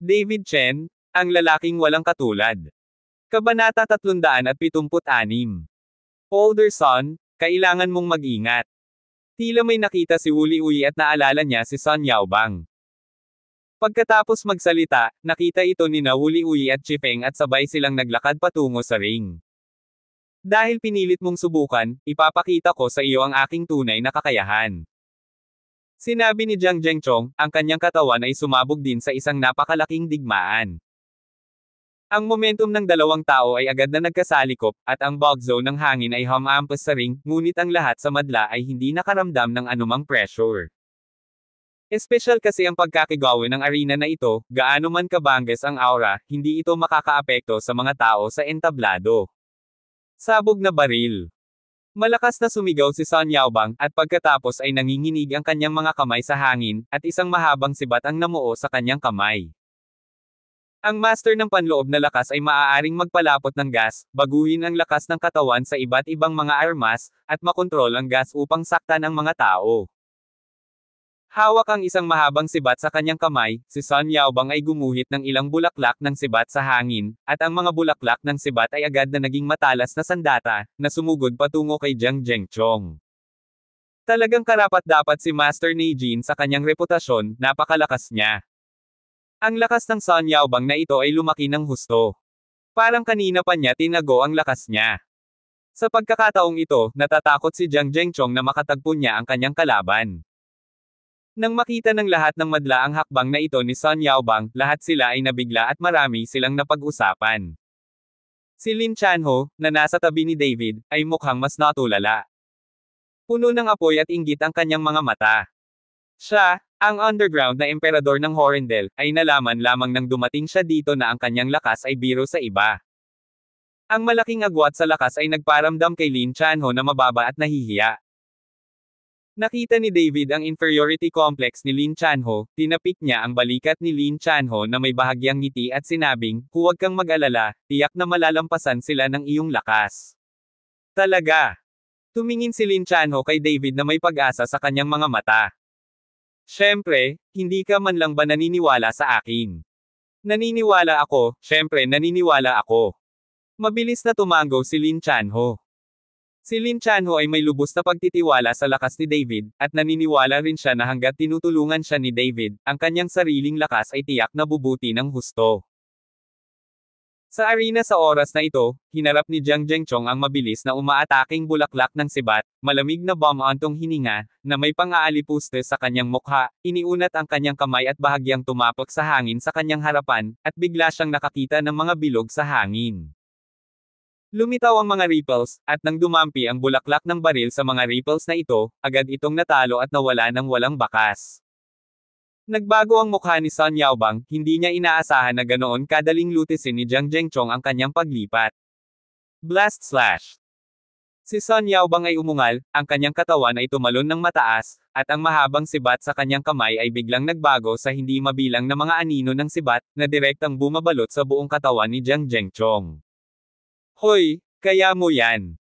David Chen, ang lalaking walang katulad. Kabanata 376. Older son, kailangan mong mag-ingat. Tila may nakita si Wuli Uyi at naalala niya si Sun Yaobang. Pagkatapos magsalita, nakita ito ni na Wuli Uyi at Chipeng at sabay silang naglakad patungo sa ring. Dahil pinilit mong subukan, ipapakita ko sa iyo ang aking tunay na kakayahan. Sinabi ni Jiang Zhengchong, ang kanyang katawan ay sumabog din sa isang napakalaking digmaan. Ang momentum ng dalawang tao ay agad na nagkasalikop, at ang zone ng hangin ay humampas sa ring, ngunit ang lahat sa madla ay hindi nakaramdam ng anumang pressure. Espesyal kasi ang pagkakigawi ng arena na ito, gaano man kabanggas ang aura, hindi ito makakaapekto sa mga tao sa entablado. Sabog na baril Malakas na sumigaw si Sun Yaobang, at pagkatapos ay nanginginig ang kanyang mga kamay sa hangin, at isang mahabang sibat ang namuo sa kanyang kamay. Ang master ng panloob na lakas ay maaaring magpalapot ng gas, baguhin ang lakas ng katawan sa iba't ibang mga armas, at makontrol ang gas upang saktan ang mga tao. Hawak ang isang mahabang sibat sa kanyang kamay, si Sun Yaobang ay gumuhit ng ilang bulaklak ng sibat sa hangin, at ang mga bulaklak ng sibat ay agad na naging matalas na sandata, na sumugod patungo kay Jiang Zhengchong. Talagang karapat-dapat si Master Neijin sa kanyang reputasyon, napakalakas niya. Ang lakas ng Sun Yaobang na ito ay lumaki ng husto. Parang kanina pa niya tinago ang lakas niya. Sa pagkakataong ito, natatakot si Jiang Zhengchong na makatagpo niya ang kanyang kalaban. Nang makita ng lahat ng madla ang hakbang na ito ni Sun Yaobang, lahat sila ay nabigla at marami silang napag-usapan. Si Lin Chanho, na nasa tabi ni David, ay mukhang mas natulala. Puno ng apoy at inggit ang kanyang mga mata. Siya, ang underground na emperador ng Horendel, ay nalaman lamang nang dumating siya dito na ang kanyang lakas ay biro sa iba. Ang malaking agwat sa lakas ay nagparamdam kay Lin Chanho na mababa at nahihiya. Nakita ni David ang inferiority complex ni Lin Chanho, tinapik niya ang balikat ni Lin Chanho na may bahagyang ngiti at sinabing, huwag kang mag-alala, tiyak na malalampasan sila ng iyong lakas. Talaga. Tumingin si Lin Chanho kay David na may pag-asa sa kanyang mga mata. Siyempre, hindi ka man lang ba naniniwala sa akin? Naniniwala ako, siyempre naniniwala ako. Mabilis na tumango si Lin Chanho. Si Lin Chanho ay may lubos na pagtitiwala sa lakas ni David, at naniniwala rin siya na hanggat tinutulungan siya ni David, ang kanyang sariling lakas ay tiyak na bubuti ng husto. Sa arena sa oras na ito, hinarap ni Jiang Zhengchong ang mabilis na umaataking bulaklak ng sibat, malamig na bomb antong hininga, na may pang-aalipuste sa kanyang mukha, iniunat ang kanyang kamay at bahagyang tumapok sa hangin sa kanyang harapan, at bigla siyang nakakita ng mga bilog sa hangin. Lumitaw ang mga ripples, at nang dumampi ang bulaklak ng baril sa mga ripples na ito, agad itong natalo at nawala ng walang bakas. Nagbago ang mukha ni Sun Yaobang, hindi niya inaasahan na ganoon kadaling lutisin ni Jiang Zhengchong ang kanyang paglipat. Blast Slash Si Sun Yaobang ay umungal, ang kanyang katawan ay tumalon ng mataas, at ang mahabang sibat sa kanyang kamay ay biglang nagbago sa hindi mabilang na mga anino ng sibat, na direktang bumabalot sa buong katawan ni Jiang Zhengchong. Hoy, kaya mo yan.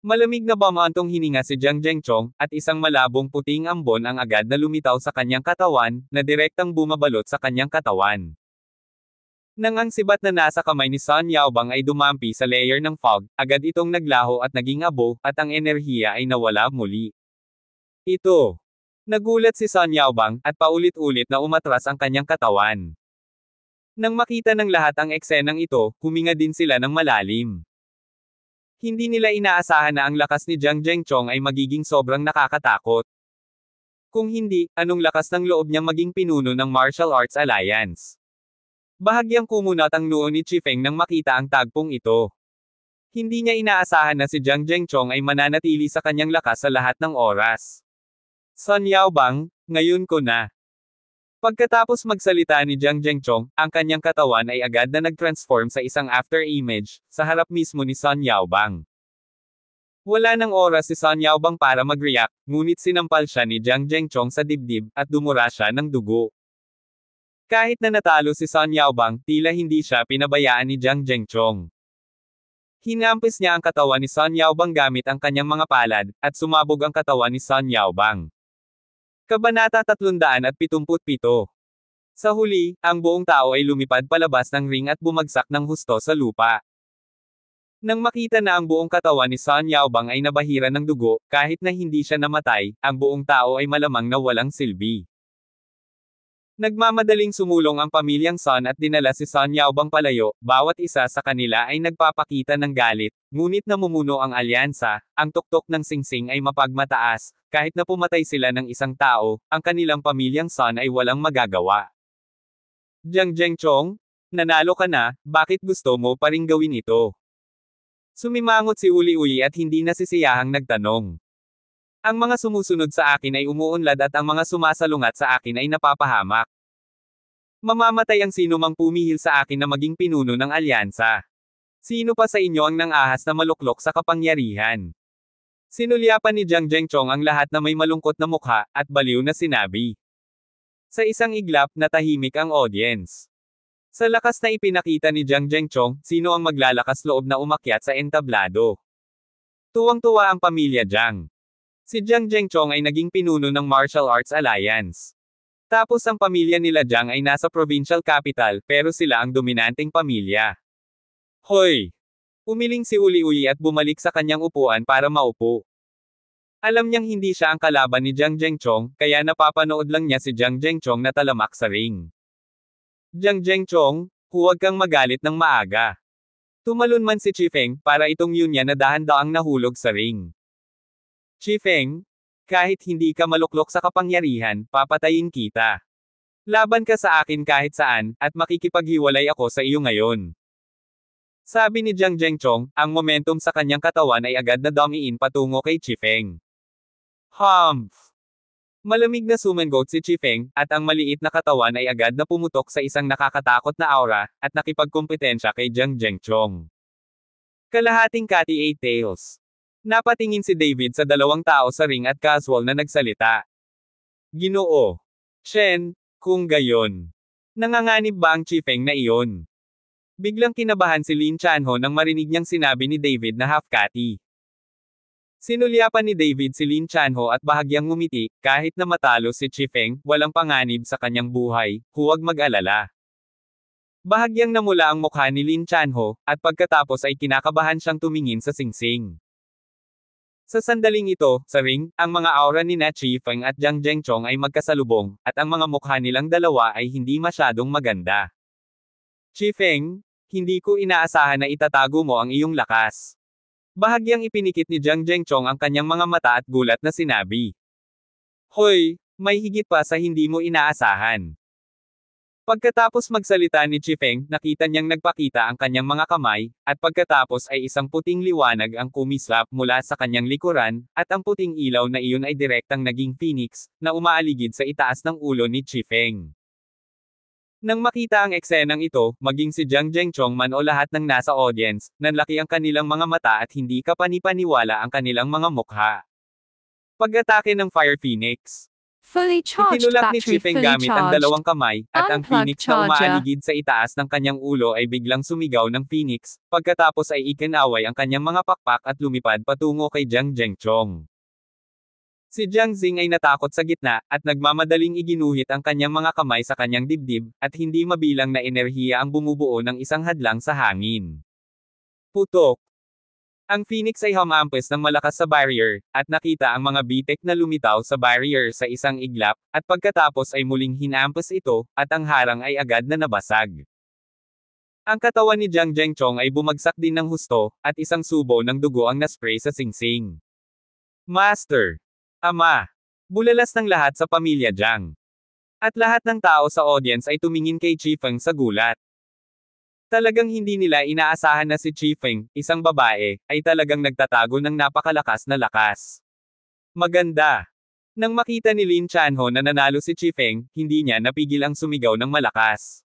Malamig na bamantong hininga si Jiang Zhengchong, at isang malabong puting ambon ang agad na lumitaw sa kanyang katawan, na direktang bumabalot sa kanyang katawan. Nang ang sibat na nasa kamay ni Sun Yaobang ay dumampi sa layer ng fog, agad itong naglaho at naging abo, at ang enerhiya ay nawala muli. Ito. Nagulat si Sun Yaobang, at paulit-ulit na umatras ang kanyang katawan. Nang makita ng lahat ang eksenang ito, huminga din sila ng malalim. Hindi nila inaasahan na ang lakas ni Jiang Zhengchong ay magiging sobrang nakakatakot. Kung hindi, anong lakas ng loob niyang maging pinuno ng Martial Arts Alliance? Bahagyang kumunat ang noo ni Chifeng nang makita ang tagpong ito. Hindi niya inaasahan na si Jiang Zhengchong ay mananatili sa kanyang lakas sa lahat ng oras. Sun Bang, ngayon ko na. Pagkatapos magsalita ni Jiang Zhengchong, ang kanyang katawan ay agad na nag-transform sa isang after-image, sa harap mismo ni Sun Yaobang. Wala nang oras si Sun Yaobang para mag-react, ngunit sinampal siya ni Jiang Zhengchong sa dibdib, at dumura siya ng dugo. Kahit na natalo si Sun Yaobang, tila hindi siya pinabayaan ni Jiang Zhengchong. Hinampis niya ang katawan ni Sun Yaobang gamit ang kanyang mga palad, at sumabog ang katawan ni Sun Yaobang. Kabanata 377. Sa huli, ang buong tao ay lumipad palabas ng ring at bumagsak ng husto sa lupa. Nang makita na ang buong katawan ni Sun Yaobang ay nabahira ng dugo, kahit na hindi siya namatay, ang buong tao ay malamang na walang silbi. Nagmamadaling sumulong ang pamilyang Sun at dinala si Sun bang palayo, bawat isa sa kanila ay nagpapakita ng galit, ngunit namumuno ang alyansa, ang tuktok ng singsing ay mapagmataas, kahit na pumatay sila ng isang tao, ang kanilang pamilyang Sun ay walang magagawa. Jiang Chong, nanalo ka na, bakit gusto mo pa rin gawin ito? Sumimangot si Uli Uli at hindi nasisiyahang nagtanong. Ang mga sumusunod sa akin ay umuunlad at ang mga sumasalungat sa akin ay napapahamak. Mamamatay ang sino mang pumihil sa akin na maging pinuno ng alyansa. Sino pa sa inyo ang nangahas na maluklok sa kapangyarihan? Sinulyapan ni Jiang Zhengchong ang lahat na may malungkot na mukha, at baliw na sinabi. Sa isang iglap, natahimik ang audience. Sa lakas na ipinakita ni Jiang Zhengchong, sino ang maglalakas loob na umakyat sa entablado? Tuwang-tuwa ang pamilya Jiang. Si Jiang Zhengchong ay naging pinuno ng Martial Arts Alliance. Tapos ang pamilya nila Jiang ay nasa provincial capital, pero sila ang dominanteng pamilya. Hoy! Umiling si Uli-Uli at bumalik sa kanyang upuan para maupo. Alam niyang hindi siya ang kalaban ni Jiang Jengchong, kaya napapanood lang niya si Jiang Jengchong na talamak sa ring. Jiang Jengchong, huwag kang magalit ng maaga. Tumalon man si Chifeng, para itong yun niya na dahan-daang nahulog sa ring. Chifeng, kahit hindi ka maluklok sa kapangyarihan, papatayin kita. Laban ka sa akin kahit saan, at makikipaghiwalay ako sa iyo ngayon. Sabi ni Jiang Zhengchong, ang momentum sa kanyang katawan ay agad na dumiin patungo kay Chifeng. Humph! Malamig na sumenggot si Chifeng, at ang maliit na katawan ay agad na pumutok sa isang nakakatakot na aura, at nakipagkumpetensya kay Jiang Zhengchong. Kalahating Kati Eight Tails Napatingin si David sa dalawang tao sa ring at casual na nagsalita. Ginoo. Chen, kung gayon. Nanganganib ba ang chifeng na iyon? Biglang kinabahan si Lin Chanho nang marinig niyang sinabi ni David na half-kati. Sinulyapan ni David si Lin Chanho at bahagyang ngumiti, kahit na matalo si Chifeng, walang panganib sa kanyang buhay, huwag mag-alala. Bahagyang namula ang mukha ni Lin Chanho, at pagkatapos ay kinakabahan siyang tumingin sa singsing. Sa sandaling ito, sa ring, ang mga aura ni Na Chi Feng at Jiang Zhengchong ay magkasalubong, at ang mga mukha nilang dalawa ay hindi masyadong maganda. Chi Feng, hindi ko inaasahan na itatago mo ang iyong lakas. Bahagyang ipinikit ni Jiang Zhengchong ang kanyang mga mata at gulat na sinabi. Hoy, may higit pa sa hindi mo inaasahan. Pagkatapos magsalita ni Chi Feng, nakita niyang nagpakita ang kanyang mga kamay, at pagkatapos ay isang puting liwanag ang kumislap mula sa kanyang likuran, at ang puting ilaw na iyon ay direktang naging phoenix, na umaaligid sa itaas ng ulo ni Chi Feng. Nang makita ang eksenang ito, maging si Jiang Zhengchong man o lahat ng nasa audience, nanlaki ang kanilang mga mata at hindi kapanipaniwala ang kanilang mga mukha. Pag-atake ng Fire Phoenix Fully charged Itinulak ni battery, Chipeng fully gamit ang dalawang kamay, at ang Phoenix Phoenix na charger. umaaligid sa itaas ng kanyang ulo ay biglang sumigaw ng Phoenix, pagkatapos ay ikinaway ang kanyang mga pakpak at lumipad patungo kay Jiang Zhengchong. Si Jiang Xing ay natakot sa gitna, at nagmamadaling iginuhit ang kanyang mga kamay sa kanyang dibdib, at hindi mabilang na enerhiya ang bumubuo ng isang hadlang sa hangin. Putok! Ang Phoenix ay humampas ng malakas sa barrier, at nakita ang mga bitek na lumitaw sa barrier sa isang iglap, at pagkatapos ay muling hinampas ito, at ang harang ay agad na nabasag. Ang katawan ni Jiang Zhengchong ay bumagsak din ng husto, at isang subo ng dugo ang naspray sa singsing. Master! Ama! Bulalas ng lahat sa pamilya Jiang. At lahat ng tao sa audience ay tumingin kay Chifeng sa gulat. Talagang hindi nila inaasahan na si Chifeng, isang babae, ay talagang nagtatago ng napakalakas na lakas. Maganda. Nang makita ni Lin Chanho na nanalo si Chifeng, hindi niya napigil ang sumigaw ng malakas.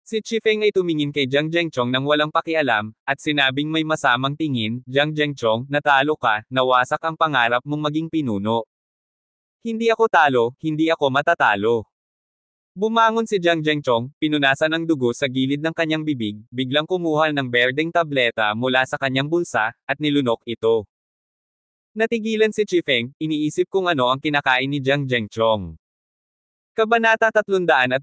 Si Chifeng ay tumingin kay Jiang Zhengchong nang walang pakialam, at sinabing may masamang tingin, Jiang Zhengchong, natalo ka, nawasak ang pangarap mong maging pinuno. Hindi ako talo, hindi ako matatalo. Bumangon si Jiang Zhengchong, pinunasan ang dugo sa gilid ng kanyang bibig, biglang kumuha ng berdeng tableta mula sa kanyang bulsa, at nilunok ito. Natigilan si Chifeng, iniisip kung ano ang kinakain ni Jiang Zhengchong. Kabanata 378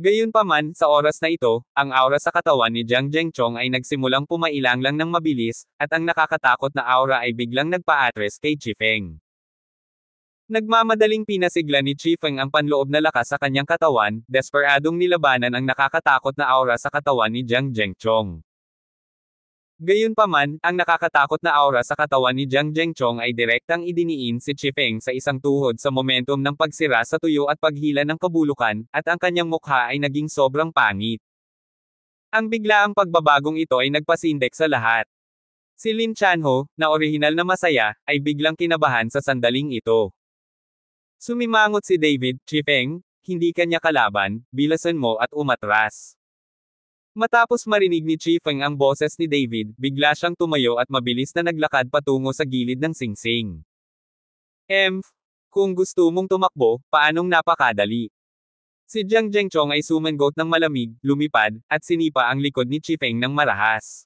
Gayunpaman, sa oras na ito, ang aura sa katawan ni Jiang Zhengchong ay nagsimulang pumailang lang ng mabilis, at ang nakakatakot na aura ay biglang nagpa-atres kay Chifeng. Nagmamadaling pinasigla ni Chief Eng ang panloob na lakas sa kanyang katawan, desperadong nilabanan ang nakakatakot na aura sa katawan ni Jiang Zhengchong. Gayunpaman, ang nakakatakot na aura sa katawan ni Jiang Zhengchong ay direktang idiniin si Chief Eng sa isang tuhod sa momentum ng pagsira sa tuyo at paghila ng kabulukan, at ang kanyang mukha ay naging sobrang pangit. Ang biglaang pagbabagong ito ay nagpasindek sa lahat. Si Lin Chanho, na orihinal na masaya, ay biglang kinabahan sa sandaling ito. Sumimangot si David, Chipeng, hindi kanya kalaban, bilasan mo at umatras. Matapos marinig ni Chipeng ang boses ni David, bigla siyang tumayo at mabilis na naglakad patungo sa gilid ng singsing. Emph, kung gusto mong tumakbo, paanong napakadali? Si Jiang Jengchong ay sumanggot ng malamig, lumipad, at sinipa ang likod ni Chipeng ng marahas.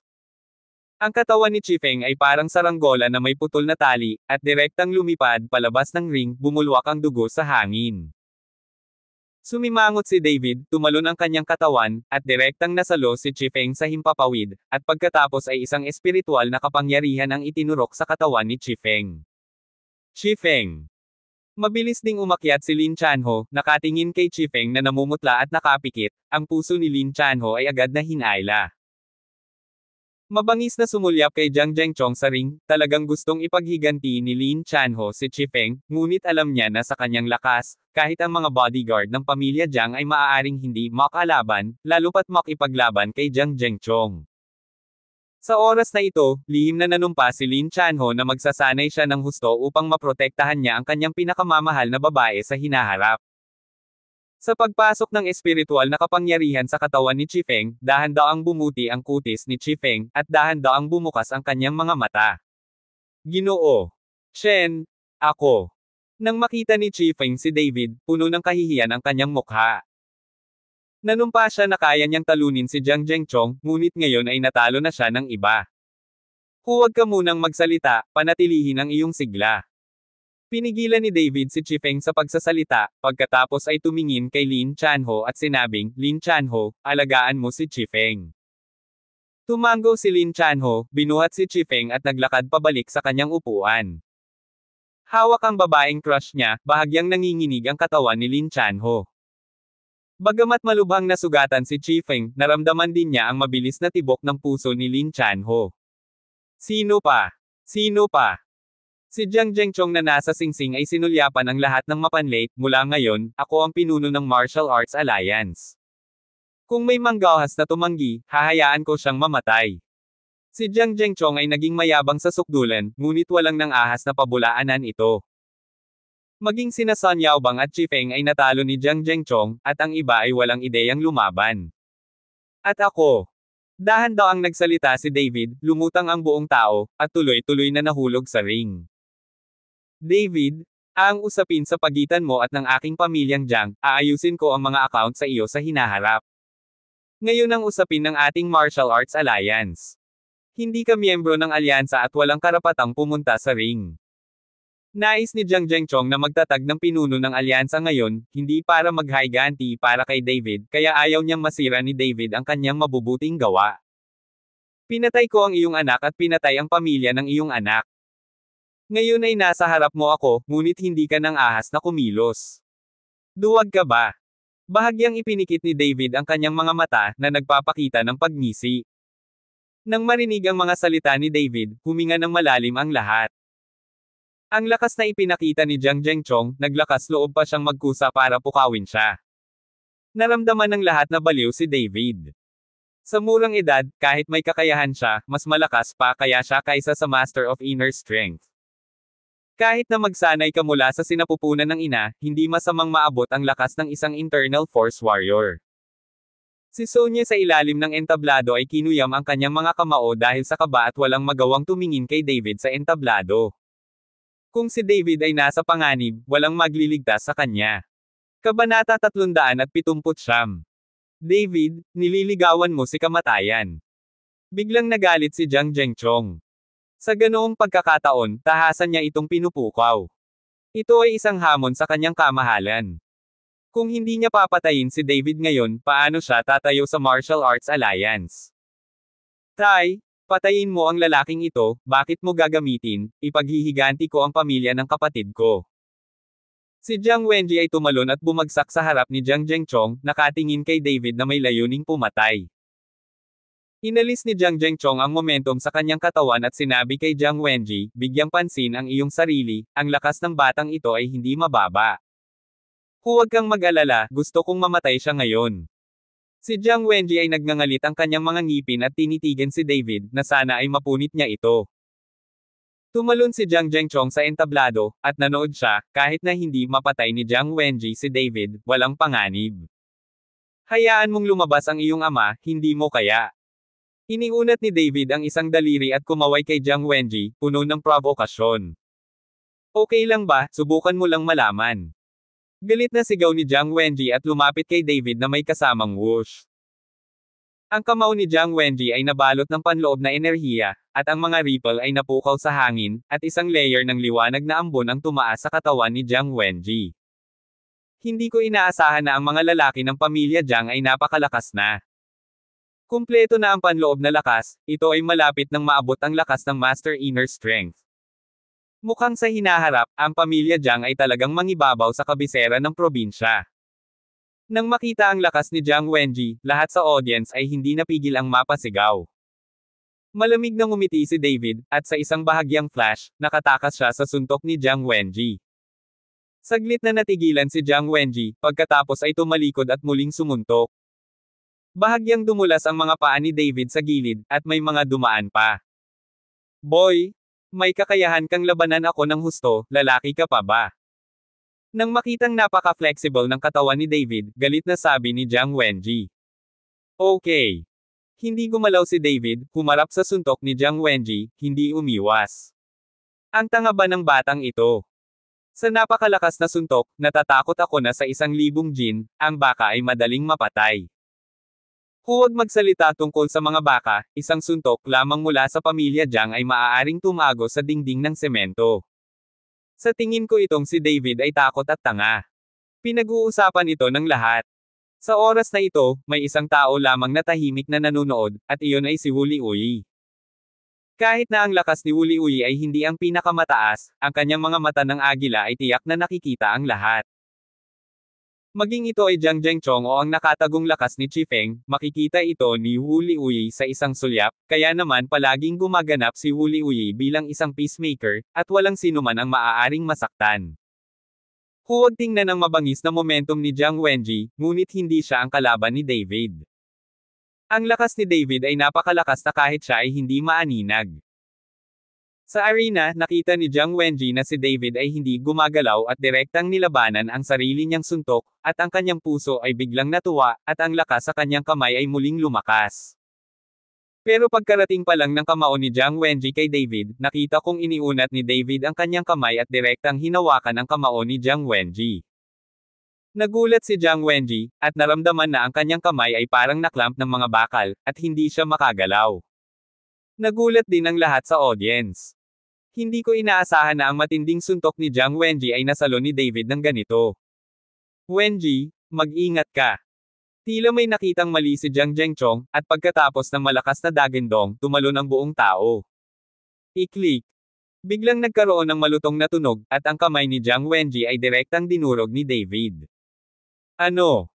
Ang katawan ni Chifeng ay parang saranggola na may putol na tali, at direktang lumipad palabas ng ring, bumulwak ang dugo sa hangin. Sumimangot si David, tumalon ang kanyang katawan, at direktang nasalo si Chifeng sa himpapawid, at pagkatapos ay isang espiritual na kapangyarihan ang itinurok sa katawan ni Chifeng. Chifeng Mabilis ding umakyat si Lin Chanho, nakatingin kay Chifeng na namumutla at nakapikit, ang puso ni Lin Chanho ay agad na hinayla. Mabangis na sumulyap kay Jiang Zhengchong sa ring, talagang gustong ipaghiganti ni Lin Chanho si Chifeng, ngunit alam niya na sa kanyang lakas, kahit ang mga bodyguard ng pamilya Jiang ay maaaring hindi makalaban, lalo pat makipaglaban kay Jiang Zhengchong. Sa oras na ito, lihim na nanumpa si Lin Chanho na magsasanay siya ng husto upang maprotektahan niya ang kanyang pinakamamahal na babae sa hinaharap. Sa pagpasok ng espiritual na kapangyarihan sa katawan ni Chifeng, dahan-daang bumuti ang kutis ni Chifeng, at dahan-daang bumukas ang kanyang mga mata. Ginoo! Chen! Ako! Nang makita ni Chifeng si David, puno ng kahihiyan ang kanyang mukha. Nanumpa siya na kaya niyang talunin si Jiang Zhengchong, ngunit ngayon ay natalo na siya ng iba. Huwag ka munang magsalita, panatilihin ang iyong sigla. Pinigilan ni David si Chifeng sa pagsasalita, pagkatapos ay tumingin kay Lin Chanho at sinabing, Lin Chanho, alagaan mo si Chifeng. Tumango si Lin Chanho, binuhat si Chifeng at naglakad pabalik sa kanyang upuan. Hawak ang babaeng crush niya, bahagyang nanginginig ang katawan ni Lin Chanho. Bagamat malubhang nasugatan si Chifeng, naramdaman din niya ang mabilis na tibok ng puso ni Lin Chanho. Sino pa? Sino pa? Si Jiang Zhengchong na nasa Singsing ay sinulyapan ang lahat ng mapanlate, mula ngayon, ako ang pinuno ng Martial Arts Alliance. Kung may manggahas na tumanggi, hahayaan ko siyang mamatay. Si Jiang Zhengchong ay naging mayabang sa sukdulan, ngunit walang nang ahas na pabulaanan ito. Maging sina Sun Yaobang at Chifeng ay natalo ni Jiang Zhengchong, at ang iba ay walang ideyang lumaban. At ako, Dahan daw ang nagsalita si David, lumutang ang buong tao, at tuloy-tuloy na nahulog sa ring. David, ang usapin sa pagitan mo at ng aking pamilyang Jiang, aayusin ko ang mga account sa iyo sa hinaharap. Ngayon ang usapin ng ating Martial Arts Alliance. Hindi ka miyembro ng alyansa at walang karapatang pumunta sa ring. Nais ni Jiang Zhengchong na magtatag ng pinuno ng alyansa ngayon, hindi para maghayganti para kay David, kaya ayaw niyang masira ni David ang kanyang mabubuting gawa. Pinatay ko ang iyong anak at pinatay ang pamilya ng iyong anak. Ngayon ay nasa harap mo ako, ngunit hindi ka ng ahas na kumilos. Duwag ka ba? Bahagyang ipinikit ni David ang kanyang mga mata, na nagpapakita ng pagngisi. Nang marinig ang mga salita ni David, huminga ng malalim ang lahat. Ang lakas na ipinakita ni Jiang Jengchong, naglakas loob pa siyang magkusa para pukawin siya. Naramdaman ng lahat na baliw si David. Sa murang edad, kahit may kakayahan siya, mas malakas pa kaya siya kaysa sa Master of Inner Strength. Kahit na magsanay ka mula sa sinapupunan ng ina, hindi masamang maabot ang lakas ng isang internal force warrior. Si Sonya sa ilalim ng entablado ay kinuyam ang kanyang mga kamao dahil sa kaba at walang magawang tumingin kay David sa entablado. Kung si David ay nasa panganib, walang magliligtas sa kanya. Kabanata 370 David, nililigawan mo si kamatayan. Biglang nagalit si Jiang Jengchong. Sa ganoong pagkakataon, tahasan niya itong pinupukaw. Ito ay isang hamon sa kanyang kamahalan. Kung hindi niya papatayin si David ngayon, paano siya tatayo sa Martial Arts Alliance? Tay, patayin mo ang lalaking ito, bakit mo gagamitin, ipaghihiganti ko ang pamilya ng kapatid ko. Si Jiang Wenji ay tumalon at bumagsak sa harap ni Jiang Jengchong, nakatingin kay David na may layuning pumatay. Inalis ni Jiang Zhengchong ang momentum sa kanyang katawan at sinabi kay Jiang Wenji, bigyang pansin ang iyong sarili, ang lakas ng batang ito ay hindi mababa. Huwag kang mag-alala, gusto kong mamatay siya ngayon. Si Jiang Wenji ay nagngangalit ang kanyang mga ngipin at tinitigan si David na sana ay mapunit niya ito. Tumalon si Jiang Zhengchong sa entablado, at nanood siya, kahit na hindi mapatay ni Jiang Wenji si David, walang panganib. Hayaan mong lumabas ang iyong ama, hindi mo kaya. Iniunat ni David ang isang daliri at kumaway kay Jiang Wenji, puno ng provokasyon. Okay lang ba, subukan mo lang malaman. Galit na sigaw ni Jiang Wenji at lumapit kay David na may kasamang whoosh. Ang kamao ni Jiang Wenji ay nabalot ng panloob na enerhiya, at ang mga ripple ay napukaw sa hangin, at isang layer ng liwanag na ambon ang tumaas sa katawan ni Jiang Wenji. Hindi ko inaasahan na ang mga lalaki ng pamilya Jiang ay napakalakas na. Kumpleto na ang panloob na lakas, ito ay malapit ng maabot ang lakas ng Master Inner Strength. Mukhang sa hinaharap, ang pamilya Jiang ay talagang mangibabaw sa kabisera ng probinsya. Nang makita ang lakas ni Jiang Wenji, lahat sa audience ay hindi napigil ang mapasigaw. Malamig na umiti si David, at sa isang bahagyang flash, nakatakas siya sa suntok ni Jiang Wenji. Saglit na natigilan si Jiang Wenji, pagkatapos ay tumalikod at muling sumuntok. Bahagyang dumulas ang mga paa ni David sa gilid, at may mga dumaan pa. Boy, may kakayahan kang labanan ako ng husto, lalaki ka pa ba? Nang makitang napaka-flexible ng katawan ni David, galit na sabi ni Jiang Wenji. Okay. Hindi gumalaw si David, humarap sa suntok ni Jiang Wenji, hindi umiwas. Ang tanga ba ng batang ito? Sa napakalakas na suntok, natatakot ako na sa isang libong jin, ang baka ay madaling mapatay. Huwag magsalita tungkol sa mga baka, isang suntok lamang mula sa pamilya Jang ay maaaring tumago sa dingding ng semento. Sa tingin ko itong si David ay takot at tanga. Pinag-uusapan ito ng lahat. Sa oras na ito, may isang tao lamang na tahimik na nanonood, at iyon ay si Wuli Uyi. Kahit na ang lakas ni Wuli Uyi ay hindi ang pinakamataas, ang kanyang mga mata ng agila ay tiyak na nakikita ang lahat. Maging ito ay Jiang Zhengchong o ang nakatagong lakas ni Chifeng, makikita ito ni Wu Liuyi sa isang sulyap, kaya naman palaging gumaganap si Wu Liuyi bilang isang peacemaker, at walang sinuman ang maaaring masaktan. Huwag tingnan ang mabangis na momentum ni Jiang Wenji, ngunit hindi siya ang kalaban ni David. Ang lakas ni David ay napakalakas na kahit siya ay hindi maaninag. Sa arena, nakita ni Zhang Wenji na si David ay hindi gumagalaw at direktang nilabanan ang sarili niyang suntok, at ang kanyang puso ay biglang natuwa, at ang lakas sa kanyang kamay ay muling lumakas. Pero pagkarating pa lang ng kamao ni Zhang Wenji kay David, nakita kong iniunat ni David ang kanyang kamay at direktang hinawakan ang kamao ni Zhang Wenji. Nagulat si Zhang Wenji, at naramdaman na ang kanyang kamay ay parang naklamp ng mga bakal, at hindi siya makagalaw. Nagulat din ang lahat sa audience. Hindi ko inaasahan na ang matinding suntok ni Jiang Wenji ay nasalo ni David ng ganito. Wenji, mag-ingat ka. Tila may nakitang mali si Jiang Jengchong, at pagkatapos ng malakas na dagendong, tumalon ang buong tao. I-click. Biglang nagkaroon ng malutong na tunog, at ang kamay ni Jiang Wenji ay direktang dinurog ni David. Ano?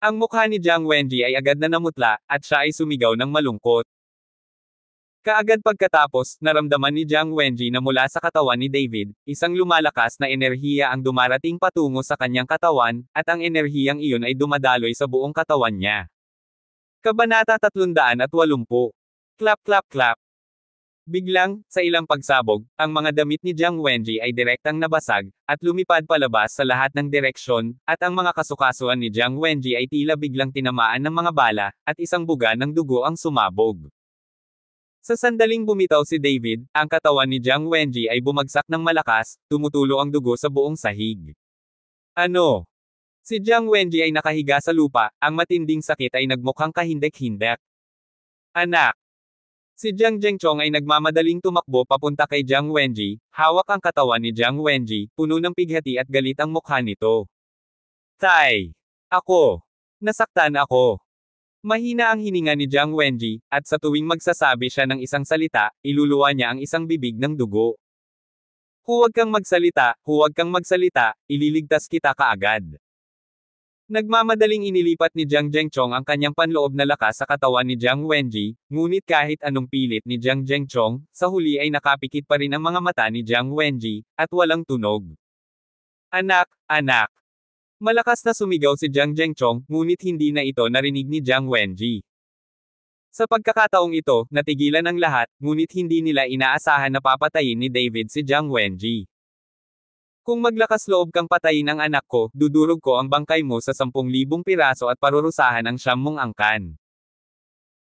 Ang mukha ni Jiang Wenji ay agad na namutla, at siya ay sumigaw ng malungkot. Kaagad pagkatapos, naramdaman ni Jiang Wenji na mula sa katawan ni David, isang lumalakas na enerhiya ang dumarating patungo sa kanyang katawan, at ang enerhiyang iyon ay dumadaloy sa buong katawan niya. Kabanata 380. Clap clap clap. Biglang, sa ilang pagsabog, ang mga damit ni Jiang Wenji ay direktang nabasag, at lumipad palabas sa lahat ng direksyon, at ang mga kasukasuan ni Jiang Wenji ay tila biglang tinamaan ng mga bala, at isang buga ng dugo ang sumabog. Sa sandaling bumitaw si David, ang katawan ni Jiang Wenji ay bumagsak ng malakas, tumutulo ang dugo sa buong sahig. Ano? Si Jiang Wenji ay nakahiga sa lupa, ang matinding sakit ay nagmukhang kahindak-hindak. Anak! Si Jiang Zhengchong ay nagmamadaling tumakbo papunta kay Jiang Wenji, hawak ang katawan ni Jiang Wenji, puno ng pighati at galit ang mukha nito. Tay! Ako! Nasaktan ako! Mahina ang hininga ni Jiang Wenji, at sa tuwing magsasabi siya ng isang salita, iluluwa niya ang isang bibig ng dugo. Huwag kang magsalita, huwag kang magsalita, ililigtas kita kaagad. Nagmamadaling inilipat ni Jiang Zhengchong ang kanyang panloob na lakas sa katawan ni Jiang Wenji, ngunit kahit anong pilit ni Jiang Zhengchong, sa huli ay nakapikit pa rin ang mga mata ni Jiang Wenji, at walang tunog. Anak, anak, Malakas na sumigaw si Jiang Zhengchong, ngunit hindi na ito narinig ni Jiang Wenji. Sa pagkakataong ito, natigilan ang lahat, ngunit hindi nila inaasahan na papatayin ni David si Jiang Wenji. Kung maglakas loob kang patayin ang anak ko, dudurog ko ang bangkay mo sa 10,000 piraso at parurusahan ang siyam mong angkan.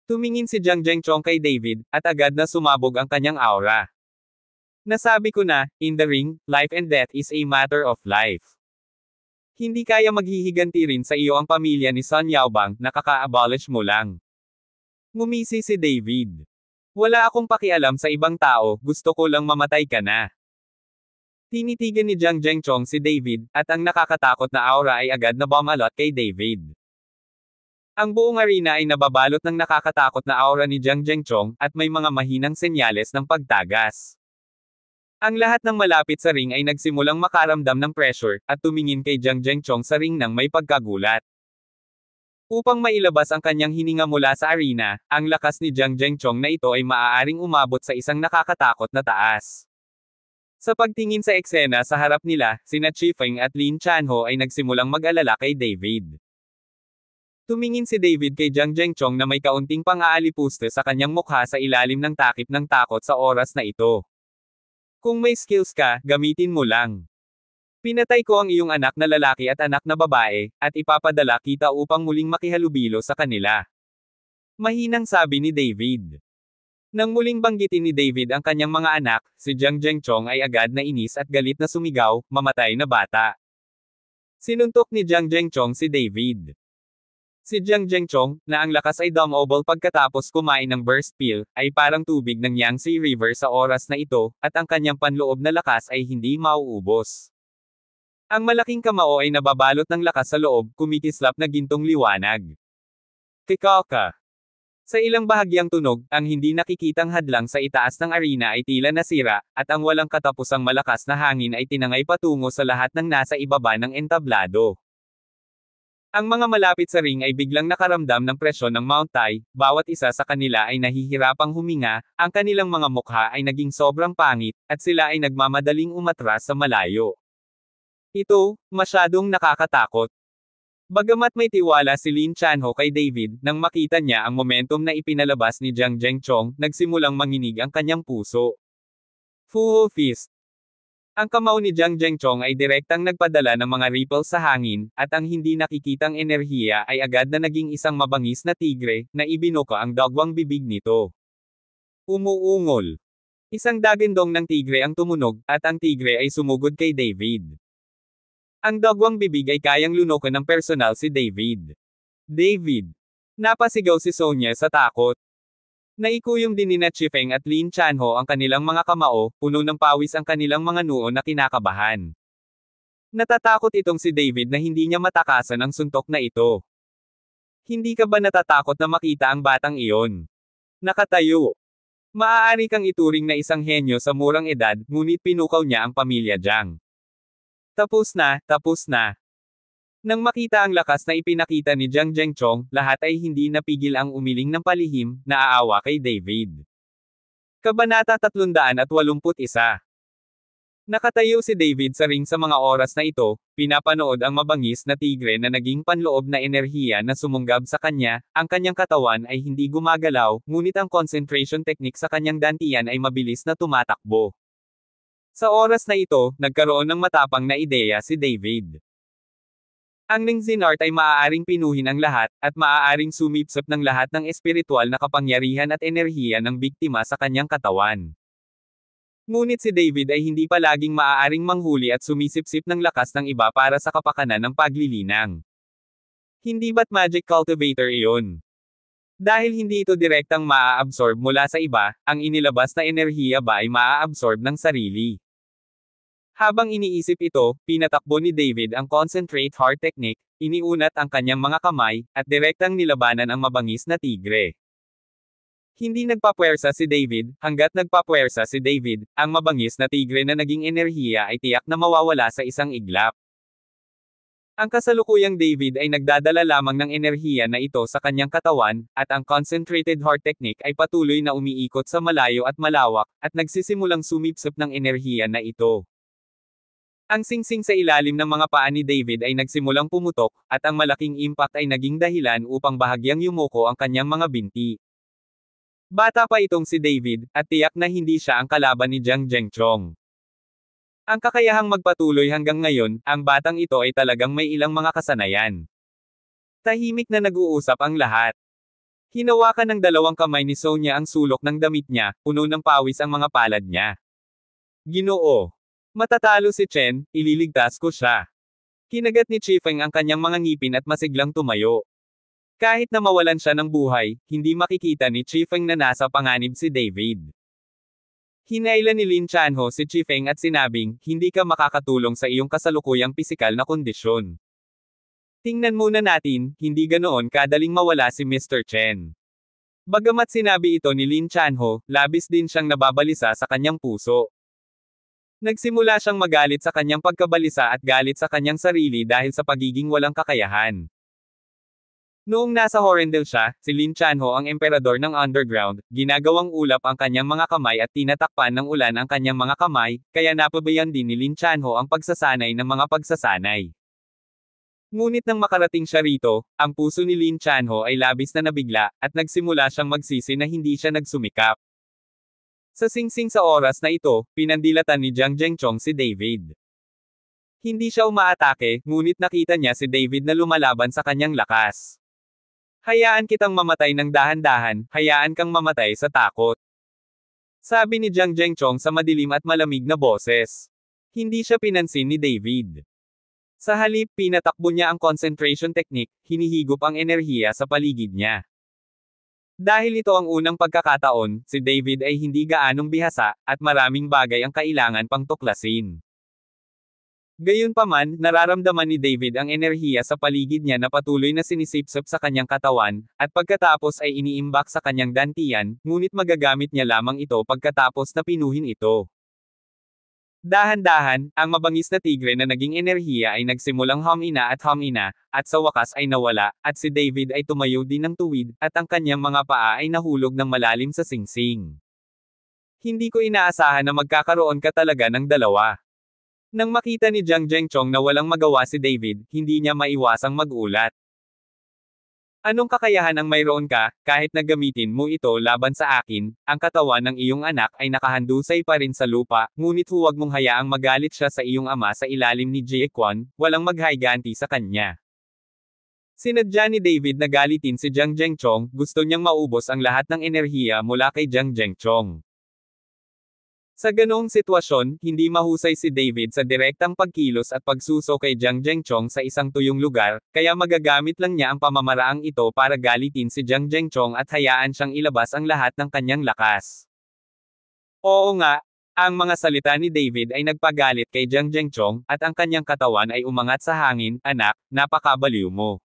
Tumingin si Jiang Zhengchong kay David, at agad na sumabog ang kanyang aura. Nasabi ko na, in the ring, life and death is a matter of life. Hindi kaya maghihiganti rin sa iyo ang pamilya ni Sun Yaobang, nakaka-abolish mo lang. Ngumisi si David. Wala akong pakialam sa ibang tao, gusto ko lang mamatay ka na. Tinitigan ni Jiang Zhengchong si David, at ang nakakatakot na aura ay agad na bumalot kay David. Ang buong arena ay nababalot ng nakakatakot na aura ni Jiang Zhengchong, at may mga mahinang senyales ng pagtagas. Ang lahat ng malapit sa ring ay nagsimulang makaramdam ng pressure, at tumingin kay Jiang Zhengchong sa ring ng may pagkagulat. Upang mailabas ang kanyang hininga mula sa arena, ang lakas ni Jiang Zhengchong na ito ay maaaring umabot sa isang nakakatakot na taas. Sa pagtingin sa eksena sa harap nila, sina Chifeng at Lin Chanho ay nagsimulang mag-alala kay David. Tumingin si David kay Jiang Zhengchong na may kaunting pang-aalipuste sa kanyang mukha sa ilalim ng takip ng takot sa oras na ito. Kung may skills ka, gamitin mo lang. Pinatay ko ang iyong anak na lalaki at anak na babae, at ipapadala kita upang muling makihalubilo sa kanila. Mahinang sabi ni David. Nang muling banggitin ni David ang kanyang mga anak, si Jiang Jengchong ay agad na inis at galit na sumigaw, mamatay na bata. Sinuntok ni Jiang Jengchong si David. Si Jiang Zhengchong, na ang lakas ay dumoble pagkatapos kumain ng burst pill, ay parang tubig ng Yangtze River sa oras na ito, at ang kanyang panloob na lakas ay hindi mauubos. Ang malaking kamao ay nababalot ng lakas sa loob, kumikislap na gintong liwanag. Kikaka! Sa ilang bahagyang tunog, ang hindi nakikitang hadlang sa itaas ng arena ay tila nasira, at ang walang katapusang malakas na hangin ay tinangay patungo sa lahat ng nasa ibaba ng entablado. Ang mga malapit sa ring ay biglang nakaramdam ng presyon ng Mount Tai, bawat isa sa kanila ay nahihirapang huminga, ang kanilang mga mukha ay naging sobrang pangit, at sila ay nagmamadaling umatras sa malayo. Ito, masyadong nakakatakot. Bagamat may tiwala si Lin Chanho kay David, nang makita niya ang momentum na ipinalabas ni Jiang Zhengchong, nagsimulang manginig ang kanyang puso. Fuho Fist ang kamao ni Jiang Zhengchong ay direktang nagpadala ng mga ripple sa hangin, at ang hindi nakikitang enerhiya ay agad na naging isang mabangis na tigre, na ibinuka ang dagwang bibig nito. Umuungol. Isang dagindong ng tigre ang tumunog, at ang tigre ay sumugod kay David. Ang dagwang bibig ay kayang lunokan ng personal si David. David. Napasigaw si Sonya sa takot. Naikuyong din ni Netchifeng at Lin Chanho ang kanilang mga kamao, puno ng pawis ang kanilang mga noo na kinakabahan. Natatakot itong si David na hindi niya matakasan ang suntok na ito. Hindi ka ba natatakot na makita ang batang iyon? Nakatayo. Maaari kang ituring na isang henyo sa murang edad, ngunit pinukaw niya ang pamilya Jiang. Tapos na, tapos na. Nang makita ang lakas na ipinakita ni Jiang Zhengchong, lahat ay hindi napigil ang umiling ng palihim, naaawa kay David. Kabanata 381 Nakatayo si David sa ring sa mga oras na ito, pinapanood ang mabangis na tigre na naging panloob na enerhiya na sumunggab sa kanya, ang kanyang katawan ay hindi gumagalaw, ngunit ang concentration technique sa kanyang dantian ay mabilis na tumatakbo. Sa oras na ito, nagkaroon ng matapang na ideya si David. Ang Ningxin Art ay maaaring pinuhin ang lahat, at maaaring sumipsop ng lahat ng espiritual na kapangyarihan at enerhiya ng biktima sa kanyang katawan. Ngunit si David ay hindi palaging maaaring manghuli at sumisipsip ng lakas ng iba para sa kapakanan ng paglilinang. Hindi ba't magic cultivator iyon? Dahil hindi ito direktang maaabsorb mula sa iba, ang inilabas na enerhiya ba ay maaabsorb ng sarili? Habang iniisip ito, pinatakbo ni David ang concentrate heart technique, iniunat ang kanyang mga kamay, at direktang nilabanan ang mabangis na tigre. Hindi nagpapwersa si David, hanggat nagpapwersa si David, ang mabangis na tigre na naging enerhiya ay tiyak na mawawala sa isang iglap. Ang kasalukuyang David ay nagdadala lamang ng enerhiya na ito sa kanyang katawan, at ang concentrated heart technique ay patuloy na umiikot sa malayo at malawak, at nagsisimulang sumipsip ng enerhiya na ito. Ang singsing sa ilalim ng mga paa ni David ay nagsimulang pumutok, at ang malaking impact ay naging dahilan upang bahagyang yumuko ang kanyang mga binti. Bata pa itong si David, at tiyak na hindi siya ang kalaban ni Jiang Zhengchong. Ang kakayahang magpatuloy hanggang ngayon, ang batang ito ay talagang may ilang mga kasanayan. Tahimik na nag-uusap ang lahat. Hinawakan ng dalawang kamay ni Sonya ang sulok ng damit niya, puno ng pawis ang mga palad niya. Ginoo, Matatalo si Chen, ililigtas ko siya. Kinagat ni Feng ang kanyang mga ngipin at masiglang tumayo. Kahit na mawalan siya ng buhay, hindi makikita ni Feng na nasa panganib si David. Hinailan ni Lin Chanho si Feng at sinabing, hindi ka makakatulong sa iyong kasalukuyang pisikal na kondisyon. Tingnan muna natin, hindi ganoon kadaling mawala si Mr. Chen. Bagamat sinabi ito ni Lin Chanho, labis din siyang nababalisa sa kanyang puso. Nagsimula siyang magalit sa kanyang pagkabalisa at galit sa kanyang sarili dahil sa pagiging walang kakayahan. Noong nasa Horendel siya, si Lin Chanho ang emperador ng underground, ginagawang ulap ang kanyang mga kamay at tinatakpan ng ulan ang kanyang mga kamay, kaya napabayan din ni Lin Chanho ang pagsasanay ng mga pagsasanay. Ngunit nang makarating siya rito, ang puso ni Lin Chanho ay labis na nabigla, at nagsimula siyang magsisi na hindi siya nagsumikap. Sa singsing sa oras na ito, pinandilatan ni Jiang Zhengchong si David. Hindi siya umaatake, ngunit nakita niya si David na lumalaban sa kanyang lakas. Hayaan kitang mamatay ng dahan-dahan, hayaan kang mamatay sa takot. Sabi ni Jiang Zhengchong sa madilim at malamig na boses. Hindi siya pinansin ni David. Sa halip, pinatakbo niya ang concentration technique, hinihigop ang enerhiya sa paligid niya. Dahil ito ang unang pagkakataon, si David ay hindi gaanong bihasa, at maraming bagay ang kailangan pang tuklasin. Gayunpaman, nararamdaman ni David ang enerhiya sa paligid niya na patuloy na sinisipsip sa kanyang katawan, at pagkatapos ay iniimbak sa kanyang dantian, ngunit magagamit niya lamang ito pagkatapos na pinuhin ito. Dahan-dahan, ang mabangis na tigre na naging enerhiya ay nagsimulang humina at humina, at sa wakas ay nawala, at si David ay tumayo din ng tuwid, at ang kanyang mga paa ay nahulog ng malalim sa singsing. Hindi ko inaasahan na magkakaroon ka talaga ng dalawa. Nang makita ni Jiang Zhengchong na walang magawa si David, hindi niya maiwasang magulat. Anong kakayahan ang mayroon ka, kahit na gamitin mo ito laban sa akin, ang katawan ng iyong anak ay nakahandusay pa rin sa lupa, ngunit huwag mong hayaang magalit siya sa iyong ama sa ilalim ni Kwan, walang maghayganti sa kanya. Sinadya ni David na galitin si Jiang Zhengchong, gusto niyang maubos ang lahat ng enerhiya mula kay Jiang Zhengchong. Sa ganong sitwasyon, hindi mahusay si David sa direktang pagkilos at pagsuso kay Jiang Zhengchong sa isang tuyong lugar, kaya magagamit lang niya ang pamamaraang ito para galitin si Jiang Zhengchong at hayaan siyang ilabas ang lahat ng kanyang lakas. Oo nga, ang mga salita ni David ay nagpagalit kay Jiang Zhengchong, at ang kanyang katawan ay umangat sa hangin, anak, napakabaliw mo.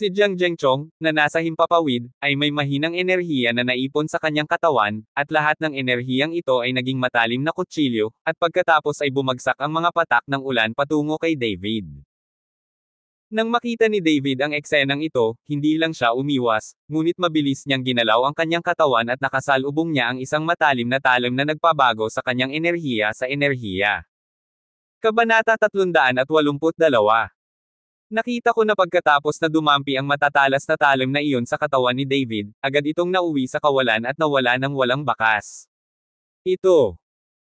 Si Jiang Zhengchong, na nasa himpapawid, ay may mahinang enerhiya na naipon sa kanyang katawan, at lahat ng enerhiyang ito ay naging matalim na kutsilyo, at pagkatapos ay bumagsak ang mga patak ng ulan patungo kay David. Nang makita ni David ang eksenang ito, hindi lang siya umiwas, ngunit mabilis niyang ginalaw ang kanyang katawan at nakasalubong niya ang isang matalim na talim na nagpabago sa kanyang enerhiya sa enerhiya. Kabanata 382 Nakita ko na pagkatapos na dumampi ang matatalas na talim na iyon sa katawan ni David, agad itong nauwi sa kawalan at nawala ng walang bakas. Ito.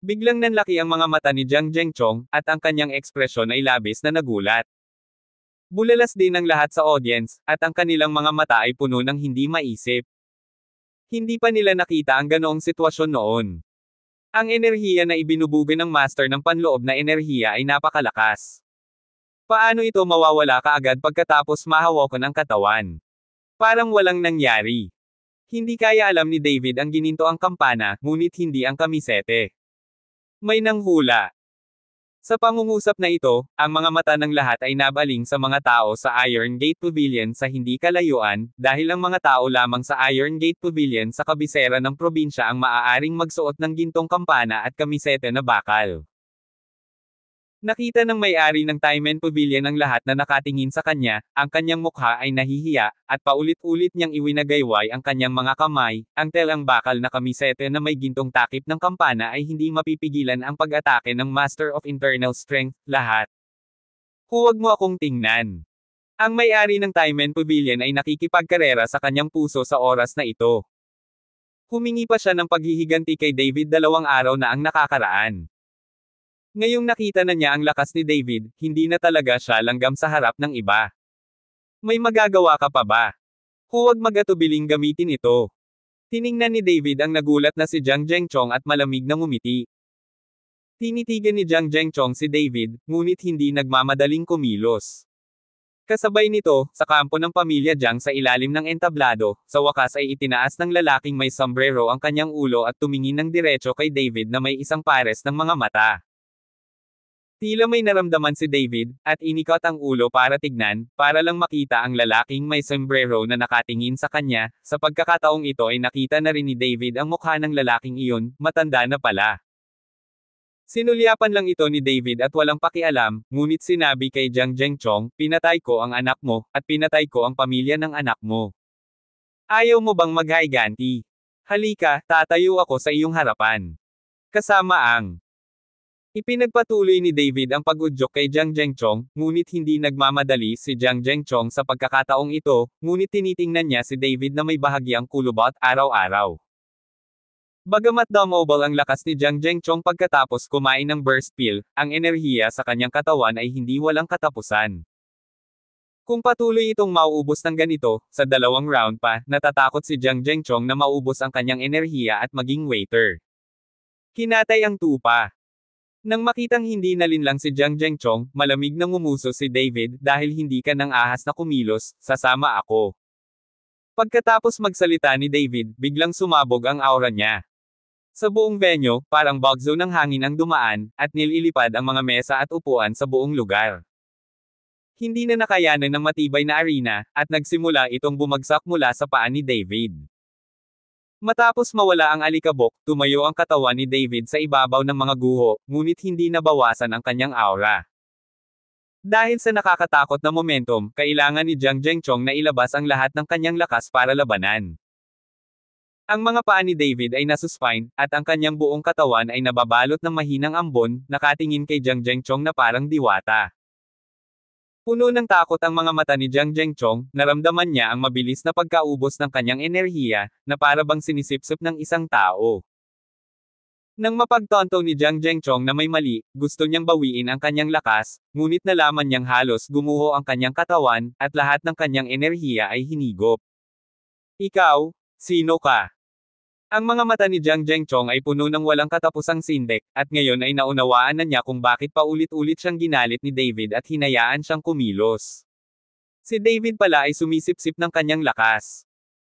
Biglang nanlaki ang mga mata ni Jiang Zhengchong, at ang kanyang ekspresyon ay labis na nagulat. Bulalas din ang lahat sa audience, at ang kanilang mga mata ay puno ng hindi maisip. Hindi pa nila nakita ang ganoong sitwasyon noon. Ang enerhiya na ibinubuga ng master ng panloob na enerhiya ay napakalakas. Paano ito mawawala kaagad pagkatapos mahawakan ang katawan? Parang walang nangyari. Hindi kaya alam ni David ang gininto ang kampana, ngunit hindi ang kamisete. May nanghula. Sa pangungusap na ito, ang mga mata ng lahat ay nabaling sa mga tao sa Iron Gate Pavilion sa hindi kalayuan, dahil ang mga tao lamang sa Iron Gate Pavilion sa kabisera ng probinsya ang maaaring magsuot ng gintong kampana at kamisete na bakal. Nakita ng may-ari ng Time and Pavilion ang lahat na nakatingin sa kanya, ang kanyang mukha ay nahihiya, at paulit-ulit niyang iwinagayway ang kanyang mga kamay, ang telang bakal na kamisete na may gintong takip ng kampana ay hindi mapipigilan ang pag-atake ng Master of Internal Strength, lahat. Huwag mo akong tingnan. Ang may-ari ng Time and Pavilion ay nakikipagkarera sa kanyang puso sa oras na ito. Humingi pa siya ng paghihiganti kay David dalawang araw na ang nakakaraan. Ngayong nakita na niya ang lakas ni David, hindi na talaga siya langgam sa harap ng iba. May magagawa ka pa ba? Huwag magatubiling gamitin ito. Tiningnan ni David ang nagulat na si Jiang Jengchong at malamig na ngumiti. Tinitigan ni Jiang Jengchong si David, ngunit hindi nagmamadaling kumilos. Kasabay nito, sa kampo ng pamilya Jiang sa ilalim ng entablado, sa wakas ay itinaas ng lalaking may sombrero ang kanyang ulo at tumingin ng diretso kay David na may isang pares ng mga mata. Tila may naramdaman si David, at inikot ang ulo para tignan, para lang makita ang lalaking may sombrero na nakatingin sa kanya, sa pagkakataong ito ay nakita na rin ni David ang mukha ng lalaking iyon, matanda na pala. Sinulyapan lang ito ni David at walang pakialam, ngunit sinabi kay Jiang Jengchong, pinatay ko ang anak mo, at pinatay ko ang pamilya ng anak mo. Ayaw mo bang maghaiganti? Halika, tatayo ako sa iyong harapan. Kasama ang Ipinagpatuloy ni David ang pag-udyok kay Jiang Jengchong, ngunit hindi nagmamadali si Jiang Jengchong sa pagkakataong ito, ngunit tinitingnan niya si David na may bahagyang kulubot araw-araw. Bagamat dumobol ang lakas ni Jiang Jengchong pagkatapos kumain ng burst pill, ang enerhiya sa kanyang katawan ay hindi walang katapusan. Kung patuloy itong mauubos ng ganito, sa dalawang round pa, natatakot si Jiang Jengchong na maubos ang kanyang enerhiya at maging waiter. Kinatay ang tupa. Nang makitang hindi nalinlang si Jiang Zhengchong, malamig nang umuso si David, dahil hindi ka nang ahas na kumilos, sasama ako. Pagkatapos magsalita ni David, biglang sumabog ang aura niya. Sa buong venue, parang bagzo ng hangin ang dumaan, at nililipad ang mga mesa at upuan sa buong lugar. Hindi na nakayanan ng matibay na arena, at nagsimula itong bumagsak mula sa paa ni David. Matapos mawala ang alikabok, tumayo ang katawan ni David sa ibabaw ng mga guho, ngunit hindi nabawasan ang kanyang aura. Dahil sa nakakatakot na momentum, kailangan ni Jiang Zhengchong na ilabas ang lahat ng kanyang lakas para labanan. Ang mga paa ni David ay nasuspine, at ang kanyang buong katawan ay nababalot ng mahinang ambon, nakatingin kay Jiang Zhengchong na parang diwata. Puno ng takot ang mga mata ni Jiang Zhengchong, naramdaman niya ang mabilis na pagkaubos ng kanyang enerhiya, na parabang sinisipsip ng isang tao. Nang mapagtonto ni Jiang Zhengchong na may mali, gusto niyang bawiin ang kanyang lakas, ngunit nalaman niyang halos gumuho ang kanyang katawan, at lahat ng kanyang enerhiya ay hinigop. Ikaw, sino ka? Ang mga mata ni Jiang Zhengchong ay puno ng walang katapusang sindek, at ngayon ay naunawaan na niya kung bakit paulit-ulit siyang ginalit ni David at hinayaan siyang kumilos. Si David pala ay sumisipsip ng kanyang lakas.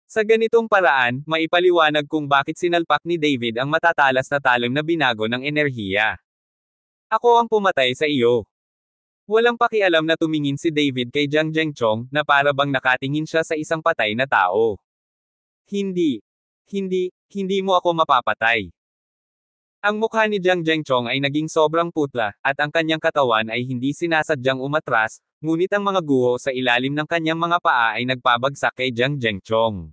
Sa ganitong paraan, maipaliwanag kung bakit sinalpak ni David ang matatalas na talim na binago ng enerhiya. Ako ang pumatay sa iyo. Walang pakialam na tumingin si David kay Jiang Zhengchong, na para bang nakatingin siya sa isang patay na tao. Hindi. Hindi, hindi mo ako mapapatay. Ang mukha ni Jiang Zhengchong ay naging sobrang putla, at ang kanyang katawan ay hindi sinasadyang umatras, ngunit ang mga guho sa ilalim ng kanyang mga paa ay nagpabagsak kay Jiang Zhengchong.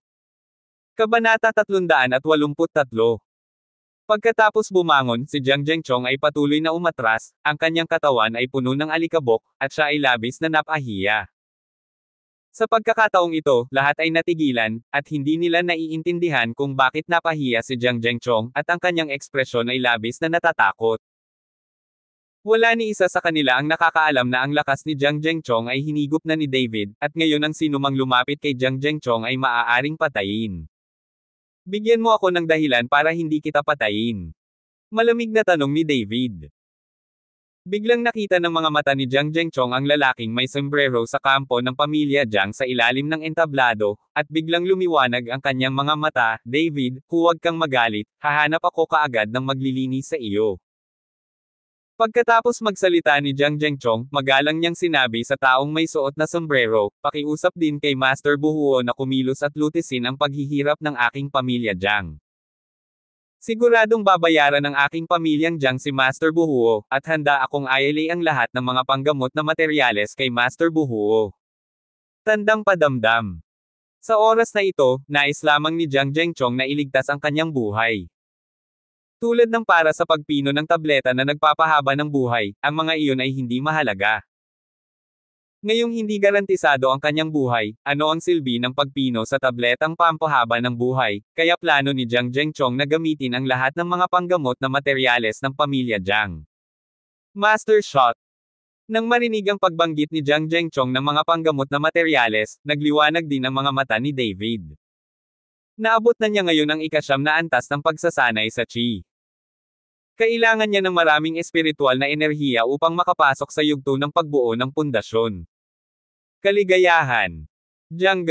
Kabanata 383 Pagkatapos bumangon, si Jiang Zhengchong ay patuloy na umatras, ang kanyang katawan ay puno ng alikabok, at siya ay labis na napahiya. Sa pagkakataong ito, lahat ay natigilan, at hindi nila naiintindihan kung bakit napahiya si Jiang Zhengchong, at ang kanyang ekspresyon ay labis na natatakot. Wala ni isa sa kanila ang nakakaalam na ang lakas ni Jiang Zhengchong ay hinigop na ni David, at ngayon ang sinumang lumapit kay Jiang Zhengchong ay maaaring patayin. Bigyan mo ako ng dahilan para hindi kita patayin. Malamig na tanong ni David. Biglang nakita ng mga mata ni Jiang Jengchong ang lalaking may sombrero sa kampo ng pamilya Jiang sa ilalim ng entablado, at biglang lumiwanag ang kanyang mga mata, David, huwag kang magalit, hahanap ako kaagad ng maglilinis sa iyo. Pagkatapos magsalita ni Jiang Jengchong, magalang niyang sinabi sa taong may suot na sombrero, pakiusap din kay Master Buhuo na kumilos at lutisin ang paghihirap ng aking pamilya Jiang. Siguradong babayaran ng aking pamilyang Jiang si Master Buhuo, at handa akong ILA ang lahat ng mga panggamot na materyales kay Master Buhuo. Tandang padamdam. Sa oras na ito, nais lamang ni Jiang Jengchong na iligtas ang kanyang buhay. Tulad ng para sa pagpino ng tableta na nagpapahaba ng buhay, ang mga iyon ay hindi mahalaga. Ngayong hindi garantisado ang kanyang buhay, ano ang silbi ng pagpino sa tabletang pampahaba ng buhay, kaya plano ni Jiang Zhengchong na gamitin ang lahat ng mga panggamot na materyales ng pamilya Jiang. Master Shot Nang marinig ang pagbanggit ni Jiang Zhengchong ng mga panggamot na materyales, nagliwanag din ang mga mata ni David. Naabot na niya ngayon ang ikasyam na antas ng pagsasanay sa chi. Kailangan niya ng maraming espiritual na enerhiya upang makapasok sa yugto ng pagbuo ng pundasyon. Kaligayahan. Jiang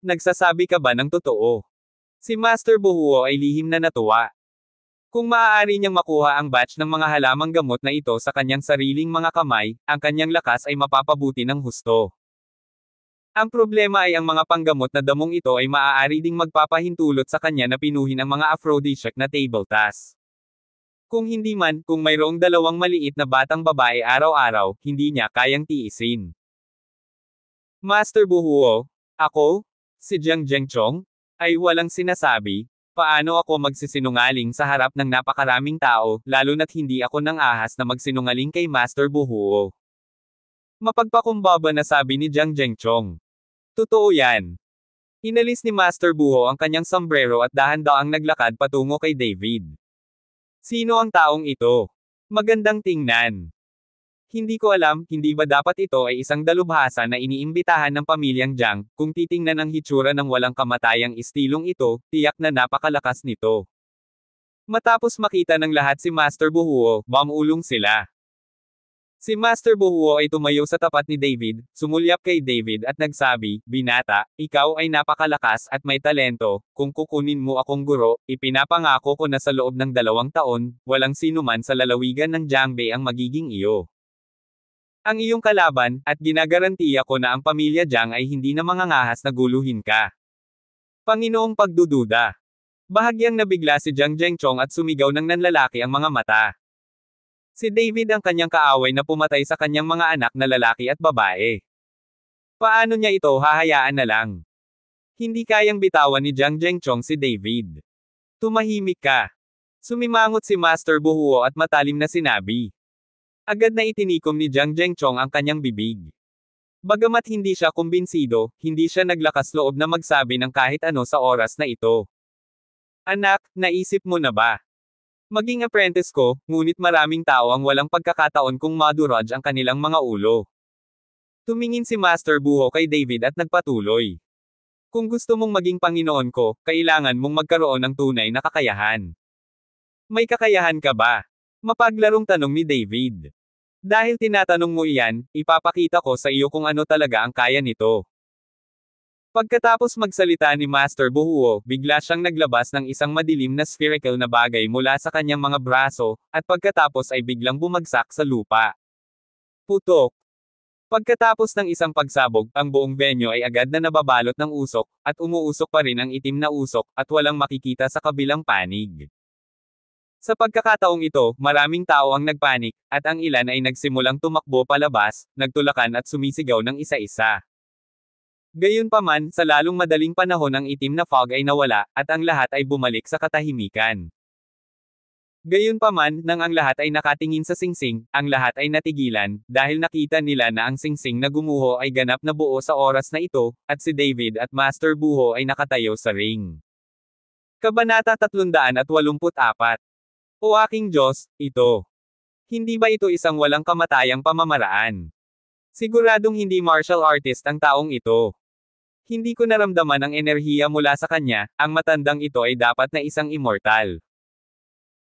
nagsasabi ka ba ng totoo? Si Master Bohuo ay lihim na natuwa. Kung maaari niyang makuha ang batch ng mga halamang gamot na ito sa kanyang sariling mga kamay, ang kanyang lakas ay mapapabuti ng husto. Ang problema ay ang mga panggamot na damong ito ay maaari ding magpapahintulot sa kanya na pinuhin ang mga aphrodisiac na table task. Kung hindi man, kung mayroong dalawang maliit na batang babae araw-araw, hindi niya kayang tiisin. Master Buhuo, ako, si Jiang Jengchong, ay walang sinasabi, paano ako magsisinungaling sa harap ng napakaraming tao, lalo na't hindi ako nang ahas na magsinungaling kay Master Buhuo. Mapagpakumbaba na sabi ni Jiang Jengchong. Totoo yan. Inalis ni Master Buho ang kanyang sombrero at dahan-daang naglakad patungo kay David. Sino ang taong ito? Magandang tingnan. Hindi ko alam, hindi ba dapat ito ay isang dalubhasa na iniimbitahan ng pamilyang Jiang, kung titingnan ang hitsura ng walang kamatayang istilong ito, tiyak na napakalakas nito. Matapos makita ng lahat si Master Buhuo, mamulong sila. Si Master Buhuo ay tumayo sa tapat ni David, sumulyap kay David at nagsabi, Binata, ikaw ay napakalakas at may talento, kung kukunin mo akong guro, ipinapangako ko na sa loob ng dalawang taon, walang sinuman sa lalawigan ng Jiangbei ang magiging iyo ang iyong kalaban, at ginagarantiya ko na ang pamilya Jiang ay hindi na mangangahas na guluhin ka. Panginoong pagdududa. Bahagyang nabigla si Jiang Jengchong at sumigaw ng nanlalaki ang mga mata. Si David ang kanyang kaaway na pumatay sa kanyang mga anak na lalaki at babae. Paano niya ito hahayaan na lang? Hindi kayang bitawan ni Jiang Jengchong si David. Tumahimik ka. Sumimangot si Master Buhuo at matalim na sinabi. Agad na itinikom ni Jiang Zhengchong ang kanyang bibig. Bagamat hindi siya kumbinsido, hindi siya naglakas loob na magsabi ng kahit ano sa oras na ito. Anak, naisip mo na ba? Maging apprentice ko, ngunit maraming tao ang walang pagkakataon kung maduraj ang kanilang mga ulo. Tumingin si Master Buho kay David at nagpatuloy. Kung gusto mong maging Panginoon ko, kailangan mong magkaroon ng tunay na kakayahan. May kakayahan ka ba? Mapaglarong tanong ni David. Dahil tinatanong mo iyan, ipapakita ko sa iyo kung ano talaga ang kaya nito. Pagkatapos magsalita ni Master Buhuo, bigla siyang naglabas ng isang madilim na spherical na bagay mula sa kanyang mga braso, at pagkatapos ay biglang bumagsak sa lupa. Putok. Pagkatapos ng isang pagsabog, ang buong venue ay agad na nababalot ng usok, at umuusok pa rin ang itim na usok, at walang makikita sa kabilang panig. Sa pagkakataong ito, maraming tao ang nagpanik, at ang ilan ay nagsimulang tumakbo palabas, nagtulakan at sumisigaw ng isa-isa. Gayunpaman, sa lalong madaling panahon ang itim na fog ay nawala, at ang lahat ay bumalik sa katahimikan. Gayunpaman, nang ang lahat ay nakatingin sa singsing, ang lahat ay natigilan, dahil nakita nila na ang singsing na gumuho ay ganap na buo sa oras na ito, at si David at Master Buho ay nakatayo sa ring. Kabanata 384 o aking Diyos, ito. Hindi ba ito isang walang kamatayang pamamaraan? Siguradong hindi martial artist ang taong ito. Hindi ko naramdaman ang enerhiya mula sa kanya, ang matandang ito ay dapat na isang immortal.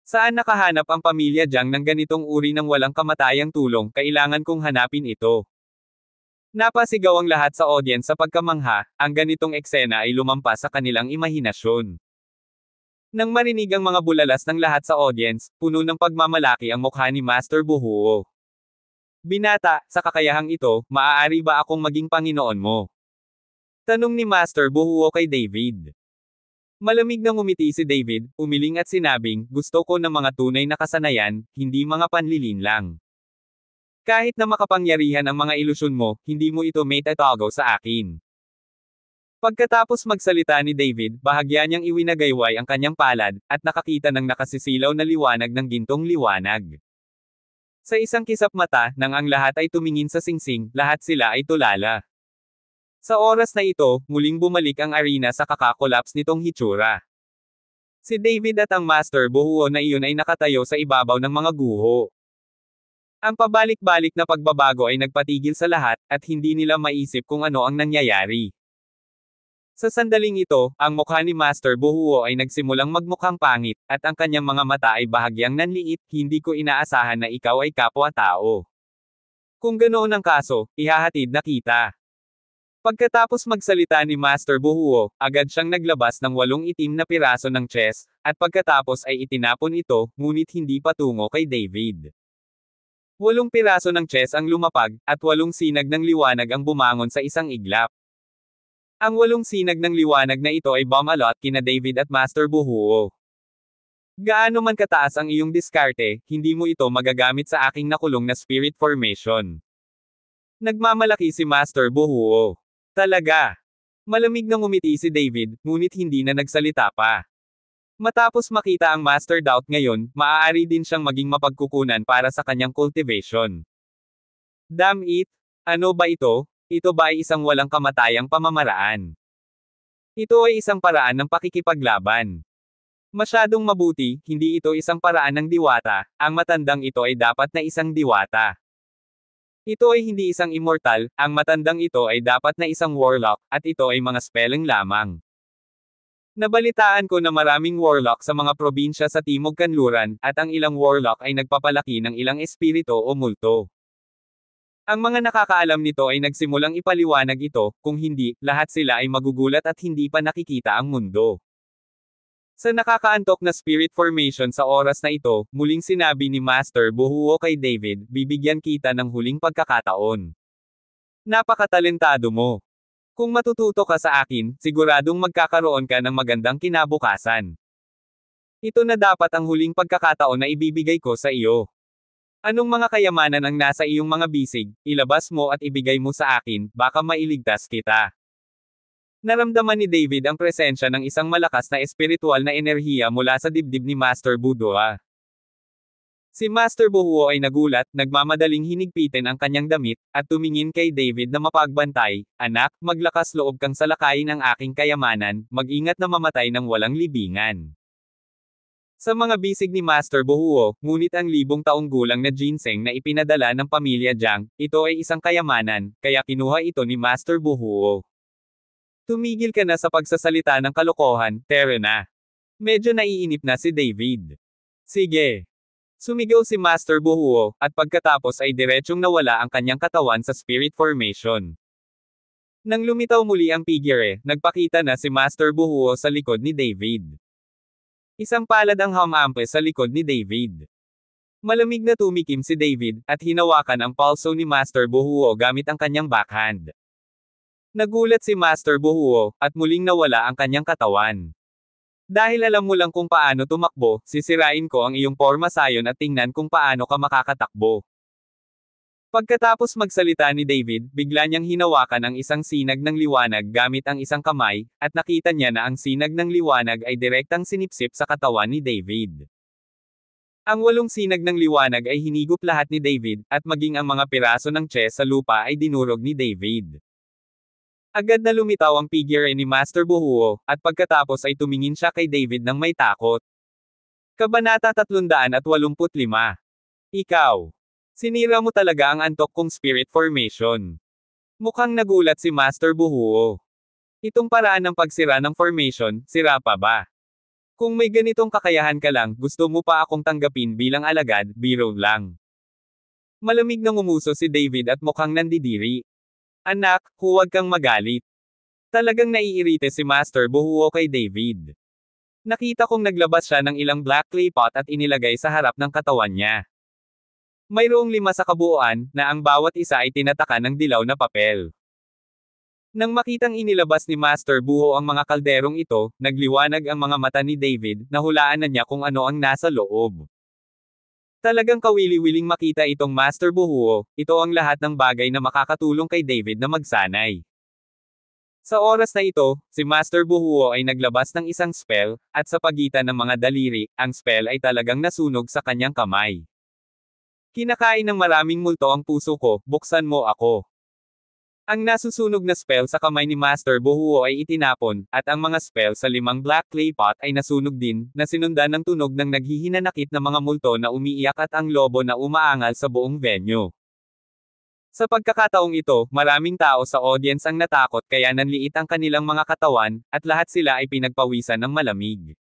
Saan nakahanap ang pamilya Jiang ng ganitong uri ng walang kamatayang tulong, kailangan kong hanapin ito. Napasigaw ang lahat sa audience sa pagkamangha, ang ganitong eksena ay lumampas sa kanilang imahinasyon. Nang marinig ang mga bulalas ng lahat sa audience, puno ng pagmamalaki ang mukha ni Master Buhuo. Binata, sa kakayahang ito, maaari ba akong maging Panginoon mo? Tanong ni Master Buhuo kay David. Malamig na umiti si David, umiling at sinabing, gusto ko ng mga tunay na kasanayan, hindi mga panlilin lang. Kahit na makapangyarihan ang mga ilusyon mo, hindi mo ito may tatago sa akin. Pagkatapos magsalita ni David, bahagya niyang iwinagayway ang kanyang palad, at nakakita ng nakasisilaw na liwanag ng gintong liwanag. Sa isang kisap mata, nang ang lahat ay tumingin sa singsing, lahat sila ay tulala. Sa oras na ito, muling bumalik ang arena sa kakakolaps nitong hitsura. Si David at ang Master Buhuo na iyon ay nakatayo sa ibabaw ng mga guho. Ang pabalik-balik na pagbabago ay nagpatigil sa lahat, at hindi nila maisip kung ano ang nangyayari. Sa sandaling ito, ang mukha ni Master Buhuo ay nagsimulang magmukhang pangit, at ang kanyang mga mata ay bahagyang nanliit, hindi ko inaasahan na ikaw ay kapwa-tao. Kung ganoon ang kaso, ihahatid na kita. Pagkatapos magsalita ni Master Buhuo, agad siyang naglabas ng walong itim na piraso ng chess, at pagkatapos ay itinapon ito, ngunit hindi patungo kay David. Walong piraso ng chess ang lumapag, at walong sinag ng liwanag ang bumangon sa isang iglap. Ang walong sinag ng liwanag na ito ay Bomb Bomalot kina David at Master Buhuo. Gaano man kataas ang iyong diskarte, hindi mo ito magagamit sa aking nakulong na spirit formation. Nagmamalaki si Master Buhuo. Talaga. Malamig na ngumiti si David, ngunit hindi na nagsalita pa. Matapos makita ang Master Doubt ngayon, maaari din siyang maging mapagkukunan para sa kanyang cultivation. Damn it! Ano ba ito? Ito ba ay isang walang kamatayang pamamaraan? Ito ay isang paraan ng pakikipaglaban. Masyadong mabuti, hindi ito isang paraan ng diwata, ang matandang ito ay dapat na isang diwata. Ito ay hindi isang immortal, ang matandang ito ay dapat na isang warlock, at ito ay mga spelling lamang. Nabalitaan ko na maraming warlock sa mga probinsya sa Timog Kanluran, at ang ilang warlock ay nagpapalaki ng ilang espirito o multo. Ang mga nakakaalam nito ay nagsimulang ipaliwanag ito, kung hindi, lahat sila ay magugulat at hindi pa nakikita ang mundo. Sa nakakaantok na spirit formation sa oras na ito, muling sinabi ni Master Buhuo kay David, bibigyan kita ng huling pagkakataon. Napakatalentado mo. Kung matututo ka sa akin, siguradong magkakaroon ka ng magandang kinabukasan. Ito na dapat ang huling pagkakataon na ibibigay ko sa iyo. Anong mga kayamanan ang nasa iyong mga bisig, ilabas mo at ibigay mo sa akin, baka mailigtas kita. Naramdaman ni David ang presensya ng isang malakas na espiritual na enerhiya mula sa dibdib ni Master Budua. Si Master Buhuo ay nagulat, nagmamadaling hinigpitin ang kanyang damit, at tumingin kay David na mapagbantay, Anak, maglakas loob kang salakayin ang aking kayamanan, mag-ingat na mamatay ng walang libingan. Sa mga bisig ni Master Buhuo, ngunit ang libong taong gulang na ginseng na ipinadala ng pamilya Jiang, ito ay isang kayamanan, kaya kinuha ito ni Master Buhuo. Tumigil ka na sa pagsasalita ng kalokohan, tere na. Medyo naiinip na si David. Sige. Sumigaw si Master Buhuo, at pagkatapos ay diretsyong nawala ang kanyang katawan sa spirit formation. Nang lumitaw muli ang pigire, nagpakita na si Master Buhuo sa likod ni David. Isang palad ang hamampe sa likod ni David. Malamig na tumikim si David, at hinawakan ang palso ni Master Buhuo gamit ang kanyang backhand. Nagulat si Master Buhuo at muling nawala ang kanyang katawan. Dahil alam mo lang kung paano tumakbo, sisirain ko ang iyong porma sayon at tingnan kung paano ka makakatakbo. Pagkatapos magsalita ni David, bigla niyang hinawakan ang isang sinag ng liwanag gamit ang isang kamay, at nakita niya na ang sinag ng liwanag ay direktang sinipsip sa katawan ni David. Ang walong sinag ng liwanag ay hinigop lahat ni David, at maging ang mga piraso ng chess sa lupa ay dinurog ni David. Agad na lumitaw ang figure ni Master Buhuo, at pagkatapos ay tumingin siya kay David ng may takot. Kabanata 385 Ikaw Sinira mo talaga ang antok kong spirit formation. Mukhang nagulat si Master Buhuo. Itong paraan ng pagsira ng formation, sira pa ba? Kung may ganitong kakayahan ka lang, gusto mo pa akong tanggapin bilang alagad, biro lang. Malamig nang umuso si David at mukhang nandidiri. Anak, huwag kang magalit. Talagang naiirite si Master Buhuo kay David. Nakita kong naglabas siya ng ilang black clay pot at inilagay sa harap ng katawan niya. Mayroong lima sa kabuuan na ang bawat isa ay tinatakan ng dilaw na papel. Nang makitang inilabas ni Master Buho ang mga kalderong ito, nagliwanag ang mga mata ni David, nahulaan na niya kung ano ang nasa loob. Talagang kawili-wiling makita itong Master Buho, ito ang lahat ng bagay na makakatulong kay David na magsanay. Sa oras na ito, si Master Buho ay naglabas ng isang spell, at sa pagitan ng mga daliri, ang spell ay talagang nasunog sa kanyang kamay. Kinakain ng maraming multo ang puso ko, buksan mo ako. Ang nasusunog na spell sa kamay ni Master Buhuo ay itinapon, at ang mga spell sa limang black clay pot ay nasunog din, na sinundan ng tunog ng naghihinanakit na mga multo na umiiyak at ang lobo na umaangal sa buong venue. Sa pagkakataong ito, maraming tao sa audience ang natakot kaya nanliit ang kanilang mga katawan, at lahat sila ay pinagpawisan ng malamig.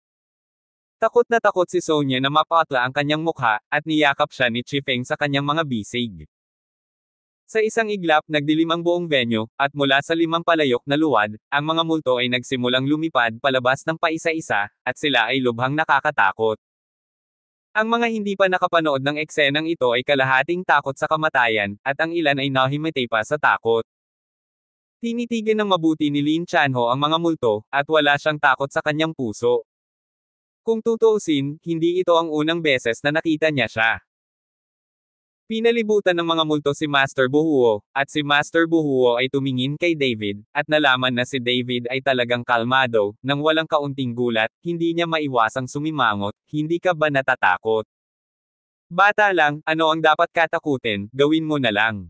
Takot na takot si Sonya na mapatla ang kanyang mukha, at niyakap siya ni Chifeng sa kanyang mga bisig. Sa isang iglap nagdilim ang buong venue, at mula sa limang palayok na luwad, ang mga multo ay nagsimulang lumipad palabas ng paisa-isa, at sila ay lubhang nakakatakot. Ang mga hindi pa nakapanood ng eksenang ito ay kalahating takot sa kamatayan, at ang ilan ay nahimete pa sa takot. Tinitigan ng mabuti ni Lin Chanho ang mga multo, at wala siyang takot sa kanyang puso. Kung tutuusin, hindi ito ang unang beses na nakita niya siya. Pinalibutan ng mga multo si Master Buhuo, at si Master Buhuo ay tumingin kay David, at nalaman na si David ay talagang kalmado, nang walang kaunting gulat, hindi niya maiwasang sumimangot, hindi ka ba natatakot? Bata lang, ano ang dapat katakutin, gawin mo na lang.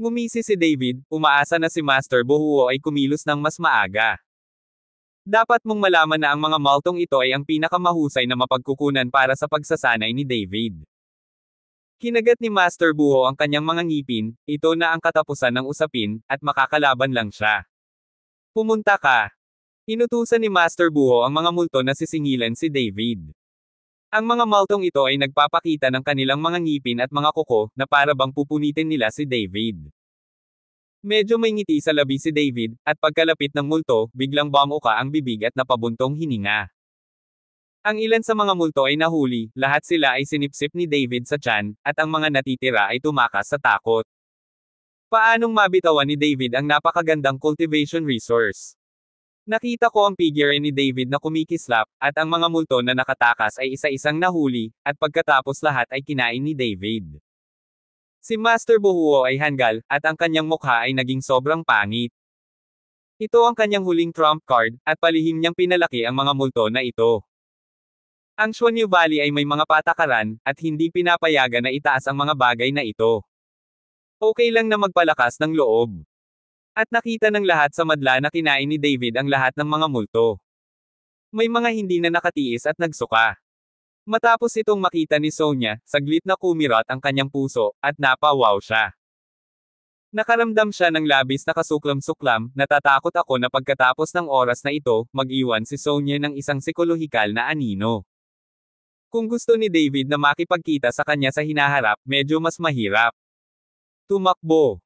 Ngumisi si David, umaasa na si Master Buhuo ay kumilos ng mas maaga. Dapat mong malaman na ang mga maltong ito ay ang pinakamahusay na mapagkukunan para sa pagsasanay ni David. Kinagat ni Master Buho ang kanyang mga ngipin, ito na ang katapusan ng usapin, at makakalaban lang siya. Pumunta ka. Inutusan ni Master Buho ang mga multo na sisingilan si David. Ang mga maltong ito ay nagpapakita ng kanilang mga ngipin at mga kuko, na para bang pupunitin nila si David. Medyo may ngiti sa labi si David, at pagkalapit ng multo, biglang bamuka ang bibig at napabuntong hininga. Ang ilan sa mga multo ay nahuli, lahat sila ay sinipsip ni David sa tiyan, at ang mga natitira ay tumakas sa takot. Paanong mabitawan ni David ang napakagandang cultivation resource? Nakita ko ang figure ni David na kumikislap, at ang mga multo na nakatakas ay isa-isang nahuli, at pagkatapos lahat ay kinain ni David. Si Master Bohuo ay hanggal, at ang kanyang mukha ay naging sobrang pangit. Ito ang kanyang huling trump card, at palihim niyang pinalaki ang mga multo na ito. Ang Xuanyu Valley ay may mga patakaran, at hindi pinapayagan na itaas ang mga bagay na ito. Okay lang na magpalakas ng loob. At nakita ng lahat sa madla na kinain ni David ang lahat ng mga multo. May mga hindi na nakatiis at nagsuka. Matapos itong makita ni Sonya, saglit na kumirat ang kanyang puso, at napawaw siya. Nakaramdam siya ng labis na kasuklam-suklam, natatakot ako na pagkatapos ng oras na ito, mag-iwan si Sonya ng isang psikolohikal na anino. Kung gusto ni David na makipagkita sa kanya sa hinaharap, medyo mas mahirap. Tumakbo.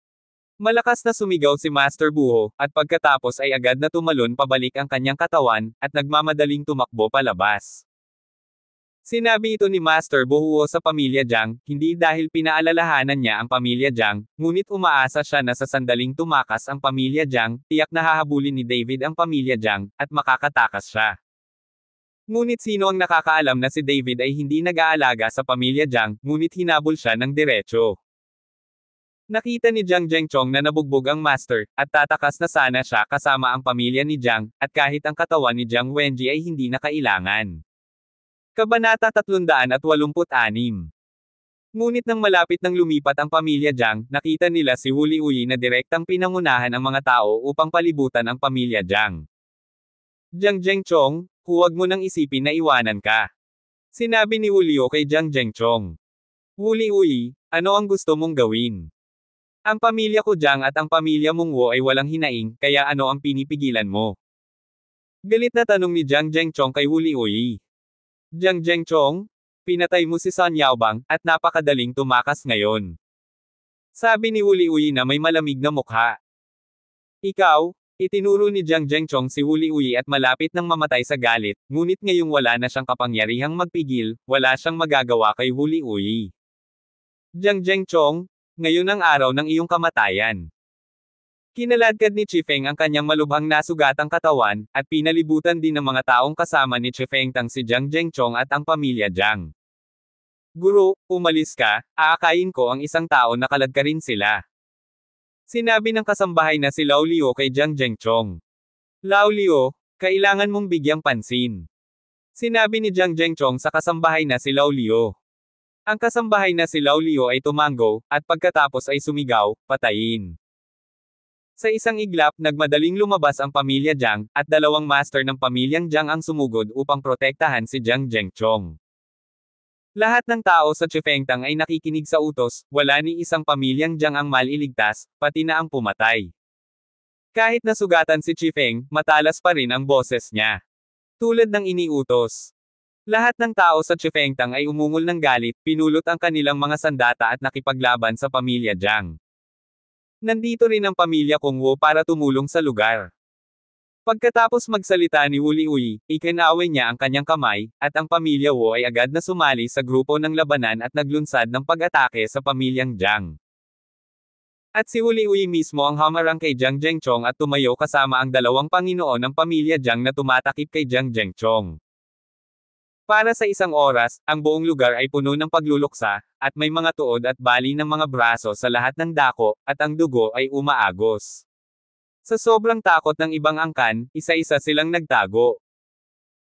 Malakas na sumigaw si Master Buho, at pagkatapos ay agad na tumalon pabalik ang kanyang katawan, at nagmamadaling tumakbo palabas. Sinabi ito ni Master Bohuo sa pamilya Jiang, hindi dahil pinaalalahanan niya ang pamilya Jiang, ngunit umaasa siya na sa sandaling tumakas ang pamilya Jiang, tiyak na hahabulin ni David ang pamilya Jiang, at makakatakas siya. Ngunit sino ang nakakaalam na si David ay hindi nag-aalaga sa pamilya Jiang, ngunit hinabol siya ng diretso. Nakita ni Jiang Jengchong na nabugbog ang master, at tatakas na sana siya kasama ang pamilya ni Jiang, at kahit ang katawan ni Jiang Wenji ay hindi na kailangan. Kabanata 386. Ngunit nang malapit nang lumipat ang pamilya Jiang, nakita nila si Huli Uyi na direktang pinangunahan ang mga tao upang palibutan ang pamilya Jiang. Jiang Zhengchong, huwag mo nang isipin na iwanan ka. Sinabi ni Wulio kay Jiang Zhengchong. Huli Uyi, ano ang gusto mong gawin? Ang pamilya ko Jiang at ang pamilya mong Wo ay walang hinaing, kaya ano ang pinipigilan mo? Galit na tanong ni Jiang Zhengchong kay Huli Uyi. Jiang Zhengchong, pinatay mo si Sun Yaobang, at napakadaling tumakas ngayon. Sabi ni Wuli Uyi na may malamig na mukha. Ikaw, itinuro ni Jiang Zhengchong si Wuli Uyi at malapit nang mamatay sa galit, ngunit ngayong wala na siyang kapangyarihang magpigil, wala siyang magagawa kay Wuli Uyi. Jiang Zhengchong, ngayon ang araw ng iyong kamatayan. Kinaladkad ni Chifeng ang kanyang malubhang nasugatang katawan, at pinalibutan din ng mga taong kasama ni Chifeng Tang si Jiang Jengchong at ang pamilya Jiang. Guru, umalis ka, aakain ko ang isang tao na kaladka rin sila. Sinabi ng kasambahay na si Lao Liu kay Jiang Jengchong. Lao Liu, kailangan mong bigyang pansin. Sinabi ni Jiang Jengchong sa kasambahay na si Lao Liu. Ang kasambahay na si Lao Liu ay tumango, at pagkatapos ay sumigaw, patayin. Sa isang iglap, nagmadaling lumabas ang pamilya Jiang, at dalawang master ng pamilyang Jiang ang sumugod upang protektahan si Jiang Zhengchong. Lahat ng tao sa Chifengtang ay nakikinig sa utos, wala ni isang pamilyang Jiang ang maliligtas, pati na ang pumatay. Kahit nasugatan si Chifeng, matalas pa rin ang boses niya. Tulad ng iniutos. Lahat ng tao sa Chifengtang ay umungol ng galit, pinulot ang kanilang mga sandata at nakipaglaban sa pamilya Jiang. Nandito rin ang pamilya kong Wo para tumulong sa lugar. Pagkatapos magsalita ni Uli-Uli, ikinawe niya ang kanyang kamay, at ang pamilya Wo ay agad na sumali sa grupo ng labanan at naglunsad ng pag-atake sa pamilyang Jiang. At si Uli-Uli mismo ang hamarang kay Jiang Zhengchong at tumayo kasama ang dalawang Panginoon ng pamilya Jiang na tumatakip kay Jiang Zhengchong. Para sa isang oras, ang buong lugar ay puno ng pagluluksa, at may mga tuod at bali ng mga braso sa lahat ng dako, at ang dugo ay umaagos. Sa sobrang takot ng ibang angkan, isa-isa silang nagtago.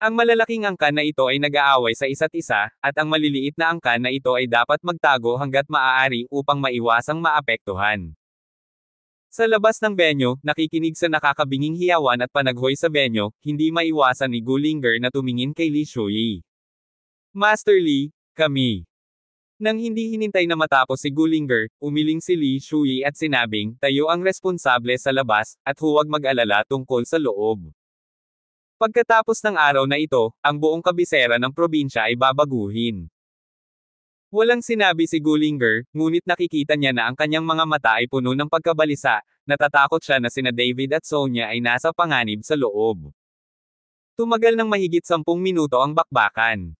Ang malalaking angkan na ito ay nag-aaway sa isa't isa, at ang maliliit na angkan na ito ay dapat magtago hanggat maaari upang maiwasang maapektuhan. Sa labas ng venue, nakikinig sa nakakabinging hiyawan at panaghoy sa venue, hindi maiwasan ni Gulinger na tumingin kay Li Shuyi. Master Lee, kami. Nang hindi hinintay na matapos si Gulinger, umiling si Lee Shuyi at sinabing, tayo ang responsable sa labas, at huwag mag-alala tungkol sa loob. Pagkatapos ng araw na ito, ang buong kabisera ng probinsya ay babaguhin. Walang sinabi si Gulinger, ngunit nakikita niya na ang kanyang mga mata ay puno ng pagkabalisa, natatakot siya na sina David at Sonya ay nasa panganib sa loob. Tumagal ng mahigit sampung minuto ang bakbakan.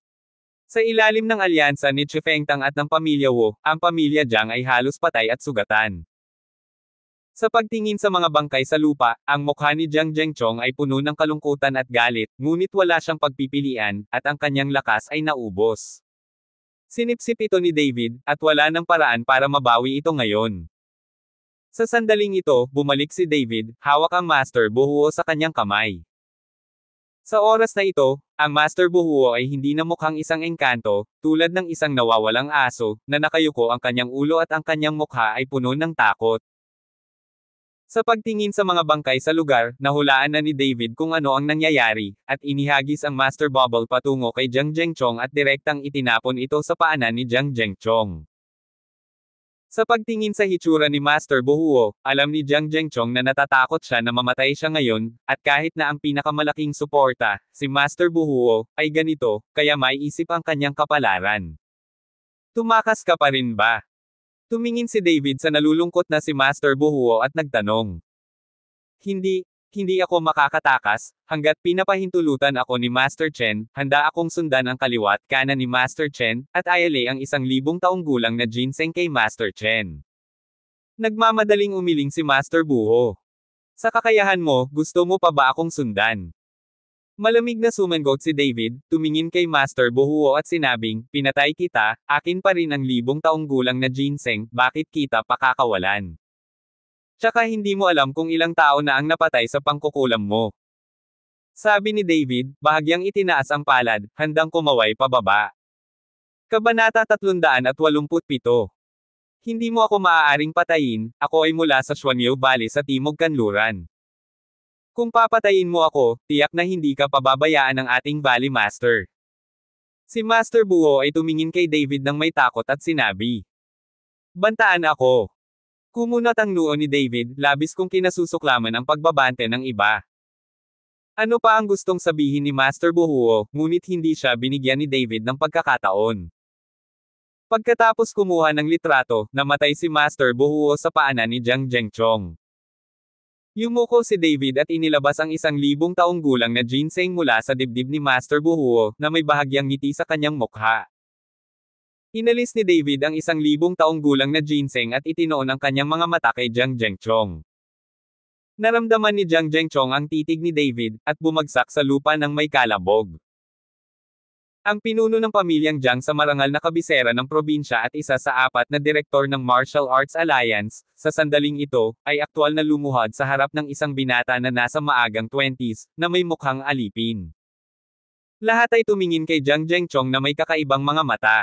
Sa ilalim ng alyansa ni Chifeng Tang at ng pamilya Wu, ang pamilya Jiang ay halos patay at sugatan. Sa pagtingin sa mga bangkay sa lupa, ang mukha ni Jiang Zhengchong ay puno ng kalungkutan at galit, ngunit wala siyang pagpipilian, at ang kanyang lakas ay naubos. Sinipsip ito ni David, at wala ng paraan para mabawi ito ngayon. Sa sandaling ito, bumalik si David, hawak ang master buhuo sa kanyang kamay. Sa oras na ito, ang Master Buhuo ay hindi na mukhang isang engkanto, tulad ng isang nawawalang aso, na nakayuko ang kanyang ulo at ang kanyang mukha ay puno ng takot. Sa pagtingin sa mga bangkay sa lugar, nahulaan na ni David kung ano ang nangyayari, at inihagis ang Master Bubble patungo kay Jiang Jengchong at direktang itinapon ito sa paanan ni Jiang Jengchong. Sa pagtingin sa hitsura ni Master Buhuo, alam ni Jiang Jengchong na natatakot siya na mamatay siya ngayon, at kahit na ang pinakamalaking suporta, si Master Buhuo, ay ganito, kaya may isip ang kanyang kapalaran. Tumakas ka pa rin ba? Tumingin si David sa nalulungkot na si Master Buhuo at nagtanong. Hindi, hindi ako makakatakas, hanggat pinapahintulutan ako ni Master Chen, handa akong sundan ang kaliwat kanan ni Master Chen, at ayale ang isang libong taong gulang na ginseng kay Master Chen. Nagmamadaling umiling si Master Buho. Sa kakayahan mo, gusto mo pa ba akong sundan? Malamig na sumangot si David, tumingin kay Master Buhuo at sinabing, pinatay kita, akin pa rin ang libong taong gulang na ginseng, bakit kita pakakawalan? Tsaka hindi mo alam kung ilang tao na ang napatay sa pangkukulam mo. Sabi ni David, bahagyang itinaas ang palad, handang kumaway pababa. Kabanata 387 Hindi mo ako maaaring patayin, ako ay mula sa Suanyo Valley sa Timog Kanluran. Kung papatayin mo ako, tiyak na hindi ka pababayaan ng ating Valley Master. Si Master Buo ay tumingin kay David ng may takot at sinabi. Bantaan ako ang noo ni David, labis kong kinasusuklaman ang pagbabante ng iba. Ano pa ang gustong sabihin ni Master Buhuo, ngunit hindi siya binigyan ni David ng pagkakataon. Pagkatapos kumuha ng litrato, namatay si Master Buhuo sa paanan ni Jiang Jengchong. Yumuko si David at inilabas ang isang libong taong gulang na ginseng mula sa dibdib ni Master Buhuo, na may bahagyang ngiti sa kanyang mukha. Inalis ni David ang isang libong taong gulang na ginseng at itinoon ang kanyang mga mata kay Jiang Zhengchong. Naramdaman ni Jiang Zhengchong ang titig ni David, at bumagsak sa lupa ng may kalabog. Ang pinuno ng pamilyang Jiang sa marangal na kabisera ng probinsya at isa sa apat na direktor ng Martial Arts Alliance, sa sandaling ito, ay aktwal na lumuhad sa harap ng isang binata na nasa maagang 20s, na may mukhang alipin. Lahat ay tumingin kay Jiang Zhengchong na may kakaibang mga mata.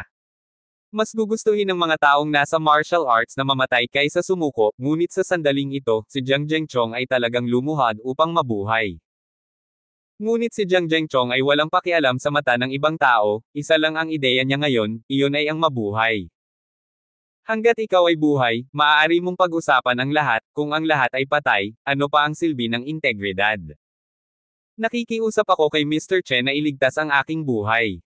Mas gugustuhin ng mga taong nasa martial arts na mamatay kaysa sumuko, ngunit sa sandaling ito, si Jiang Zhengchong ay talagang lumuhad upang mabuhay. Ngunit si Jiang Zhengchong ay walang pakialam sa mata ng ibang tao, isa lang ang ideya niya ngayon, iyon ay ang mabuhay. Hanggat ikaw ay buhay, maaari mong pag-usapan ang lahat, kung ang lahat ay patay, ano pa ang silbi ng integridad? Nakikiusap ako kay Mr. Chen na iligtas ang aking buhay.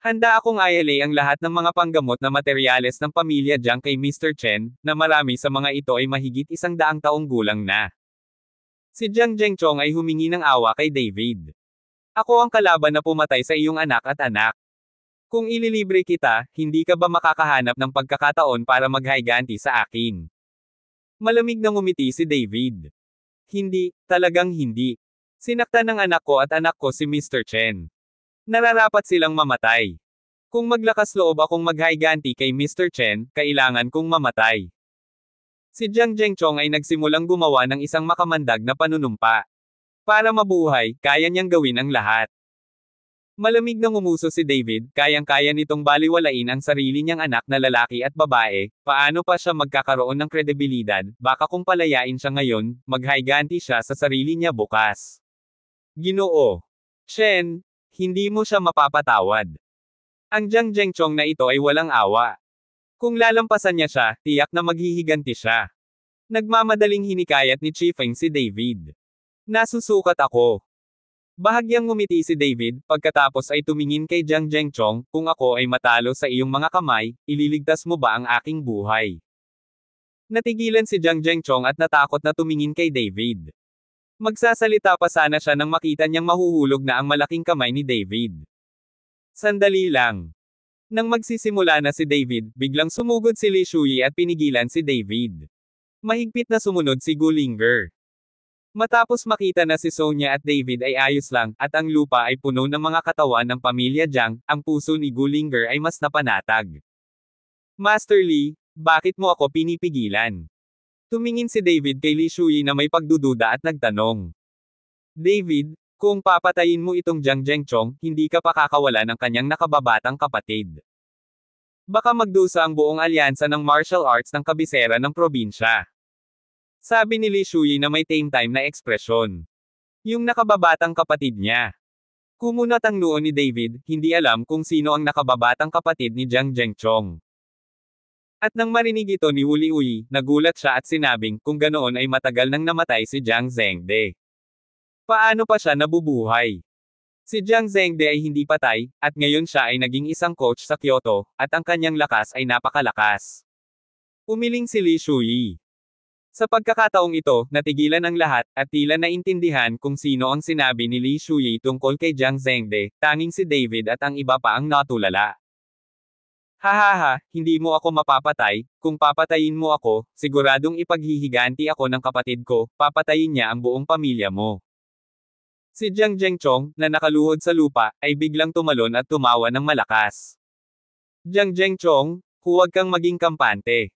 Handa akong ILA ang lahat ng mga panggamot na materyales ng pamilya Jiang kay Mr. Chen, na marami sa mga ito ay mahigit isang daang taong gulang na. Si Jiang Zhengchong ay humingi ng awa kay David. Ako ang kalaban na pumatay sa iyong anak at anak. Kung ililibre kita, hindi ka ba makakahanap ng pagkakataon para maghayganti sa akin? Malamig na ngumiti si David. Hindi, talagang hindi. Sinaktan ng anak ko at anak ko si Mr. Chen. Nararapat silang mamatay. Kung maglakas loob akong maghiganti kay Mr. Chen, kailangan kong mamatay. Si Jiang Zhengchong ay nagsimulang gumawa ng isang makamandag na panunumpa. Para mabuhay, kaya niyang gawin ang lahat. Malamig nang umuso si David, kayang-kaya nitong baliwalain ang sarili niyang anak na lalaki at babae, paano pa siya magkakaroon ng kredibilidad, baka kung palayain siya ngayon, maghiganti siya sa sarili niya bukas. Ginoo. Chen, hindi mo siya mapapatawad. Ang Jiang Zhengchong na ito ay walang awa. Kung lalampasan niya siya, tiyak na maghihiganti siya. Nagmamadaling hinikayat ni Chifeng si David. Nasusukat ako. Bahagyang ngumiti si David, pagkatapos ay tumingin kay Jiang Zhengchong, kung ako ay matalo sa iyong mga kamay, ililigtas mo ba ang aking buhay? Natigilan si Jiang Zhengchong at natakot na tumingin kay David. Magsasalita pa sana siya nang makita niyang mahuhulog na ang malaking kamay ni David. Sandali lang. Nang magsisimula na si David, biglang sumugod si Li Shuyi at pinigilan si David. Mahigpit na sumunod si Gulinger. Matapos makita na si Sonya at David ay ayos lang, at ang lupa ay puno ng mga katawan ng pamilya Jiang, ang puso ni Gulinger ay mas napanatag. Master Lee, bakit mo ako pinipigilan? Tumingin si David kay Li Shuyi na may pagdududa at nagtanong. David, kung papatayin mo itong Jiang Zhengchong, hindi ka pa kakawala ng kanyang nakababatang kapatid. Baka magdusa ang buong alyansa ng martial arts ng kabisera ng probinsya. Sabi ni Li Shuyi na may tame-time na ekspresyon. Yung nakababatang kapatid niya. Kumunat ang noon ni David, hindi alam kung sino ang nakababatang kapatid ni Jiang Zhengchong. At nang marinig ito ni Wuli Uyi, nagulat siya at sinabing, kung ganoon ay matagal nang namatay si Jiang Zengde. Paano pa siya nabubuhay? Si Jiang Zengde ay hindi patay, at ngayon siya ay naging isang coach sa Kyoto, at ang kanyang lakas ay napakalakas. Umiling si Li Shuyi. Sa pagkakataong ito, natigilan ang lahat, at tila naintindihan kung sino ang sinabi ni Li Shuyi tungkol kay Jiang Zengde, tanging si David at ang iba pa ang natulala. Hahaha, hindi mo ako mapapatay, kung papatayin mo ako, siguradong ipaghihiganti ako ng kapatid ko, papatayin niya ang buong pamilya mo. Si Jiang Zhengchong, na nakaluhod sa lupa, ay biglang tumalon at tumawa ng malakas. Jiang Zhengchong, huwag kang maging kampante.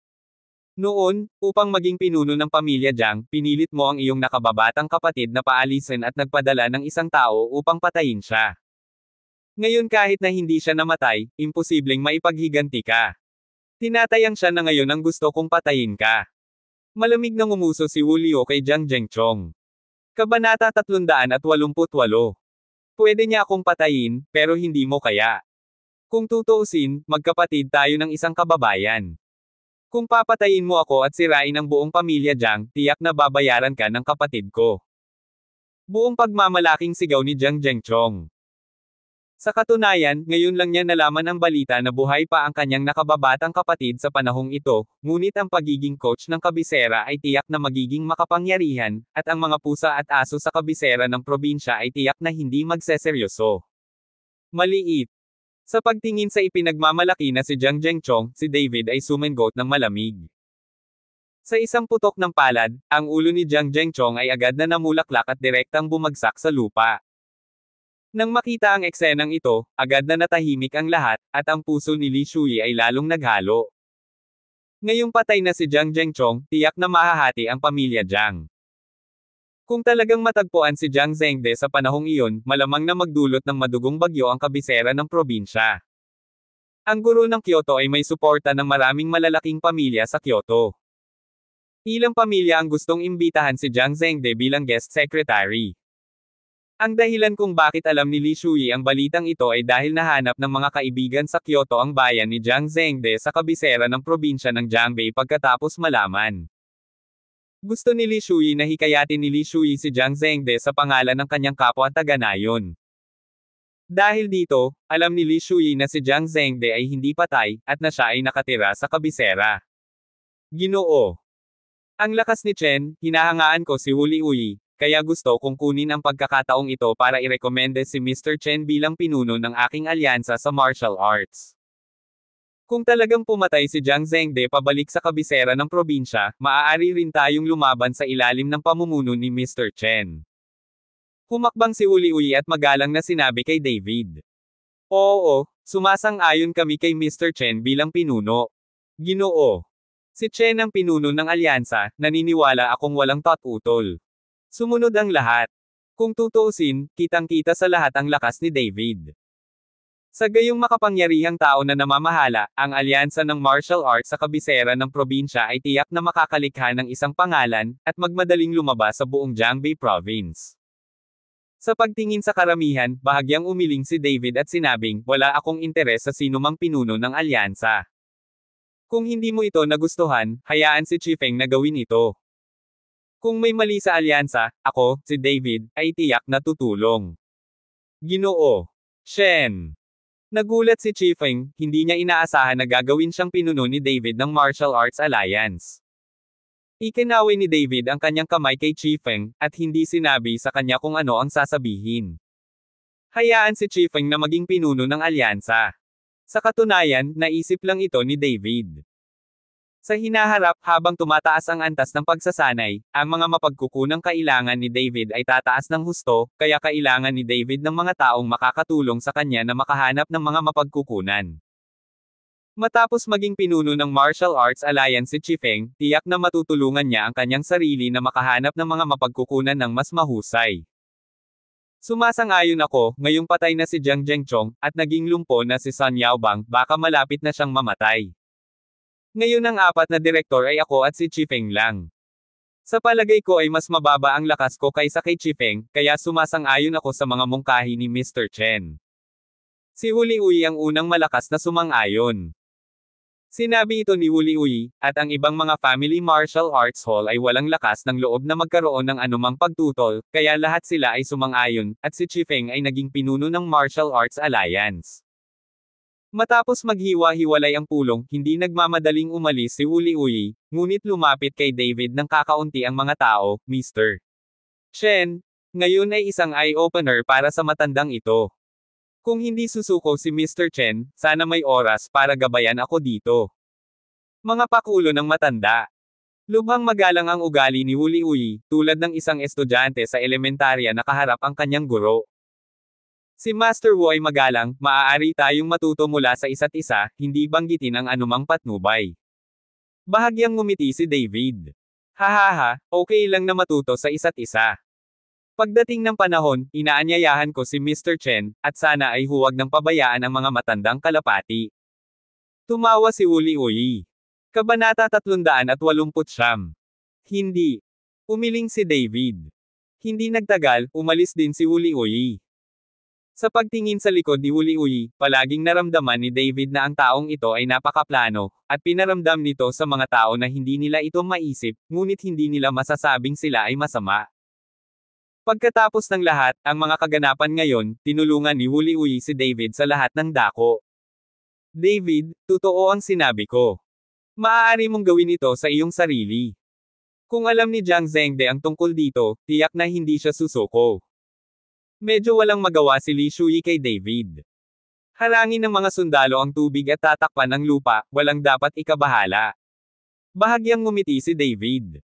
Noon, upang maging pinuno ng pamilya Jiang, pinilit mo ang iyong nakababatang kapatid na paalisin at nagpadala ng isang tao upang patayin siya. Ngayon kahit na hindi siya namatay, imposibleng maipaghiganti ka. Tinatayang siya na ngayon ang gusto kong patayin ka. Malamig nang ngumuso si Wu kay Jiang Zhengchong. Kabanata 388. Pwede niya akong patayin, pero hindi mo kaya. Kung tutuusin, magkapatid tayo ng isang kababayan. Kung papatayin mo ako at sirain ang buong pamilya Jiang, tiyak na babayaran ka ng kapatid ko. Buong pagmamalaking sigaw ni Jiang Zhengchong. Sa katunayan, ngayon lang niya nalaman ang balita na buhay pa ang kanyang nakababatang kapatid sa panahong ito, ngunit ang pagiging coach ng kabisera ay tiyak na magiging makapangyarihan, at ang mga pusa at aso sa kabisera ng probinsya ay tiyak na hindi magseseryoso. Maliit. Sa pagtingin sa ipinagmamalaki na si Jiang Jengchong, si David ay sumenggot ng malamig. Sa isang putok ng palad, ang ulo ni Jiang Jengchong ay agad na namulaklak at direktang bumagsak sa lupa. Nang makita ang eksenang ito, agad na natahimik ang lahat, at ang puso ni Li Shui ay lalong naghalo. Ngayong patay na si Jiang Zhengchong, tiyak na mahahati ang pamilya Jiang. Kung talagang matagpuan si Jiang Zhengde sa panahong iyon, malamang na magdulot ng madugong bagyo ang kabisera ng probinsya. Ang guro ng Kyoto ay may suporta ng maraming malalaking pamilya sa Kyoto. Ilang pamilya ang gustong imbitahan si Jiang Zhengde bilang guest secretary. Ang dahilan kung bakit alam ni Li Shuyi ang balitang ito ay dahil nahanap ng mga kaibigan sa Kyoto ang bayan ni Jiang Zengde sa kabisera ng probinsya ng Jiangbei pagkatapos malaman. Gusto ni Li Shuyi na hikayatin ni Li Shuyi si Jiang Zengde sa pangalan ng kanyang kapwa taganayon. Dahil dito, alam ni Li Shuyi na si Jiang Zengde ay hindi patay, at na siya ay nakatira sa kabisera. Ginoo. Ang lakas ni Chen, hinahangaan ko si Huli Uyi, kaya gusto kong kunin ang pagkakataong ito para irekomende si Mr. Chen bilang pinuno ng aking alyansa sa martial arts. Kung talagang pumatay si Jiang Zengde pabalik sa kabisera ng probinsya, maaari rin tayong lumaban sa ilalim ng pamumuno ni Mr. Chen. Humakbang si Uli-Uli at magalang na sinabi kay David. Oo, sumasang-ayon kami kay Mr. Chen bilang pinuno. Ginoo. Si Chen ang pinuno ng alyansa, naniniwala akong walang tatutol. Sumunod ang lahat. Kung tutuusin, kitang-kita sa lahat ang lakas ni David. Sa gayong makapangyarihang tao na namamahala, ang alyansa ng martial arts sa kabisera ng probinsya ay tiyak na makakalikha ng isang pangalan, at magmadaling lumabas sa buong Jiangbei province. Sa pagtingin sa karamihan, bahagyang umiling si David at sinabing, wala akong interes sa sinumang pinuno ng alyansa. Kung hindi mo ito nagustuhan, hayaan si Chifeng na gawin ito. Kung may mali sa alyansa, ako, si David, ay tiyak na tutulong. Ginoo. Shen. Nagulat si Chifeng, hindi niya inaasahan na gagawin siyang pinuno ni David ng Martial Arts Alliance. Ikinaway ni David ang kanyang kamay kay Chifeng, at hindi sinabi sa kanya kung ano ang sasabihin. Hayaan si Chifeng na maging pinuno ng alyansa. Sa katunayan, naisip lang ito ni David. Sa hinaharap, habang tumataas ang antas ng pagsasanay, ang mga mapagkukunang kailangan ni David ay tataas ng husto, kaya kailangan ni David ng mga taong makakatulong sa kanya na makahanap ng mga mapagkukunan. Matapos maging pinuno ng Martial Arts Alliance si Chifeng, tiyak na matutulungan niya ang kanyang sarili na makahanap ng mga mapagkukunan ng mas mahusay. Sumasang-ayon ako, ngayong patay na si Jiang Zhengchong, at naging lumpo na si Sun Yaobang, baka malapit na siyang mamatay. Ngayon ang apat na direktor ay ako at si Chifeng lang. Sa palagay ko ay mas mababa ang lakas ko kaysa kay Chifeng, kaya sumasang-ayon ako sa mga mungkahi ni Mr. Chen. Si Huli Uy ang unang malakas na sumang-ayon. Sinabi ito ni Wuli Uy, at ang ibang mga Family Martial Arts Hall ay walang lakas ng loob na magkaroon ng anumang pagtutol, kaya lahat sila ay sumang-ayon, at si Chifeng ay naging pinuno ng Martial Arts Alliance. Matapos maghiwa-hiwalay ang pulong, hindi nagmamadaling umalis si Uli Uli, ngunit lumapit kay David ng kakaunti ang mga tao, Mr. Chen, ngayon ay isang eye-opener para sa matandang ito. Kung hindi susuko si Mr. Chen, sana may oras para gabayan ako dito. Mga pakulo ng matanda. Lubhang magalang ang ugali ni Uli Uli, tulad ng isang estudyante sa elementarya na kaharap ang kanyang guro. Si Master Wu ay magalang, maaari tayong matuto mula sa isa't isa, hindi banggitin ang anumang patnubay. Bahagyang ngumiti si David. Hahaha, okay lang na matuto sa isa't isa. Pagdating ng panahon, inaanyayahan ko si Mr. Chen, at sana ay huwag nang pabayaan ang mga matandang kalapati. Tumawa si Uli Uli. Kabanata 389. Hindi. Umiling si David. Hindi nagtagal, umalis din si Uli Uli. Sa pagtingin sa likod ni Uli-Uli, palaging naramdaman ni David na ang taong ito ay napakaplano, at pinaramdam nito sa mga tao na hindi nila ito maisip, ngunit hindi nila masasabing sila ay masama. Pagkatapos ng lahat, ang mga kaganapan ngayon, tinulungan ni Uli-Uli si David sa lahat ng dako. David, totoo ang sinabi ko. Maaari mong gawin ito sa iyong sarili. Kung alam ni Jiang Zengde ang tungkol dito, tiyak na hindi siya susuko. Medyo walang magawa si Li Shui kay David. Harangin ng mga sundalo ang tubig at tatakpan ang lupa, walang dapat ikabahala. Bahagyang ngumiti si David.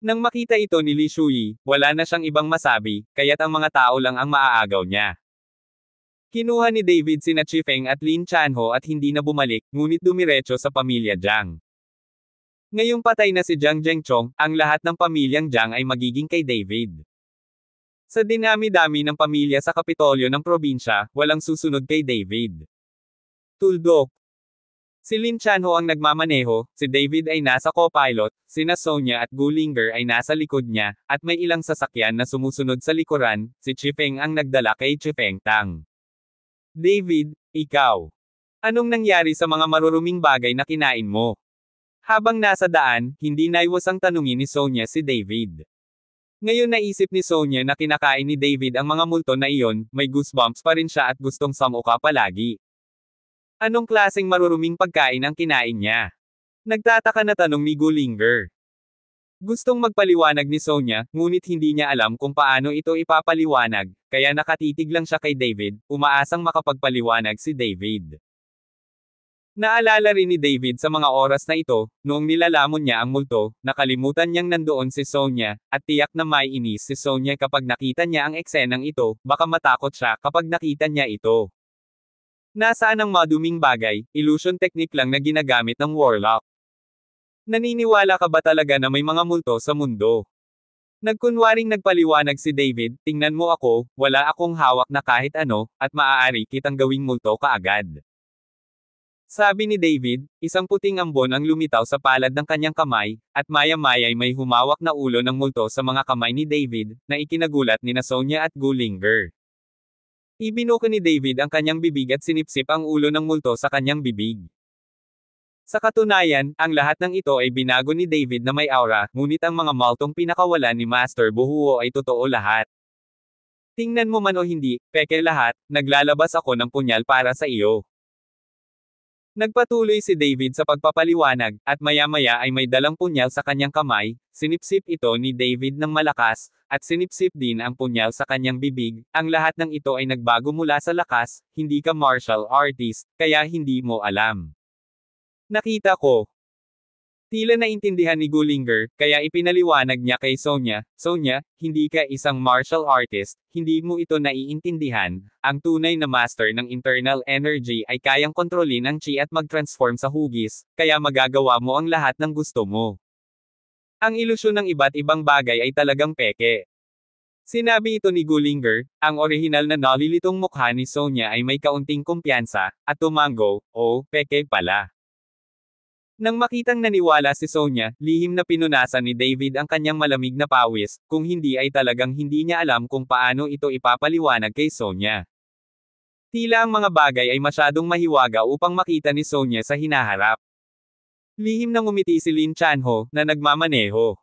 Nang makita ito ni Li Shui, wala na siyang ibang masabi, kaya't ang mga tao lang ang maaagaw niya. Kinuha ni David sina Chifeng at Lin Chanho at hindi na bumalik, ngunit dumiretso sa pamilya Jiang. Ngayong patay na si Jiang Zhengchong, ang lahat ng pamilyang Jiang ay magiging kay David. Sa dinami-dami ng pamilya sa kapitolyo ng probinsya, walang susunod kay David. Tuldok. Si Lin Chanho ang nagmamaneho, si David ay nasa co-pilot, sina Sonia at Gulinger ay nasa likod niya, at may ilang sasakyan na sumusunod sa likuran, si Chifeng ang nagdala kay Chifeng Tang. David, ikaw. Anong nangyari sa mga maruruming bagay na kinain mo? Habang nasa daan, hindi naiwasang tanungin ni Sonia si David. Ngayon naisip ni Sonia na kinakain ni David ang mga multo na iyon, may goosebumps pa rin siya at gustong samuka palagi. Anong klaseng maruruming pagkain ang kinain niya? Nagtataka na tanong ni Gulinger. Gustong magpaliwanag ni Sonia, ngunit hindi niya alam kung paano ito ipapaliwanag, kaya nakatitig lang siya kay David, umaasang makapagpaliwanag si David. Naalala rin ni David sa mga oras na ito, noong nilalamon niya ang multo, nakalimutan niyang nandoon si Sonya, at tiyak na maiinis si Sonya kapag nakita niya ang eksenang ito, baka matakot siya kapag nakita niya ito. Nasaan ang maduming bagay, illusion technique lang na ginagamit ng warlock. Naniniwala ka ba talaga na may mga multo sa mundo? Nagkunwaring nagpaliwanag si David, tingnan mo ako, wala akong hawak na kahit ano, at maaari kitang gawing multo kaagad. Sabi ni David, isang puting ambon ang lumitaw sa palad ng kanyang kamay, at maya-maya'y may humawak na ulo ng multo sa mga kamay ni David, na ikinagulat ni na Sonia at Gulinger. Ibinuko ni David ang kanyang bibig at sinipsip ang ulo ng multo sa kanyang bibig. Sa katunayan, ang lahat ng ito ay binago ni David na may aura, ngunit ang mga maltong pinakawalan ni Master Buhuo ay totoo lahat. Tingnan mo man o hindi, peke lahat, naglalabas ako ng punyal para sa iyo. Nagpatuloy si David sa pagpapaliwanag, at maya-maya ay may dalang punyal sa kanyang kamay, sinipsip ito ni David ng malakas, at sinipsip din ang punyal sa kanyang bibig, ang lahat ng ito ay nagbago mula sa lakas, hindi ka martial artist, kaya hindi mo alam. Nakita ko, Tila naintindihan ni Gulinger, kaya ipinaliwanag niya kay Sonya, Sonya, hindi ka isang martial artist, hindi mo ito naiintindihan. Ang tunay na master ng internal energy ay kayang kontrolin ang chi at mag-transform sa hugis, kaya magagawa mo ang lahat ng gusto mo. Ang ilusyon ng iba't ibang bagay ay talagang peke. Sinabi ito ni Gulinger, ang orihinal na nalilitong mukha ni Sonya ay may kaunting kumpiyansa, at tumango, oh, peke pala. Nang makitang naniwala si Sonya, lihim na pinunasan ni David ang kanyang malamig na pawis, kung hindi ay talagang hindi niya alam kung paano ito ipapaliwanag kay Sonya. Tila ang mga bagay ay masyadong mahiwaga upang makita ni Sonya sa hinaharap. Lihim na umiti si Lin Chanho, na nagmamaneho.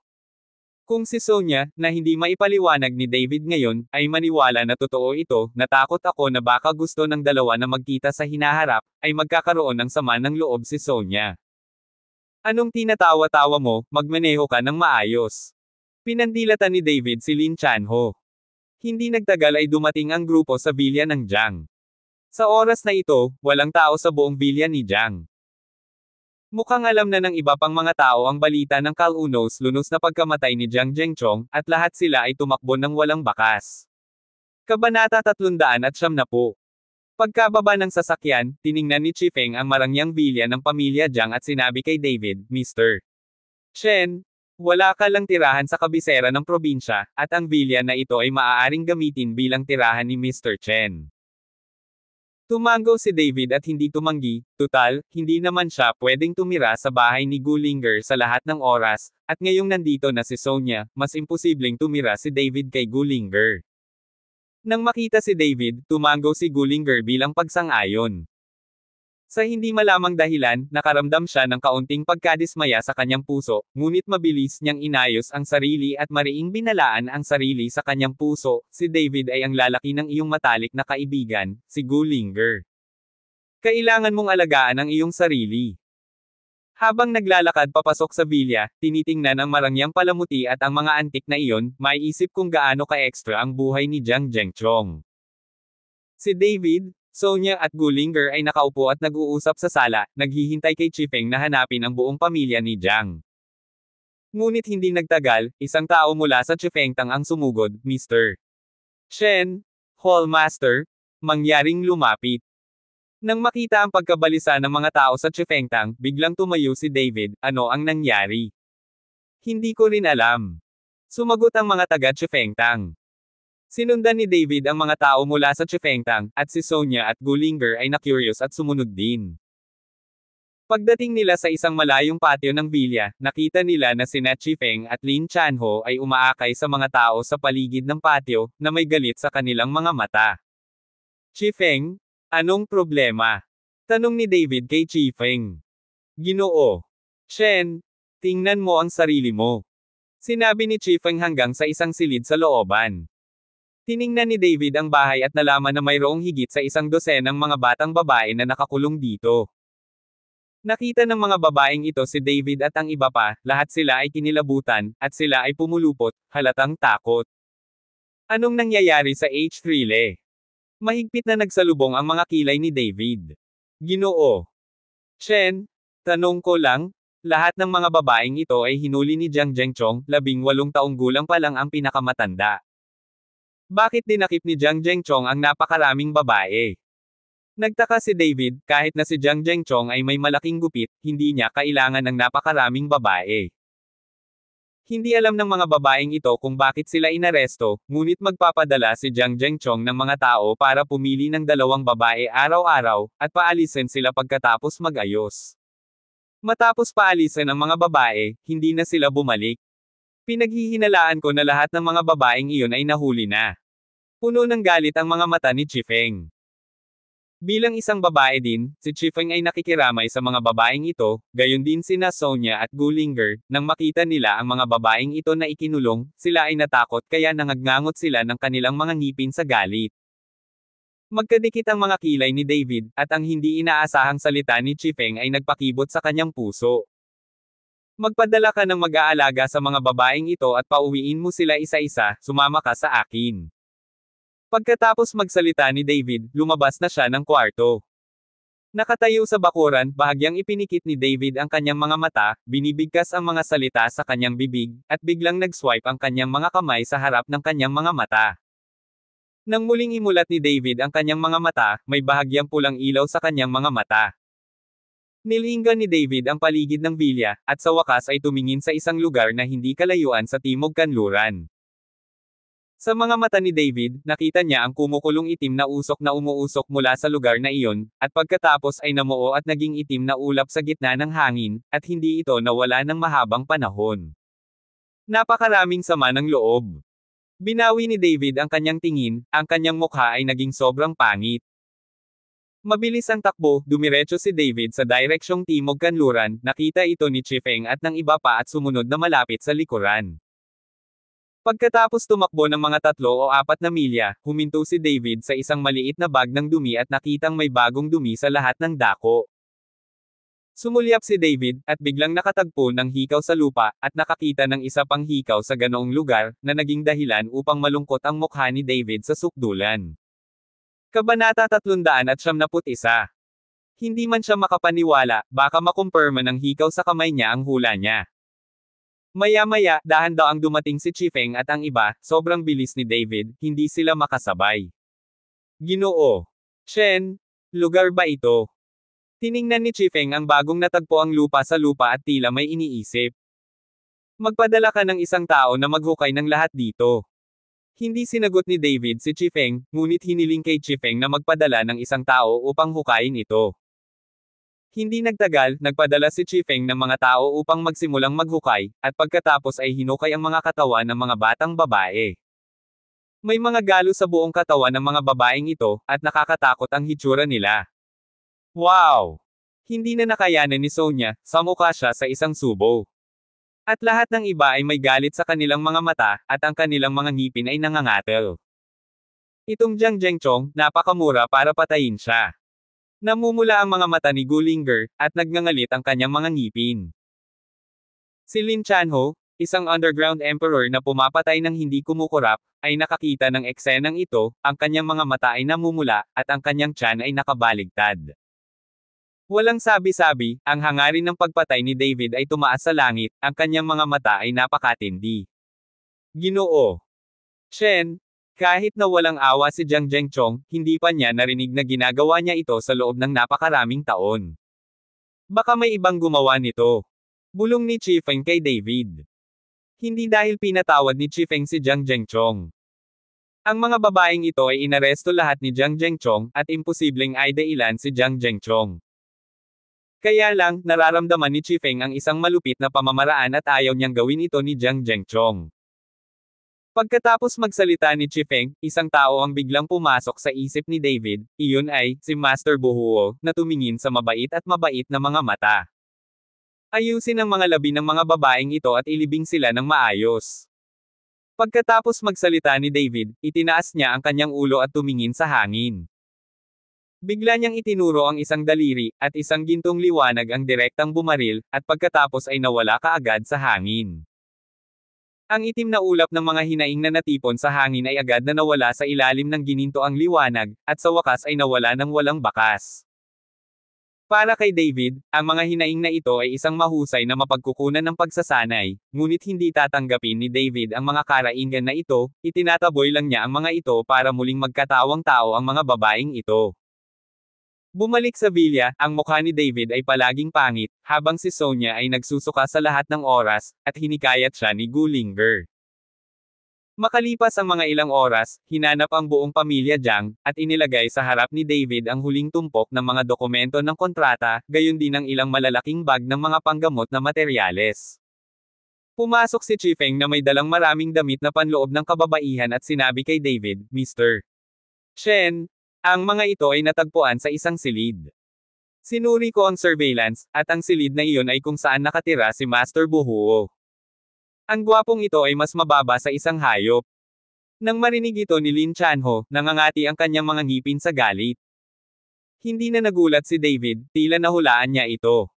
Kung si Sonya, na hindi maipaliwanag ni David ngayon, ay maniwala na totoo ito, natakot ako na baka gusto ng dalawa na magkita sa hinaharap, ay magkakaroon ng sama ng loob si Sonya. Anong tinatawa-tawa mo, magmaneho ka ng maayos. Pinandilatan ni David si Lin Chanho. Hindi nagtagal ay dumating ang grupo sa bilya ng Jiang. Sa oras na ito, walang tao sa buong bilya ni Jiang. Mukhang alam na ng iba pang mga tao ang balita ng kalunos lunos na pagkamatay ni Jiang Zhengchong, at lahat sila ay tumakbo ng walang bakas. Kabanata 300 at siyam na po. Pagkababa ng sasakyan, tiningnan ni Chifeng ang marangyang bilya ng pamilya Jiang at sinabi kay David, Mr. Chen, wala ka lang tirahan sa kabisera ng probinsya, at ang bilya na ito ay maaaring gamitin bilang tirahan ni Mr. Chen. Tumango si David at hindi tumanggi, tutal, hindi naman siya pwedeng tumira sa bahay ni Gulinger sa lahat ng oras, at ngayong nandito na si Sonya, mas imposibleng tumira si David kay Gulinger. Nang makita si David, tumango si Gullinger bilang pagsang-ayon. Sa hindi malamang dahilan, nakaramdam siya ng kaunting pagkadismaya sa kanyang puso, ngunit mabilis niyang inayos ang sarili at mariing binalaan ang sarili sa kanyang puso, si David ay ang lalaki ng iyong matalik na kaibigan, si Gullinger. Kailangan mong alagaan ang iyong sarili. Habang naglalakad papasok sa bilya, tinitingnan ang marangyang palamuti at ang mga antik na iyon, may isip kung gaano ka-extra ang buhay ni Jiang Zhengchong. Si David, Sonia at Gulinger ay nakaupo at nag-uusap sa sala, naghihintay kay Chifeng na hanapin ang buong pamilya ni Jiang. Ngunit hindi nagtagal, isang tao mula sa Chifeng Tang ang sumugod, Mr. Chen, Hallmaster, mangyaring lumapit. Nang makita ang pagkabalisa ng mga tao sa Chifengtang, biglang tumayo si David, ano ang nangyari? Hindi ko rin alam. Sumagot ang mga taga Chifengtang. Sinundan ni David ang mga tao mula sa Chifengtang, at si Sonia at Gulinger ay na-curious at sumunod din. Pagdating nila sa isang malayong patio ng bilya, nakita nila na sina Chifeng at Lin Chanho ay umaakay sa mga tao sa paligid ng patio, na may galit sa kanilang mga mata. Chifeng, Anong problema? Tanong ni David kay Chifeng. Ginoo. Chen, tingnan mo ang sarili mo. Sinabi ni Chifeng hanggang sa isang silid sa looban. Tiningnan ni David ang bahay at nalaman na mayroong higit sa isang dosen ng mga batang babae na nakakulong dito. Nakita ng mga babaeng ito si David at ang iba pa, lahat sila ay kinilabutan, at sila ay pumulupot, halatang takot. Anong nangyayari sa H3 Le? Mahigpit na nagsalubong ang mga kilay ni David. Ginoo. Chen, tanong ko lang, lahat ng mga babaeng ito ay hinuli ni Jiang Zhengchong, labing walong taong gulang pa lang ang pinakamatanda. Bakit dinakip ni Jiang Zhengchong ang napakaraming babae? Nagtaka si David, kahit na si Jiang Zhengchong ay may malaking gupit, hindi niya kailangan ng napakaraming babae. Hindi alam ng mga babaeng ito kung bakit sila inaresto, ngunit magpapadala si Jiang Zhengchong ng mga tao para pumili ng dalawang babae araw-araw, at paalisin sila pagkatapos magayos. Matapos paalisin ang mga babae, hindi na sila bumalik. Pinaghihinalaan ko na lahat ng mga babaeng iyon ay nahuli na. Puno ng galit ang mga mata ni Chifeng. Bilang isang babae din, si Chifeng ay nakikiramay sa mga babaeng ito, gayon din sina Sonya at Gulinger, nang makita nila ang mga babaeng ito na ikinulong, sila ay natakot kaya nangagngangot sila ng kanilang mga ngipin sa galit. Magkadikit ang mga kilay ni David, at ang hindi inaasahang salita ni Chifeng ay nagpakibot sa kanyang puso. Magpadala ka ng mag-aalaga sa mga babaeng ito at pauwiin mo sila isa-isa, sumama ka sa akin. Pagkatapos magsalita ni David, lumabas na siya ng kwarto. Nakatayo sa bakuran, bahagyang ipinikit ni David ang kanyang mga mata, binibigkas ang mga salita sa kanyang bibig, at biglang nag-swipe ang kanyang mga kamay sa harap ng kanyang mga mata. Nang muling imulat ni David ang kanyang mga mata, may bahagyang pulang ilaw sa kanyang mga mata. Nilhinggan ni David ang paligid ng bilya, at sa wakas ay tumingin sa isang lugar na hindi kalayuan sa Timog Kanluran. Sa mga mata ni David, nakita niya ang kumukulong itim na usok na umuusok mula sa lugar na iyon, at pagkatapos ay namuo at naging itim na ulap sa gitna ng hangin, at hindi ito nawala ng mahabang panahon. Napakaraming sama ng loob. Binawi ni David ang kanyang tingin, ang kanyang mukha ay naging sobrang pangit. Mabilis ang takbo, dumiretso si David sa direksyong Timog Kanluran, nakita ito ni Chifeng at ng iba pa at sumunod na malapit sa likuran. Pagkatapos tumakbo ng mga tatlo o apat na milya, huminto si David sa isang maliit na bag ng dumi at nakitang may bagong dumi sa lahat ng dako. Sumulyap si David, at biglang nakatagpo ng hikaw sa lupa, at nakakita ng isa pang hikaw sa ganoong lugar, na naging dahilan upang malungkot ang mukha ni David sa sukdulan. Kabanata 371 Hindi man siya makapaniwala, baka makumpirma ng hikaw sa kamay niya ang hula niya. Maya-maya, dahan daw ang dumating si Chifeng at ang iba, sobrang bilis ni David, hindi sila makasabay. Ginoo! Chen! Lugar ba ito? Tiningnan ni Chifeng ang bagong natagpo ang lupa sa lupa at tila may iniisip. Magpadala ka ng isang tao na maghukay ng lahat dito. Hindi sinagot ni David si Chifeng, ngunit hiniling kay Chifeng na magpadala ng isang tao upang hukayin ito. Hindi nagtagal, nagpadala si Chifeng ng mga tao upang magsimulang maghukay, at pagkatapos ay hinukay ang mga katawan ng mga batang babae. May mga galo sa buong katawan ng mga babaeng ito, at nakakatakot ang hitsura nila. Wow! Hindi na nakayanan ni Sonya, samuka siya sa isang subo. At lahat ng iba ay may galit sa kanilang mga mata, at ang kanilang mga ngipin ay nangangatel. Itong Jiang Jengchong, napakamura para patayin siya. Namumula ang mga mata ni Gulinger, at nagngangalit ang kanyang mga ngipin. Si Lin Chanho, isang underground emperor na pumapatay ng hindi kumukurap, ay nakakita ng eksenang ito, ang kanyang mga mata ay namumula, at ang kanyang tiyan ay nakabaligtad. Walang sabi-sabi, ang hangarin ng pagpatay ni David ay tumaas sa langit, ang kanyang mga mata ay napakatindi. Ginoo. Chen, kahit na walang awa si Jiang Zhengchong, hindi pa niya narinig na ginagawa niya ito sa loob ng napakaraming taon. Baka may ibang gumawa nito. Bulong ni Chifeng kay David. Hindi dahil pinatawad ni Chifeng si Jiang Zhengchong. Ang mga babaeng ito ay inaresto lahat ni Jiang Zhengchong at imposibleng ay dailan si Jiang Zhengchong. Kaya lang, nararamdaman ni Chifeng ang isang malupit na pamamaraan at ayaw niyang gawin ito ni Jiang Zhengchong. Pagkatapos magsalita ni Chifeng, isang tao ang biglang pumasok sa isip ni David, iyon ay, si Master Buhuo, na tumingin sa mabait at mabait na mga mata. Ayusin ang mga labi ng mga babaeng ito at ilibing sila ng maayos. Pagkatapos magsalita ni David, itinaas niya ang kanyang ulo at tumingin sa hangin. Bigla niyang itinuro ang isang daliri, at isang gintong liwanag ang direktang bumaril, at pagkatapos ay nawala kaagad sa hangin. Ang itim na ulap ng mga hinaing na natipon sa hangin ay agad na nawala sa ilalim ng gininto ang liwanag, at sa wakas ay nawala ng walang bakas. Para kay David, ang mga hinaing na ito ay isang mahusay na mapagkukunan ng pagsasanay, ngunit hindi tatanggapin ni David ang mga karaingan na ito, itinataboy lang niya ang mga ito para muling magkatawang tao ang mga babaeng ito. Bumalik sa Villa, ang mukha ni David ay palaging pangit, habang si Sonia ay nagsusuka sa lahat ng oras, at hinikayat siya ni Gulinger. Makalipas ang mga ilang oras, hinanap ang buong pamilya Jang, at inilagay sa harap ni David ang huling tumpok ng mga dokumento ng kontrata, gayon din ang ilang malalaking bag ng mga panggamot na materyales. Pumasok si Chifeng na may dalang maraming damit na panloob ng kababaihan at sinabi kay David, Mr. Chen, ang mga ito ay natagpuan sa isang silid. Sinuri ko ang surveillance, at ang silid na iyon ay kung saan nakatira si Master Buhuo. Ang gwapong ito ay mas mababa sa isang hayop. Nang marinig ito ni Lin Chanho, nangangati ang kanyang mga ngipin sa galit. Hindi na nagulat si David, tila nahulaan niya ito.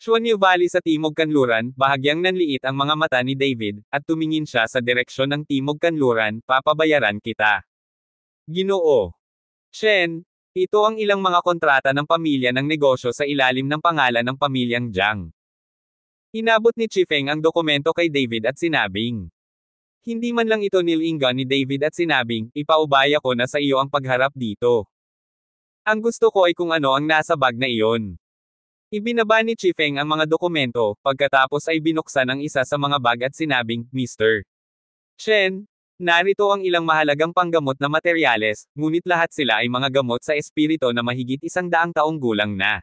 Xuanyu Valley sa Timog Kanluran, bahagyang nanliit ang mga mata ni David, at tumingin siya sa direksyon ng Timog Kanluran, papabayaran kita. Ginoo. Chen, ito ang ilang mga kontrata ng pamilya ng negosyo sa ilalim ng pangalan ng pamilyang Jiang. Inabot ni Chifeng ang dokumento kay David at sinabing, Hindi man lang ito nilingga ni David at sinabing, ipaubaya ko na sa iyo ang pagharap dito. Ang gusto ko ay kung ano ang nasa bag na iyon. Ibinaba ni Chifeng ang mga dokumento, pagkatapos ay binuksan ang isa sa mga bag at sinabing, Mr. Chen, Narito ang ilang mahalagang panggamot na materyales, ngunit lahat sila ay mga gamot sa espirito na mahigit isang daang taong gulang na.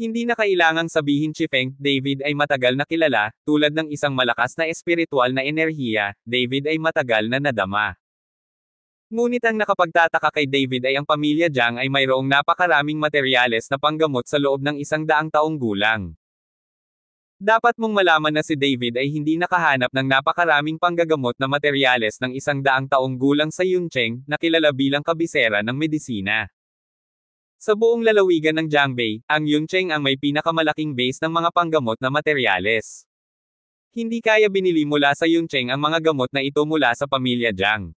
Hindi na kailangang sabihin si Feng, David ay matagal na kilala, tulad ng isang malakas na espiritual na enerhiya, David ay matagal na nadama. Ngunit ang nakapagtataka kay David ay ang pamilya Jiang ay mayroong napakaraming materyales na panggamot sa loob ng isang daang taong gulang. Dapat mong malaman na si David ay hindi nakahanap ng napakaraming panggagamot na materyales ng isang daang taong gulang sa Yuncheng, na kilala bilang kabisera ng medisina. Sa buong lalawigan ng Jiangbei, ang Yuncheng ang may pinakamalaking base ng mga panggamot na materyales. Hindi kaya binili mula sa Yuncheng ang mga gamot na ito mula sa pamilya Jiang.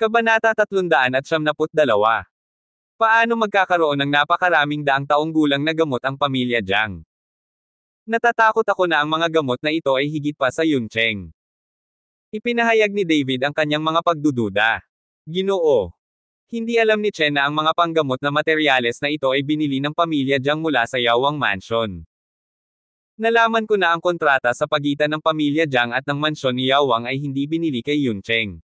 Kabanata 372 Paano magkakaroon ng napakaraming daang taong gulang na gamot ang pamilya Jiang? Natatakot ako na ang mga gamot na ito ay higit pa sa Yuncheng. Ipinahayag ni David ang kanyang mga pagdududa. Ginoo. Hindi alam ni Chen na ang mga panggamot na materyales na ito ay binili ng pamilya Jiang mula sa Yawang Mansion. Nalaman ko na ang kontrata sa pagitan ng pamilya Jiang at ng mansyon ni Yawang ay hindi binili kay Yuncheng.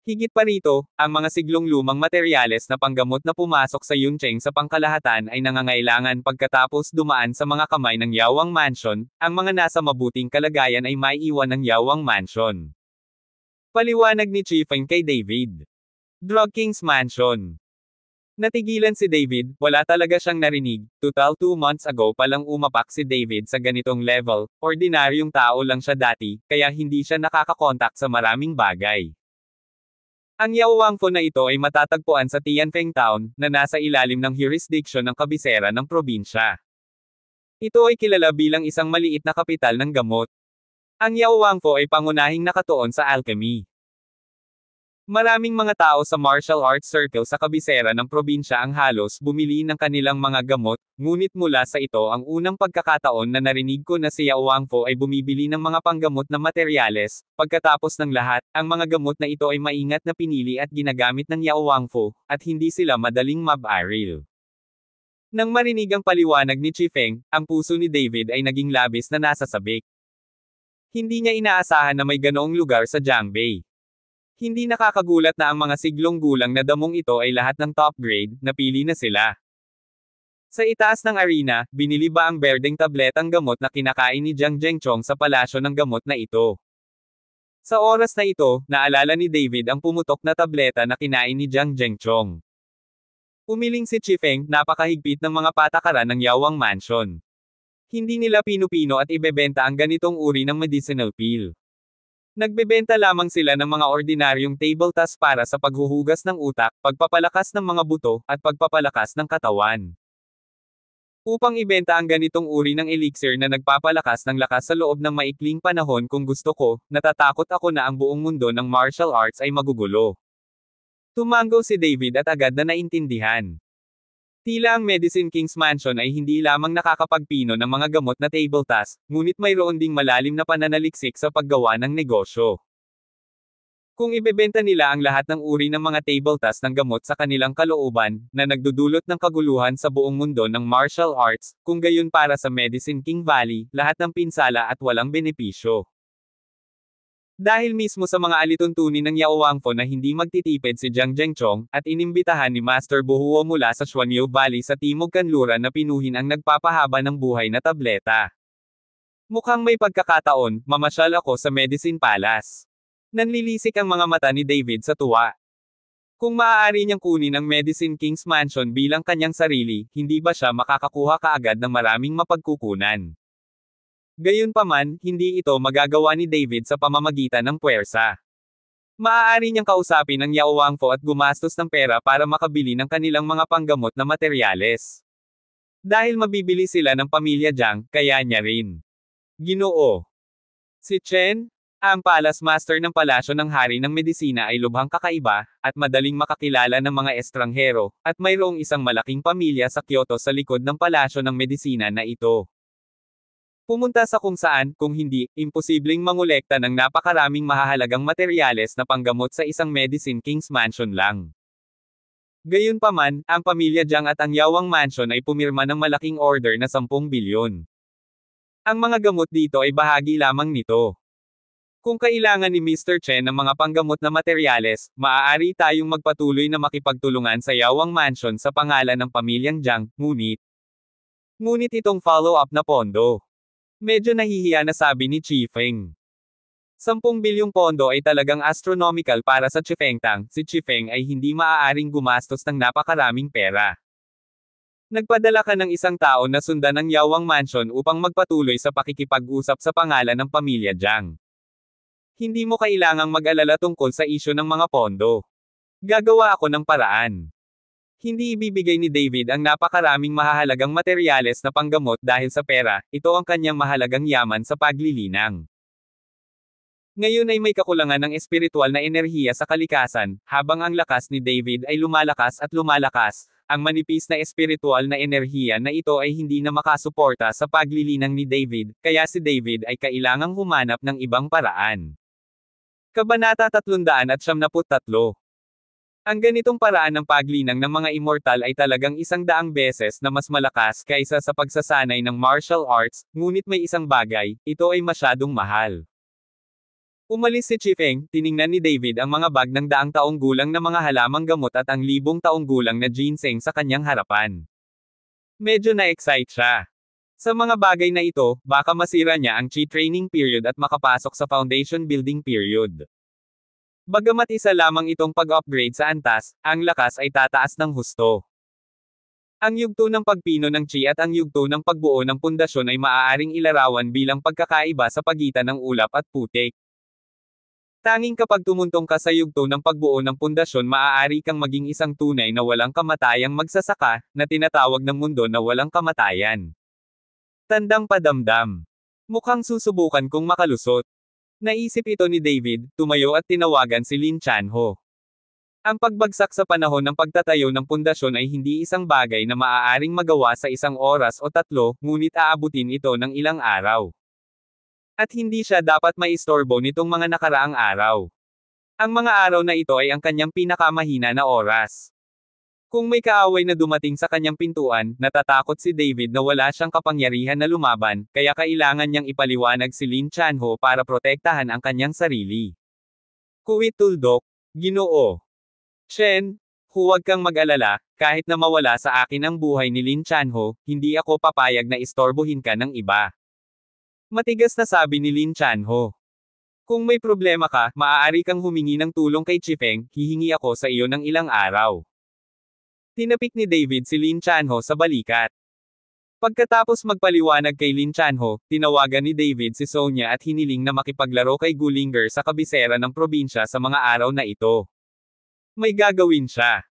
Higit pa rito, ang mga siglong lumang materyales na panggamot na pumasok sa Yuncheng sa pangkalahatan ay nangangailangan pagkatapos dumaan sa mga kamay ng Yawang Mansion, ang mga nasa mabuting kalagayan ay maiiwan ng Yawang Mansion. Paliwanag ni Chifeng kay David. Drug King's Mansion. Natigilan si David, wala talaga siyang narinig, total 2 months ago pa lang umapak si David sa ganitong level, ordinaryong tao lang siya dati, kaya hindi siya nakakakontak sa maraming bagay. Ang Yaowangfo na ito ay matatagpuan sa Tianfeng Town, na nasa ilalim ng jurisdiction ng kabisera ng probinsya. Ito ay kilala bilang isang maliit na kapital ng gamot. Ang Yaowangfo ay pangunahing nakatuon sa alchemy. Maraming mga tao sa martial arts circle sa kabisera ng probinsya ang halos bumili ng kanilang mga gamot, ngunit mula sa ito ang unang pagkakataon na narinig ko na si Yao Wangpo ay bumibili ng mga panggamot na materyales. Pagkatapos ng lahat, ang mga gamot na ito ay maingat na pinili at ginagamit ng Yao Wangpo, at hindi sila madaling mabaril. Nang marinig ang paliwanag ni Chifeng, ang puso ni David ay naging labis na nasasabik. Hindi niya inaasahan na may ganoong lugar sa Jiangbei. Hindi nakakagulat na ang mga siglong gulang na damong ito ay lahat ng top grade, napili na sila. Sa itaas ng arena, binili ba ang berdeng tabletang gamot na kinakain ni Jiang Zhengchong sa palasyo ng gamot na ito? Sa oras na ito, naalala ni David ang pumutok na tableta na kinain ni Jiang Zhengchong. Umiling si Chifeng, napakahigpit ng mga patakaran ng Yawang Mansion. Hindi nila pinupino at ibebenta ang ganitong uri ng medicinal pill. Nagbebenta lamang sila ng mga ordinaryong table tas para sa paghuhugas ng utak, pagpapalakas ng mga buto, at pagpapalakas ng katawan. Upang ibenta ang ganitong uri ng elixir na nagpapalakas ng lakas sa loob ng maikling panahon kung gusto ko, natatakot ako na ang buong mundo ng martial arts ay magugulo. Tumango si David at agad na naintindihan. Tila ang Medicine King's Mansion ay hindi lamang nakakapagpino ng mga gamot na table task, ngunit mayroon ding malalim na pananaliksik sa paggawa ng negosyo. Kung ibebenta nila ang lahat ng uri ng mga table task ng gamot sa kanilang kalooban, na nagdudulot ng kaguluhan sa buong mundo ng martial arts, kung gayon para sa Medicine King Valley, lahat ng pinsala at walang benepisyo. Dahil mismo sa mga alituntunin ng Yao Wangpo na hindi magtitipid si Jiang Zhengchong, at inimbitahan ni Master Buhuo mula sa Xuanyu Valley sa Timog Kanluran na pinuhin ang nagpapahaba ng buhay na tableta. Mukhang may pagkakataon, mamasyal ako sa Medicine Palace. Nanlilisik ang mga mata ni David sa tuwa. Kung maaari niyang kunin ang Medicine King's Mansion bilang kanyang sarili, hindi ba siya makakakuha kaagad ng maraming mapagkukunan? Gayunpaman, hindi ito magagawa ni David sa pamamagitan ng puwersa. Maaari niyang kausapin ang Yao Wangpo at gumastos ng pera para makabili ng kanilang mga panggamot na materyales. Dahil mabibili sila ng pamilya Jiang, kaya niya rin. Ginoo. Si Chen, ang palace master ng palasyo ng hari ng medisina ay lubhang kakaiba, at madaling makakilala ng mga estranghero, at mayroong isang malaking pamilya sa Kyoto sa likod ng palasyo ng medisina na ito. Pumunta sa kung saan, kung hindi, imposibleng mangolekta ng napakaraming mahahalagang materyales na panggamot sa isang Medicine King's Mansion lang. Gayunpaman, ang pamilya Jiang at ang Yawang Mansion ay pumirma ng malaking order na 10 bilyon. Ang mga gamot dito ay bahagi lamang nito. Kung kailangan ni Mr. Chen ng mga panggamot na materyales, maaari tayong magpatuloy na makipagtulungan sa Yawang Mansion sa pangalan ng pamilyang Jiang, ngunit... Ngunit itong follow-up na pondo. Medyo nahihiya na sabi ni Chifeng. 10 bilyong pondo ay talagang astronomical para sa Chifeng Tang, si Chifeng ay hindi maaaring gumastos ng napakaraming pera. Nagpadala ka ng isang tao na sundan ang Yawang Mansion upang magpatuloy sa pakikipag-usap sa pangalan ng pamilya Jiang. Hindi mo kailangang mag-alala tungkol sa isyo ng mga pondo. Gagawa ako ng paraan. Hindi ibibigay ni David ang napakaraming mahalagang materyales na panggamot dahil sa pera, ito ang kanyang mahalagang yaman sa paglilinang. Ngayon ay may kakulangan ng espiritual na enerhiya sa kalikasan, habang ang lakas ni David ay lumalakas at lumalakas, ang manipis na espiritual na enerhiya na ito ay hindi na makasuporta sa paglilinang ni David, kaya si David ay kailangang humanap ng ibang paraan. Kabanata 373 ang ganitong paraan ng paglinang ng mga immortal ay talagang isang daang beses na mas malakas kaysa sa pagsasanay ng martial arts, ngunit may isang bagay, ito ay masyadong mahal. Umalis si Chi Feng, tiningnan ni David ang mga bag ng daang taong gulang na mga halamang gamot at ang libong taong gulang na ginseng sa kanyang harapan. Medyo na-excite siya. Sa mga bagay na ito, baka masira niya ang chi training period at makapasok sa foundation building period. Bagamat isa lamang itong pag-upgrade sa antas, ang lakas ay tataas ng husto. Ang yugto ng pagpino ng chi at ang yugto ng pagbuo ng pundasyon ay maaaring ilarawan bilang pagkakaiba sa pagitan ng ulap at putik. Tanging kapag tumuntong ka sa yugto ng pagbuo ng pundasyon maaari kang maging isang tunay na walang kamatayang magsasaka, na tinatawag ng mundo na walang kamatayan. Tandang padamdam. Mukhang susubukan kong makalusot. Naisip ito ni David, tumayo at tinawagan si Lin Chanho. Ang pagbagsak sa panahon ng pagtatayo ng pundasyon ay hindi isang bagay na maaaring magawa sa isang oras o tatlo, ngunit aabutin ito ng ilang araw. At hindi siya dapat maistorbo nitong mga nakaraang araw. Ang mga araw na ito ay ang kanyang pinakamahina na oras. Kung may kaaway na dumating sa kanyang pintuan, natatakot si David na wala siyang kapangyarihan na lumaban, kaya kailangan niyang ipaliwanag si Lin Chanho para protektahan ang kanyang sarili. Kuwituldok, ginoo. Chen, huwag kang mag-alala, kahit na mawala sa akin ang buhay ni Lin Chanho, hindi ako papayag na istorbohin ka ng iba. Matigas na sabi ni Lin Chanho. Kung may problema ka, maaari kang humingi ng tulong kay Chifeng, hihingi ako sa iyo ng ilang araw. Tinapik ni David si Lin Chanho sa balikat. Pagkatapos magpaliwanag kay Lin Chanho, tinawagan ni David si Sonya at hiniling na makipaglaro kay Gulinger sa kabisera ng probinsya sa mga araw na ito. May gagawin siya.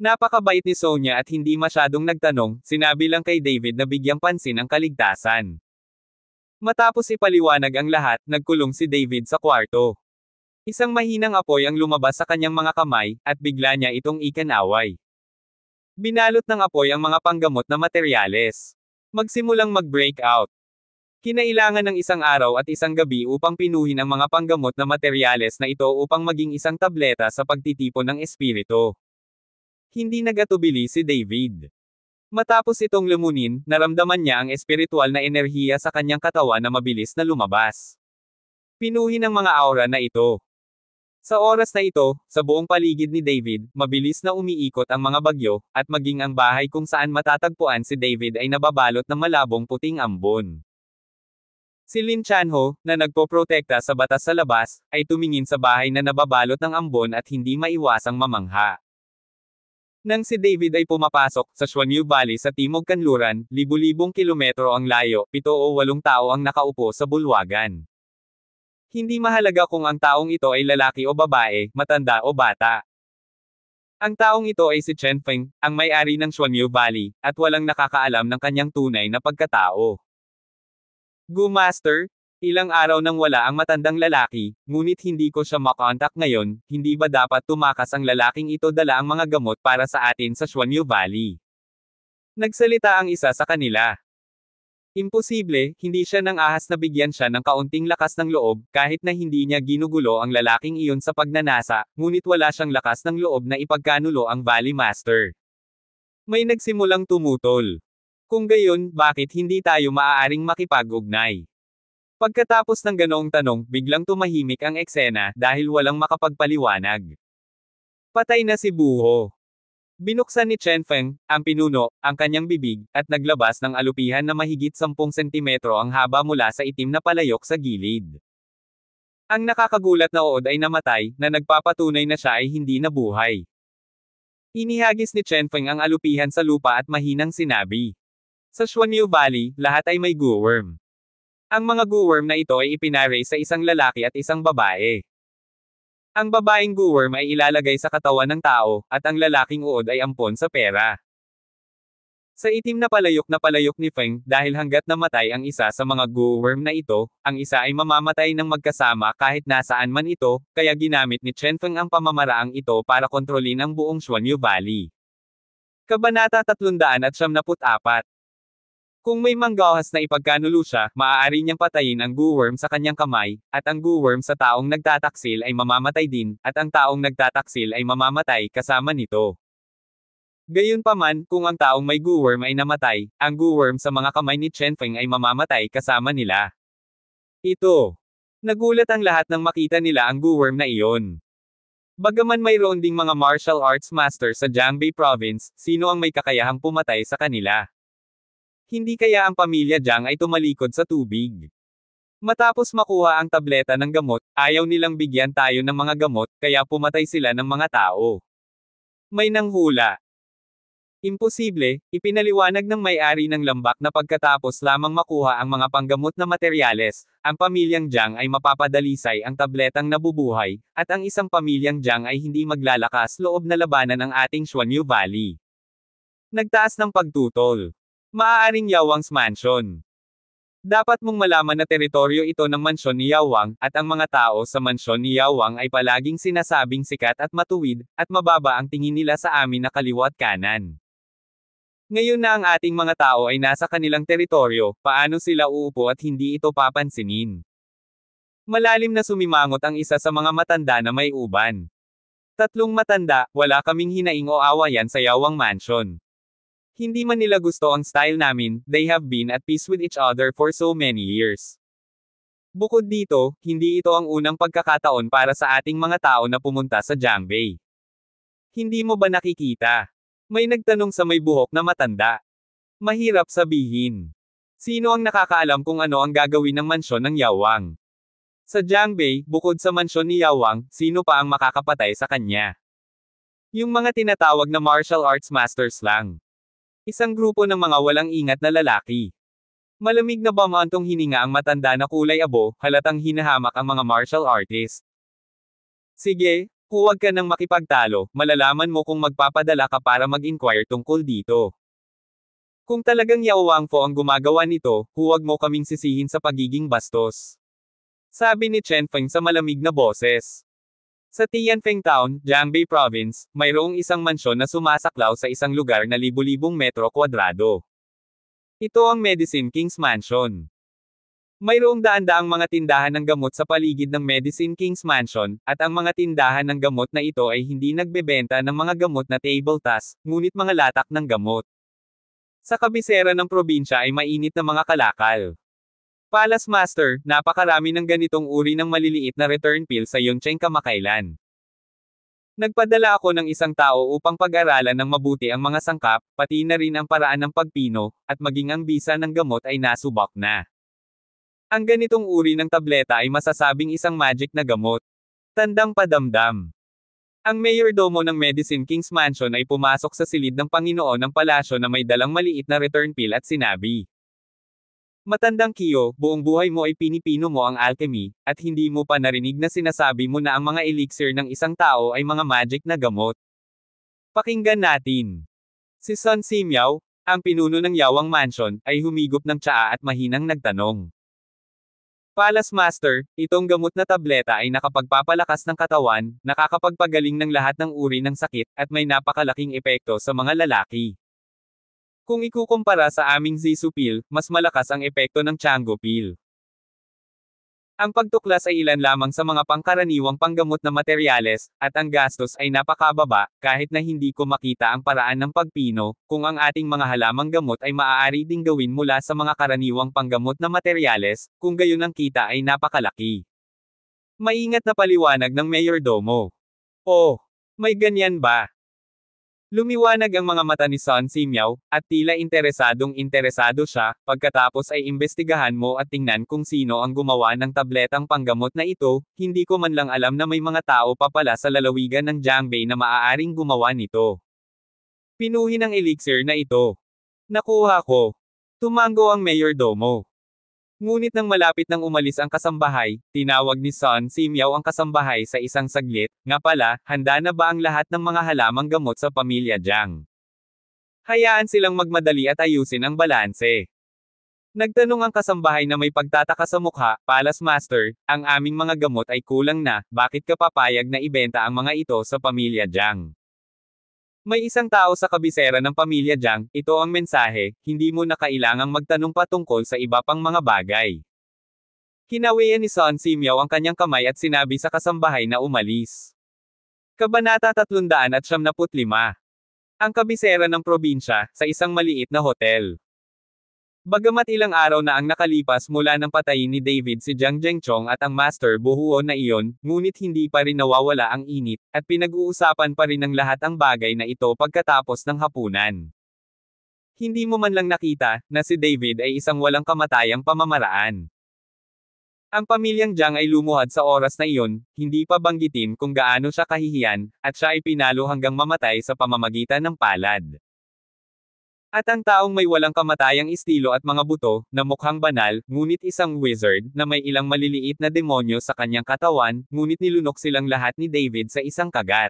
Napakabait ni Sonya at hindi masyadong nagtanong, sinabi lang kay David na bigyang pansin ang kaligtasan. Matapos ipaliwanag ang lahat, nagkulong si David sa kwarto. Isang mahinang apoy ang lumabas sa kanyang mga kamay, at bigla niya itong ikanaway. Binalot ng apoy ang mga panggamot na materyales. Magsimulang mag-breakout. Kinailangan ng isang araw at isang gabi upang pinuhin ang mga panggamot na materyales na ito upang maging isang tableta sa pagtitipon ng espiritu. Hindi nagatubili si David. Matapos itong lumunin, naramdaman niya ang espiritual na enerhiya sa kanyang katawan na mabilis na lumabas. Pinuhin ang mga aura na ito. Sa oras na ito, sa buong paligid ni David, mabilis na umiikot ang mga bagyo, at maging ang bahay kung saan matatagpuan si David ay nababalot ng malabong puting ambon. Si Lin Chanho, na nagpoprotekta sa batas sa labas, ay tumingin sa bahay na nababalot ng ambon at hindi maiwasang mamangha. Nang si David ay pumapasok sa Xuanyu Valley sa Timog Kanluran, libu-libong kilometro ang layo, pito o walong tao ang nakaupo sa bulwagan. Hindi mahalaga kung ang taong ito ay lalaki o babae, matanda o bata. Ang taong ito ay si Chen Feng, ang may-ari ng Xuanyu Valley, at walang nakakaalam ng kanyang tunay na pagkatao. Gu Master, ilang araw nang wala ang matandang lalaki, ngunit hindi ko siya makontak ngayon, hindi ba dapat tumakas ang lalaking ito dala ang mga gamot para sa atin sa Xuanyu Valley? Nagsalita ang isa sa kanila. Imposible, hindi siya nang ahas na bigyan siya ng kaunting lakas ng loob, kahit na hindi niya ginugulo ang lalaking iyon sa pagnanasa, ngunit wala siyang lakas ng loob na ipagkanulo ang Valley Master. May nagsimulang tumutol. Kung gayon, bakit hindi tayo maaaring makipag-ugnay? Pagkatapos ng ganoong tanong, biglang tumahimik ang eksena dahil walang makapagpaliwanag. Patay na si Buho. Binuksan ni Chen Feng, ang pinuno, ang kanyang bibig, at naglabas ng alupihan na mahigit 10 sentimetro ang haba mula sa itim na palayok sa gilid. Ang nakakagulat na ood ay namatay, na nagpapatunay na siya ay hindi nabuhay. Inihagis ni Chen Feng ang alupihan sa lupa at mahinang sinabi. Sa Xuanyu Valley, lahat ay may guworm. Ang mga guworm na ito ay ipinare sa isang lalaki at isang babae. Ang babaeng guworm ay ilalagay sa katawan ng tao, at ang lalaking uod ay ampon sa pera. Sa itim na palayok na palayok ni Feng, dahil hanggat namatay ang isa sa mga guworm na ito, ang isa ay mamamatay ng magkasama kahit nasaan man ito, kaya ginamit ni Chen Feng ang pamamaraang ito para kontrolin ang buong Xuanyu Valley. Kabanata 364 kung may manggahas na ipagkanulo siya, maaari niyang patayin ang guworm sa kanyang kamay, at ang guworm sa taong nagtataksil ay mamamatay din, at ang taong nagtataksil ay mamamatay kasama nito. Gayunpaman, kung ang taong may guworm ay namatay, ang guworm sa mga kamay ni Chen Feng ay mamamatay kasama nila. Ito. Nagulat ang lahat nang makita nila ang guworm na iyon. Bagaman mayroon ding mga martial arts master sa Jiangbei Province, sino ang may kakayahang pumatay sa kanila? Hindi kaya ang pamilya Jang ay tumalikod sa tubig. Matapos makuha ang tableta ng gamot, ayaw nilang bigyan tayo ng mga gamot, kaya pumatay sila ng mga tao. May nanghula. Imposible, ipinaliwanag ng may-ari ng lambak na pagkatapos lamang makuha ang mga panggamot na materyales, ang pamilyang Jang ay mapapadalisay ang tabletang nabubuhay, at ang isang pamilyang Jang ay hindi maglalakas loob na labanan ang ating Xuanyu Valley. Nagtaas ng pagtutol. Maaaring Yawang's Mansion. Dapat mong malaman na teritoryo ito ng mansyon ni Yawang, at ang mga tao sa mansyon ni Yawang ay palaging sinasabing sikat at matuwid, at mababa ang tingin nila sa amin na kaliwa at kanan. Ngayon na ang ating mga tao ay nasa kanilang teritoryo, paano sila uupo at hindi ito papansinin? Malalim na sumimangot ang isa sa mga matanda na may uban. Tatlong matanda, wala kaming hinaing o awayan sa Yawang Mansion. Hindi man nila gusto ang style namin, they have been at peace with each other for so many years. Bukod dito, hindi ito ang unang pagkakataon para sa ating mga tao na pumunta sa Jambay. Hindi mo ba nakikita? May nagtanong sa may buhok na matanda. Mahirap sabihin. Sino ang nakakaalam kung ano ang gagawin ng mansyon ng Yawang? Sa Jiangbei, bukod sa mansyon ni Yawang, sino pa ang makakapatay sa kanya? Yung mga tinatawag na martial arts masters lang. Isang grupo ng mga walang ingat na lalaki. Malamig na bamantong hininga ang matanda na kulay abo, halatang hinahamak ang mga martial artist. Sige, huwag ka nang makipagtalo, malalaman mo kung magpapadala ka para mag-inquire tungkol dito. Kung talagang Yawangfo ang gumagawa nito, huwag mo kaming sisihin sa pagiging bastos. Sabi ni Chen Feng sa malamig na boses. Sa Tianfeng Town, Jiangbei Province, mayroong isang mansyon na sumasaklaw sa isang lugar na libu-libong metro kwadrado. Ito ang Medicine King's Mansion. Mayroong daan-daang mga tindahan ng gamot sa paligid ng Medicine King's Mansion, at ang mga tindahan ng gamot na ito ay hindi nagbebenta ng mga gamot na table tas, ngunit mga latak ng gamot. Sa kabisera ng probinsya ay mainit na mga kalakal. Palace Master, napakarami ng ganitong uri ng maliliit na return pill sa Yongcheng kamakailan. Nagpadala ako ng isang tao upang pag-aralan ng mabuti ang mga sangkap, pati na rin ang paraan ng pagpino, at maging ang bisa ng gamot ay nasubak na. Ang ganitong uri ng tableta ay masasabing isang magic na gamot. Tandang padamdam. Ang mayordomo ng Medicine King's Mansion ay pumasok sa silid ng Panginoon ng palasyo na may dalang maliit na return pill at sinabi. Matandang Kiyo, buong buhay mo ay pinipino mo ang alchemy, at hindi mo pa narinig na sinasabi mo na ang mga elixir ng isang tao ay mga magic na gamot. Pakinggan natin. Si Sun Simiao, ang pinuno ng Yawang Mansion, ay humigop ng tsaa at mahinang nagtanong. Palace Master, itong gamot na tableta ay nakapagpapalakas ng katawan, nakakapagpagaling ng lahat ng uri ng sakit, at may napakalaking epekto sa mga lalaki. Kung ikukumpara sa aming Zisu pill, mas malakas ang epekto ng Chango pill. Ang pagtuklas ay ilan lamang sa mga pangkaraniwang panggamot na materyales, at ang gastos ay napakababa, kahit na hindi ko makita ang paraan ng pagpino, kung ang ating mga halamang gamot ay maaari ding gawin mula sa mga karaniwang panggamot na materyales, kung gayon ang kita ay napakalaki. Maingat na paliwanag ng Mayor Domo. Oh, may ganyan ba? Lumiwanag ang mga mata ni Son Simyaw, at tila interesadong interesado siya, pagkatapos ay imbestigahan mo at tingnan kung sino ang gumawa ng tabletang panggamot na ito, hindi ko man lang alam na may mga tao pa pala sa lalawigan ng Jiangbei na maaaring gumawa nito. Pinuhin ang elixir na ito. Nakuha ko. Tumango ang mayordomo. Ngunit nang malapit nang umalis ang kasambahay, tinawag ni Son Simiao ang kasambahay sa isang saglit, nga pala, handa na ba ang lahat ng mga halamang gamot sa pamilya Jiang? Hayaan silang magmadali at ayusin ang balanse. Nagtanong ang kasambahay na may pagtataka sa mukha, Palace Master, ang aming mga gamot ay kulang na, bakit ka papayag na ibenta ang mga ito sa pamilya Jiang? May isang tao sa kabisera ng pamilya Jiang, ito ang mensahe, hindi mo na kailangang magtanong pa tungkol sa iba pang mga bagay. Hinawian ni Son Simiao ang kanyang kamay at sinabi sa kasambahay na umalis. Kabanata 375 Ang kabisera ng probinsya, sa isang maliit na hotel. Bagamat ilang araw na ang nakalipas mula ng patayin ni David si Jiang Jengchong at ang master buhuo na iyon, ngunit hindi pa rin nawawala ang init, at pinag-uusapan pa rin ng lahat ang bagay na ito pagkatapos ng hapunan. Hindi mo man lang nakita, na si David ay isang walang kamatayang pamamaraan. Ang pamilyang Jiang ay lumuhad sa oras na iyon, hindi pa banggitin kung gaano siya kahihiyan, at siya ay pinalo hanggang mamatay sa pamamagitan ng palad. At ang taong may walang kamatayang estilo at mga buto, na mukhang banal, ngunit isang wizard, na may ilang maliliit na demonyo sa kanyang katawan, ngunit nilunok silang lahat ni David sa isang kagat.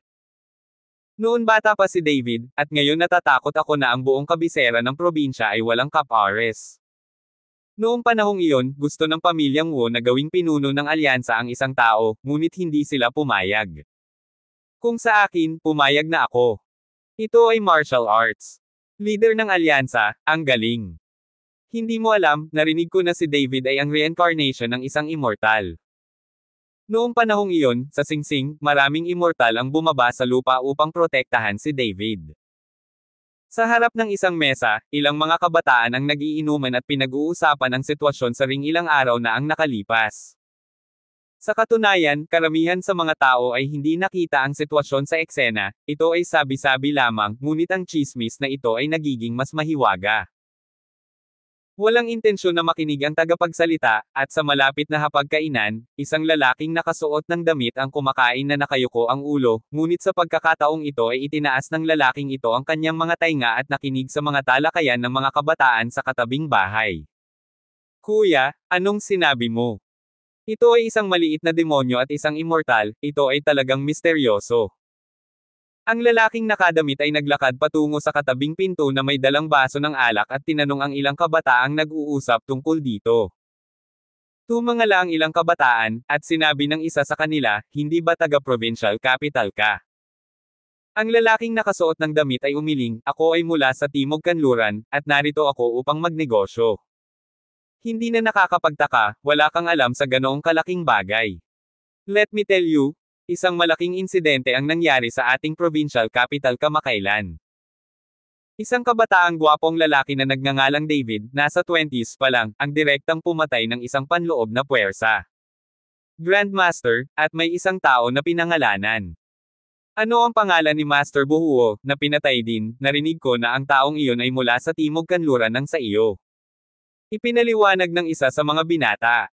Noon bata pa si David, at ngayon natatakot ako na ang buong kabisera ng probinsya ay walang kapares. Noong panahong iyon, gusto ng pamilyang Wu na gawing pinuno ng alyansa ang isang tao, ngunit hindi sila pumayag. Kung sa akin, pumayag na ako. Ito ay martial arts. Leader ng alyansa, ang galing. Hindi mo alam, narinig ko na si David ay ang reincarnation ng isang immortal. Noong panahong iyon, sa Singsing, maraming immortal ang bumaba sa lupa upang protektahan si David. Sa harap ng isang mesa, ilang mga kabataan ang nagiinuman at pinag-uusapan ang sitwasyon sa ring ilang araw na ang nakalipas. Sa katunayan, karamihan sa mga tao ay hindi nakita ang sitwasyon sa eksena, ito ay sabi-sabi lamang, ngunit ang chismis na ito ay nagiging mas mahiwaga. Walang intensyon na makinig ang tagapagsalita, at sa malapit na hapagkainan, isang lalaking nakasuot ng damit ang kumakain na nakayuko ang ulo, ngunit sa pagkakataong ito ay itinaas ng lalaking ito ang kanyang mga tainga at nakinig sa mga talakayan ng mga kabataan sa katabing bahay. Kuya, anong sinabi mo? Ito ay isang maliit na demonyo at isang immortal, ito ay talagang misteryoso. Ang lalaking nakadamit ay naglakad patungo sa katabing pinto na may dalang baso ng alak at tinanong ang ilang kabataang nag-uusap tungkol dito. Tumangala ang ilang kabataan, at sinabi ng isa sa kanila, hindi ba taga-provincial capital ka? Ang lalaking nakasuot ng damit ay umiling, ako ay mula sa Timog Kanluran, at narito ako upang magnegosyo. Hindi na nakakapagtaka, wala kang alam sa ganoong kalaking bagay. Let me tell you, isang malaking insidente ang nangyari sa ating provincial capital kamakailan. Isang kabataang gwapong lalaki na nagngangalang David, nasa 20s pa lang, ang direktang pumatay ng isang panloob na puwersa. Grandmaster, at may isang tao na pinangalanan. Ano ang pangalan ni Master Buhuo, na pinatay din, narinig ko na ang taong iyon ay mula sa Timog Kanluran ng sa iyo. Ipinaliwanag ng isa sa mga binata.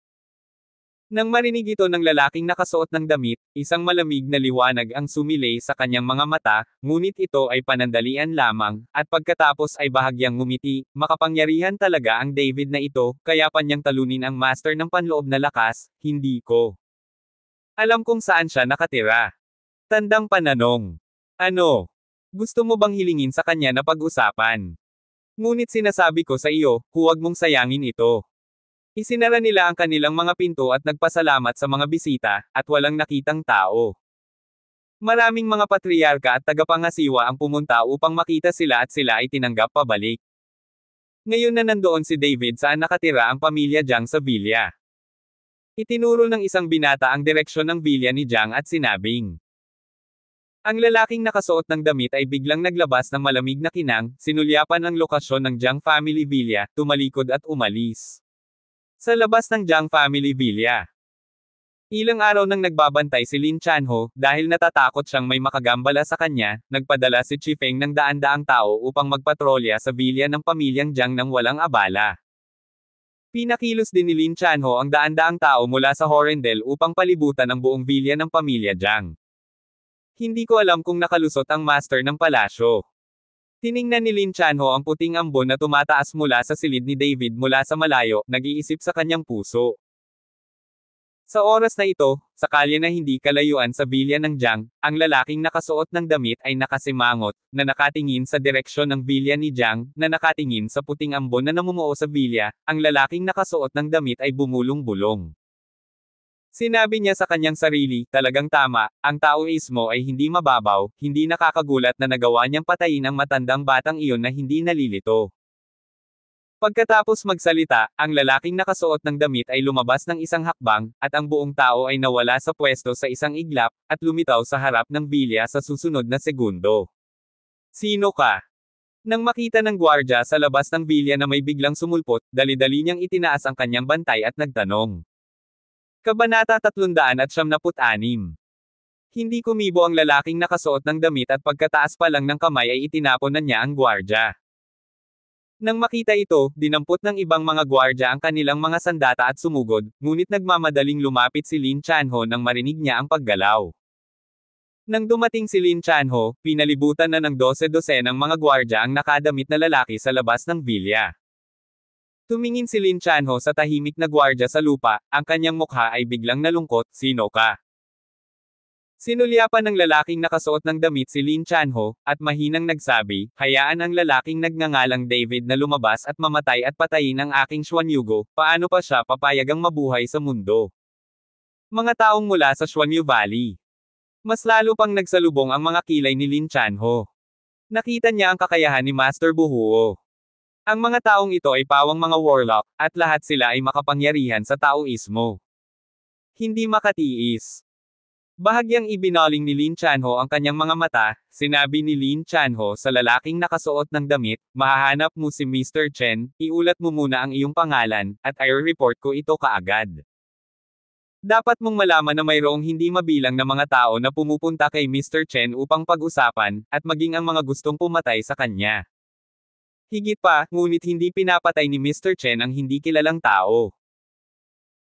Nang marinig ito ng lalaking nakasuot ng damit, isang malamig na liwanag ang sumilay sa kanyang mga mata, ngunit ito ay panandalian lamang, at pagkatapos ay bahagyang ngumiti, makapangyarihan talaga ang David na ito, kaya pa niyang talunin ang master ng panloob na lakas, hindi ko. Alam kung saan siya nakatira. Tandang pananong. Ano? Gusto mo bang hilingin sa kanya na pag-usapan? Ngunit sinasabi ko sa iyo, huwag mong sayangin ito. Isinara nila ang kanilang mga pinto at nagpasalamat sa mga bisita, at walang nakitang tao. Maraming mga patriarka at tagapangasiwa ang pumunta upang makita sila at sila ay tinanggap pabalik. Ngayon na nandoon si David saan nakatira ang pamilya Jiang sa Villa. Itinuro ng isang binata ang direksyon ng Villa ni Jiang at sinabing, ang lalaking nakasuot ng damit ay biglang naglabas ng malamig na kinang, sinulyapan ang lokasyon ng Jiang Family Villa, tumalikod at umalis. Sa labas ng Jiang Family Villa. Ilang araw nang nagbabantay si Lin Chanho, dahil natatakot siyang may makagambala sa kanya, nagpadala si Feng ng daan-daang tao upang magpatrolya sa villa ng pamilyang Jiang nang walang abala. Pinakilos din ni Lin Chanho ang daan-daang tao mula sa Horendel upang palibutan ang buong villa ng pamilya Jiang. Hindi ko alam kung nakalusot ang master ng palasyo. Tiningnan ni Lin Chanho ang puting ambon na tumataas mula sa silid ni David mula sa malayo, nag-iisip sa kanyang puso. Sa oras na ito, sakali na hindi kalayuan sa bilya ng Jiang, ang lalaking nakasuot ng damit ay nakasimangot, na nakatingin sa direksyon ng bilya ni Jiang, na nakatingin sa puting ambon na namumuo sa bilya, ang lalaking nakasuot ng damit ay bumulong-bulong. Sinabi niya sa kanyang sarili, talagang tama, ang taoismo ay hindi mababaw, hindi nakakagulat na nagawa niyang patayin ang matandang batang iyon na hindi nalilito. Pagkatapos magsalita, ang lalaking nakasuot ng damit ay lumabas ng isang hakbang, at ang buong tao ay nawala sa pwesto sa isang iglap, at lumitaw sa harap ng bilya sa susunod na segundo. Sino ka? Nang makita ng gwardya sa labas ng bilya na may biglang sumulpot, dali-dali niyang itinaas ang kanyang bantay at nagtanong. Kabanata 376. Hindi kumibo ang lalaking nakasuot ng damit at pagkataas pa lang ng kamay ay itinapon na niya ang gwardya. Nang makita ito, dinampot ng ibang mga gwardya ang kanilang mga sandata at sumugod, ngunit nagmamadaling lumapit si Lin Chanho nang marinig niya ang paggalaw. Nang dumating si Lin Chanho, pinalibutan na ng 12 dose ng mga gwardya ang nakadamit na lalaki sa labas ng bilya. Tumingin si Lin Chanho sa tahimik na gwardya sa lupa, ang kanyang mukha ay biglang nalungkot, sino ka? Sinulyapan ng lalaking nakasuot ng damit si Lin Chanho, at mahinang nagsabi, hayaan ang lalaking nagngangalang David na lumabas at mamatay at patayin ang aking Yugo, paano pa siya papayagang mabuhay sa mundo? Mga taong mula sa Xuanyu Valley. Mas lalo pang nagsalubong ang mga kilay ni Lin Chanho. Nakita niya ang kakayahan ni Master Buhuo. Ang mga taong ito ay pawang mga warlock, at lahat sila ay makapangyarihan sa taoismo. Hindi makatiis. Bahagyang ibinaling ni Lin Chanho ang kanyang mga mata, sinabi ni Lin Chanho sa lalaking nakasuot ng damit, mahahanap mo si Mr. Chen, iulat mo muna ang iyong pangalan, at i-report ko ito kaagad. Dapat mong malaman na mayroong hindi mabilang na mga tao na pumupunta kay Mr. Chen upang pag-usapan, at maging ang mga gustong pumatay sa kanya. Higit pa, ngunit hindi pinapatay ni Mr. Chen ang hindi kilalang tao.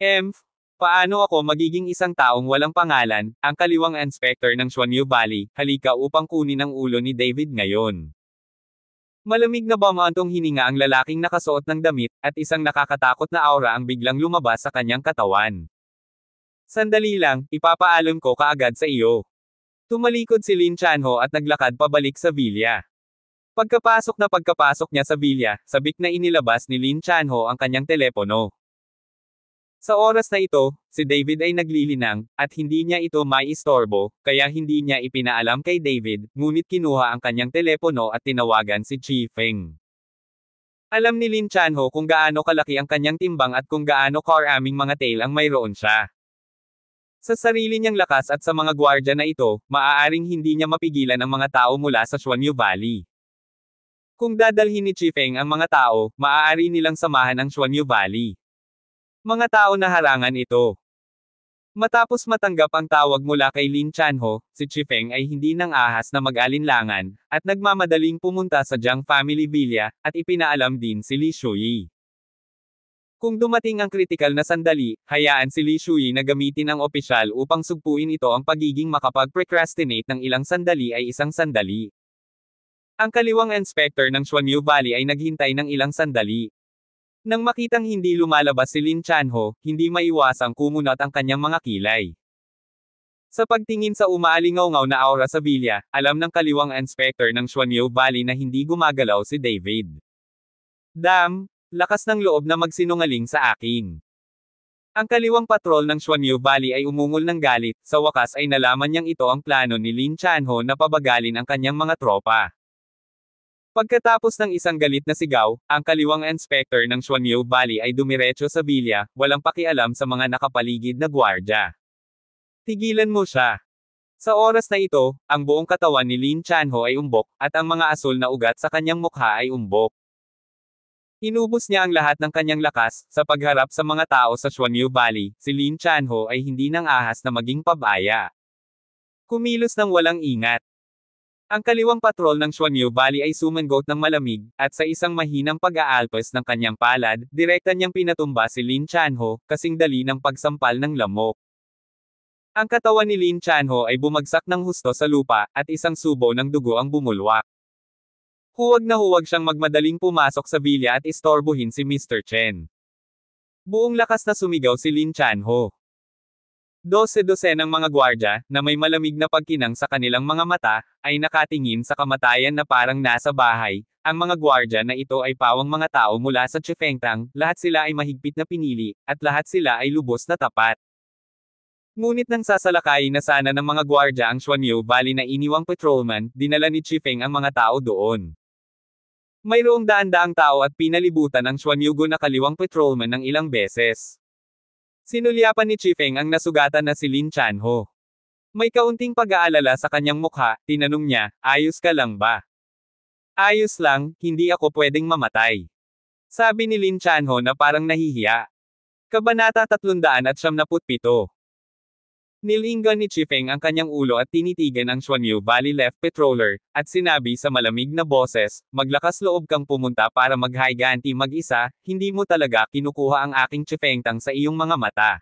M. Paano ako magiging isang taong walang pangalan, ang kaliwang inspector ng Xuanyu Valley, halika upang kunin ang ulo ni David ngayon. Malamig na bamantong hininga ang lalaking nakasuot ng damit, at isang nakakatakot na aura ang biglang lumabas sa kanyang katawan. Sandali lang, ipapaalam ko kaagad sa iyo. Tumalikod si Lin Chanho at naglakad pabalik sa villa. Pagkapasok na pagkapasok niya sa bilya, sabik na inilabas ni Lin Chanho ang kanyang telepono. Sa oras na ito, si David ay naglilinang, at hindi niya ito maiistorbo, kaya hindi niya ipinaalam kay David, ngunit kinuha ang kanyang telepono at tinawagan si Chi Feng. Alam ni Lin Chanho kung gaano kalaki ang kanyang timbang at kung gaano karaming mga tail ang mayroon siya. Sa sarili niyang lakas at sa mga gwardya na ito, maaaring hindi niya mapigilan ang mga tao mula sa Xuanyu Valley. Kung dadalhin ni Chifeng ang mga tao, maaari nilang samahan ang Xuanyu Valley. Mga tao na harangan ito. Matapos matanggap ang tawag mula kay Lin Chanho, si Chifeng ay hindi nang ahas na mag-alinlangan, at nagmamadaling pumunta sa Jiang family villa, at ipinaalam din si Li Shuyi. Kung dumating ang kritikal na sandali, hayaan si Li Shuyi na gamitin ang opisyal upang sugpuin ito ang pagiging makapag-procrastinate ng ilang sandali ay isang sandali. Ang kaliwang inspector ng Xuanyu Valley ay naghintay ng ilang sandali. Nang makitang hindi lumalabas si Lin Chanho, hindi maiwasang kumunot ang kanyang mga kilay. Sa pagtingin sa umaalingaw na aura sa bilya, alam ng kaliwang inspector ng Xuanyu Valley na hindi gumagalaw si David. Dam, lakas ng loob na magsinungaling sa akin. Ang kaliwang patrol ng Xuanyu Valley ay umungol ng galit, sa wakas ay nalaman niyang ito ang plano ni Lin Chanho na pabagalin ang kanyang mga tropa. Pagkatapos ng isang galit na sigaw, ang kaliwang inspector ng Xuanyu Valley ay dumiretso sa bilya, walang pakialam sa mga nakapaligid na gwardya. Tigilan mo siya. Sa oras na ito, ang buong katawan ni Lin Chanho ay umbok, at ang mga asul na ugat sa kanyang mukha ay umbok. Inubos niya ang lahat ng kanyang lakas, sa pagharap sa mga tao sa Xuanyu Valley, si Lin Chanho ay hindi nang ahas na maging pabaya. Kumilos ng walang ingat. Ang kaliwang patrol ng Xuanyu Valley ay sumanggot ng malamig, at sa isang mahinang pag-aalpas ng kanyang palad, direkta niyang pinatumba si Lin Chanho, kasing dali ng pagsampal ng lamok. Ang katawan ni Lin Chanho ay bumagsak ng husto sa lupa, at isang subo ng dugo ang bumulwak. Huwag na huwag siyang magmadaling pumasok sa bilya at istorbohin si Mr. Chen. Buong lakas na sumigaw si Lin Chanho. 12 dose ng mga gwardya, na may malamig na pagkinang sa kanilang mga mata, ay nakatingin sa kamatayan na parang nasa bahay. Ang mga gwardya na ito ay pawang mga tao mula sa Chefengtang, lahat sila ay mahigpit na pinili, at lahat sila ay lubos na tapat. Ngunit nang sasalakay na sana ng mga gwardya ang Xuanyu Valley na iniwang patrolman, dinala ni Chifeng ang mga tao doon. Mayroong daan-daang tao at pinalibutan ang Xuanyugo na kaliwang patrolman ng ilang beses. Sinulyapan ni Chief ang nasugatan na si Lin Chanho. May kaunting pag-aalala sa kanyang mukha, tinanong niya, ayos ka lang ba? Ayos lang, hindi ako pwedeng mamatay. Sabi ni Lin Chanho na parang nahihiya. Kabanata 377 Nilinggan ni Chifeng ang kanyang ulo at tinitigan ang Xuanyu Valley Left Patroller, at sinabi sa malamig na boses, Maglakas loob kang pumunta para mag maghayganti mag-isa, hindi mo talaga kinukuha ang aking tang sa iyong mga mata.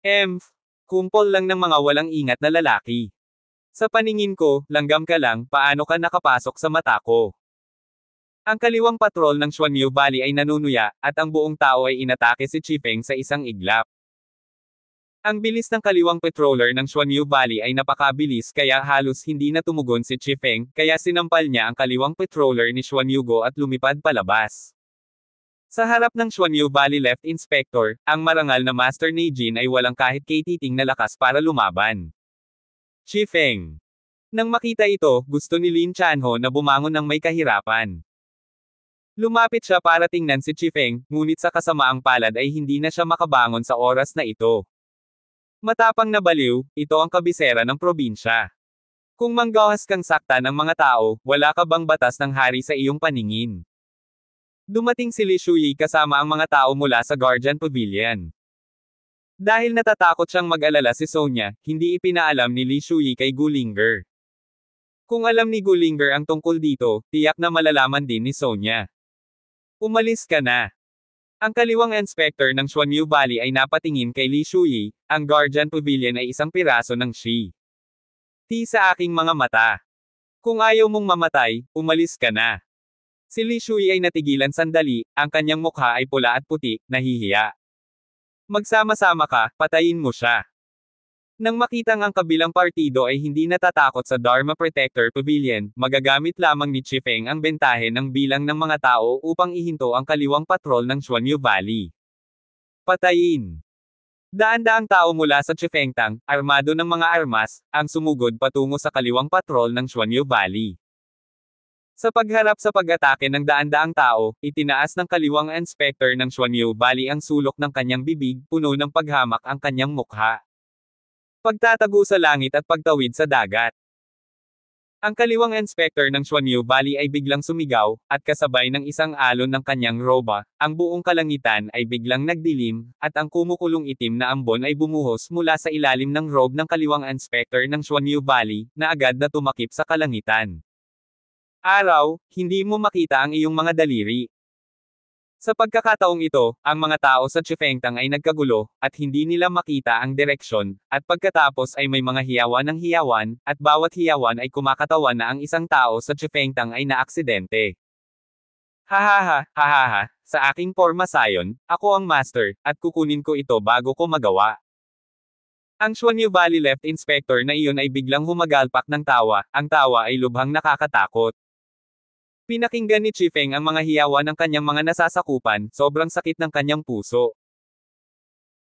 Emph! Kumpol lang ng mga walang ingat na lalaki. Sa paningin ko, langgam ka lang, paano ka nakapasok sa mata ko. Ang kaliwang patrol ng Xuanyu Valley ay nanunuya, at ang buong tao ay inatake si Chifeng sa isang iglap. Ang bilis ng kaliwang patroller ng Xuanyu Valley ay napakabilis kaya halos hindi na tumugon si Chifeng, kaya sinampal niya ang kaliwang patroller ni Go at lumipad palabas. Sa harap ng Xuanyu Valley Left Inspector, ang marangal na Master Neijin ay walang kahit katiting na lakas para lumaban. Chifeng. Nang makita ito, gusto ni Lin Chanho na bumangon ng may kahirapan. Lumapit siya para tingnan si Chifeng, ngunit sa kasamaang palad ay hindi na siya makabangon sa oras na ito. Matapang na baliw, ito ang kabisera ng probinsya. Kung manggahas kang sakta ng mga tao, wala ka bang batas ng hari sa iyong paningin? Dumating si Li Shuyi kasama ang mga tao mula sa Guardian Pavilion. Dahil natatakot siyang mag-alala si Sonya, hindi ipinaalam ni Li Shuyi kay Gulinger. Kung alam ni Gulinger ang tungkol dito, tiyak na malalaman din ni Sonya. Umalis ka na. Ang kaliwang inspector ng Xuanyu Valley ay napatingin kay Li Shuyi, ang Guardian Pavilion ay isang piraso ng Shi. Ti sa aking mga mata. Kung ayaw mong mamatay, umalis ka na. Si Li Shuyi ay natigilan sandali, ang kanyang mukha ay pula at puti, nahihiya. Magsama-sama ka, patayin mo siya. Nang makitang ang kabilang partido ay hindi natatakot sa Dharma Protector Pavilion, magagamit lamang ni Chifeng ang bentahe ng bilang ng mga tao upang ihinto ang kaliwang patrol ng Xuanyu Valley. Patayin! Daan-daang tao mula sa Chifengtang, armado ng mga armas, ang sumugod patungo sa kaliwang patrol ng Xuanyu Valley. Sa pagharap sa pag-atake ng daan-daang tao, itinaas ng kaliwang inspector ng Xuanyu Valley ang sulok ng kanyang bibig, puno ng paghamak ang kanyang mukha. Pagtatago sa langit at pagtawid sa dagat. Ang kaliwang inspector ng Xuanyu Valley ay biglang sumigaw, at kasabay ng isang alon ng kanyang roba, ang buong kalangitan ay biglang nagdilim, at ang kumukulong itim na ambon ay bumuhos mula sa ilalim ng robe ng kaliwang inspector ng Xuanyu Valley, na agad na tumakip sa kalangitan. Araw, hindi mo makita ang iyong mga daliri, sa pagkakataong ito, ang mga tao sa Chifengtang ay nagkagulo, at hindi nila makita ang direksyon, at pagkatapos ay may mga hiyawan ng hiyawan, at bawat hiyawan ay kumakatawan na ang isang tao sa Chifengtang ay naaksidente. Hahaha, hahaha, sa aking forma sayon, ako ang master, at kukunin ko ito bago ko magawa. Ang Xuanyu Valley Left Inspector na iyon ay biglang humagalpak ng tawa, ang tawa ay lubhang nakakatakot. Pinakinggan ni Chifeng ang mga hiyawa ng kanyang mga nasasakupan, sobrang sakit ng kanyang puso.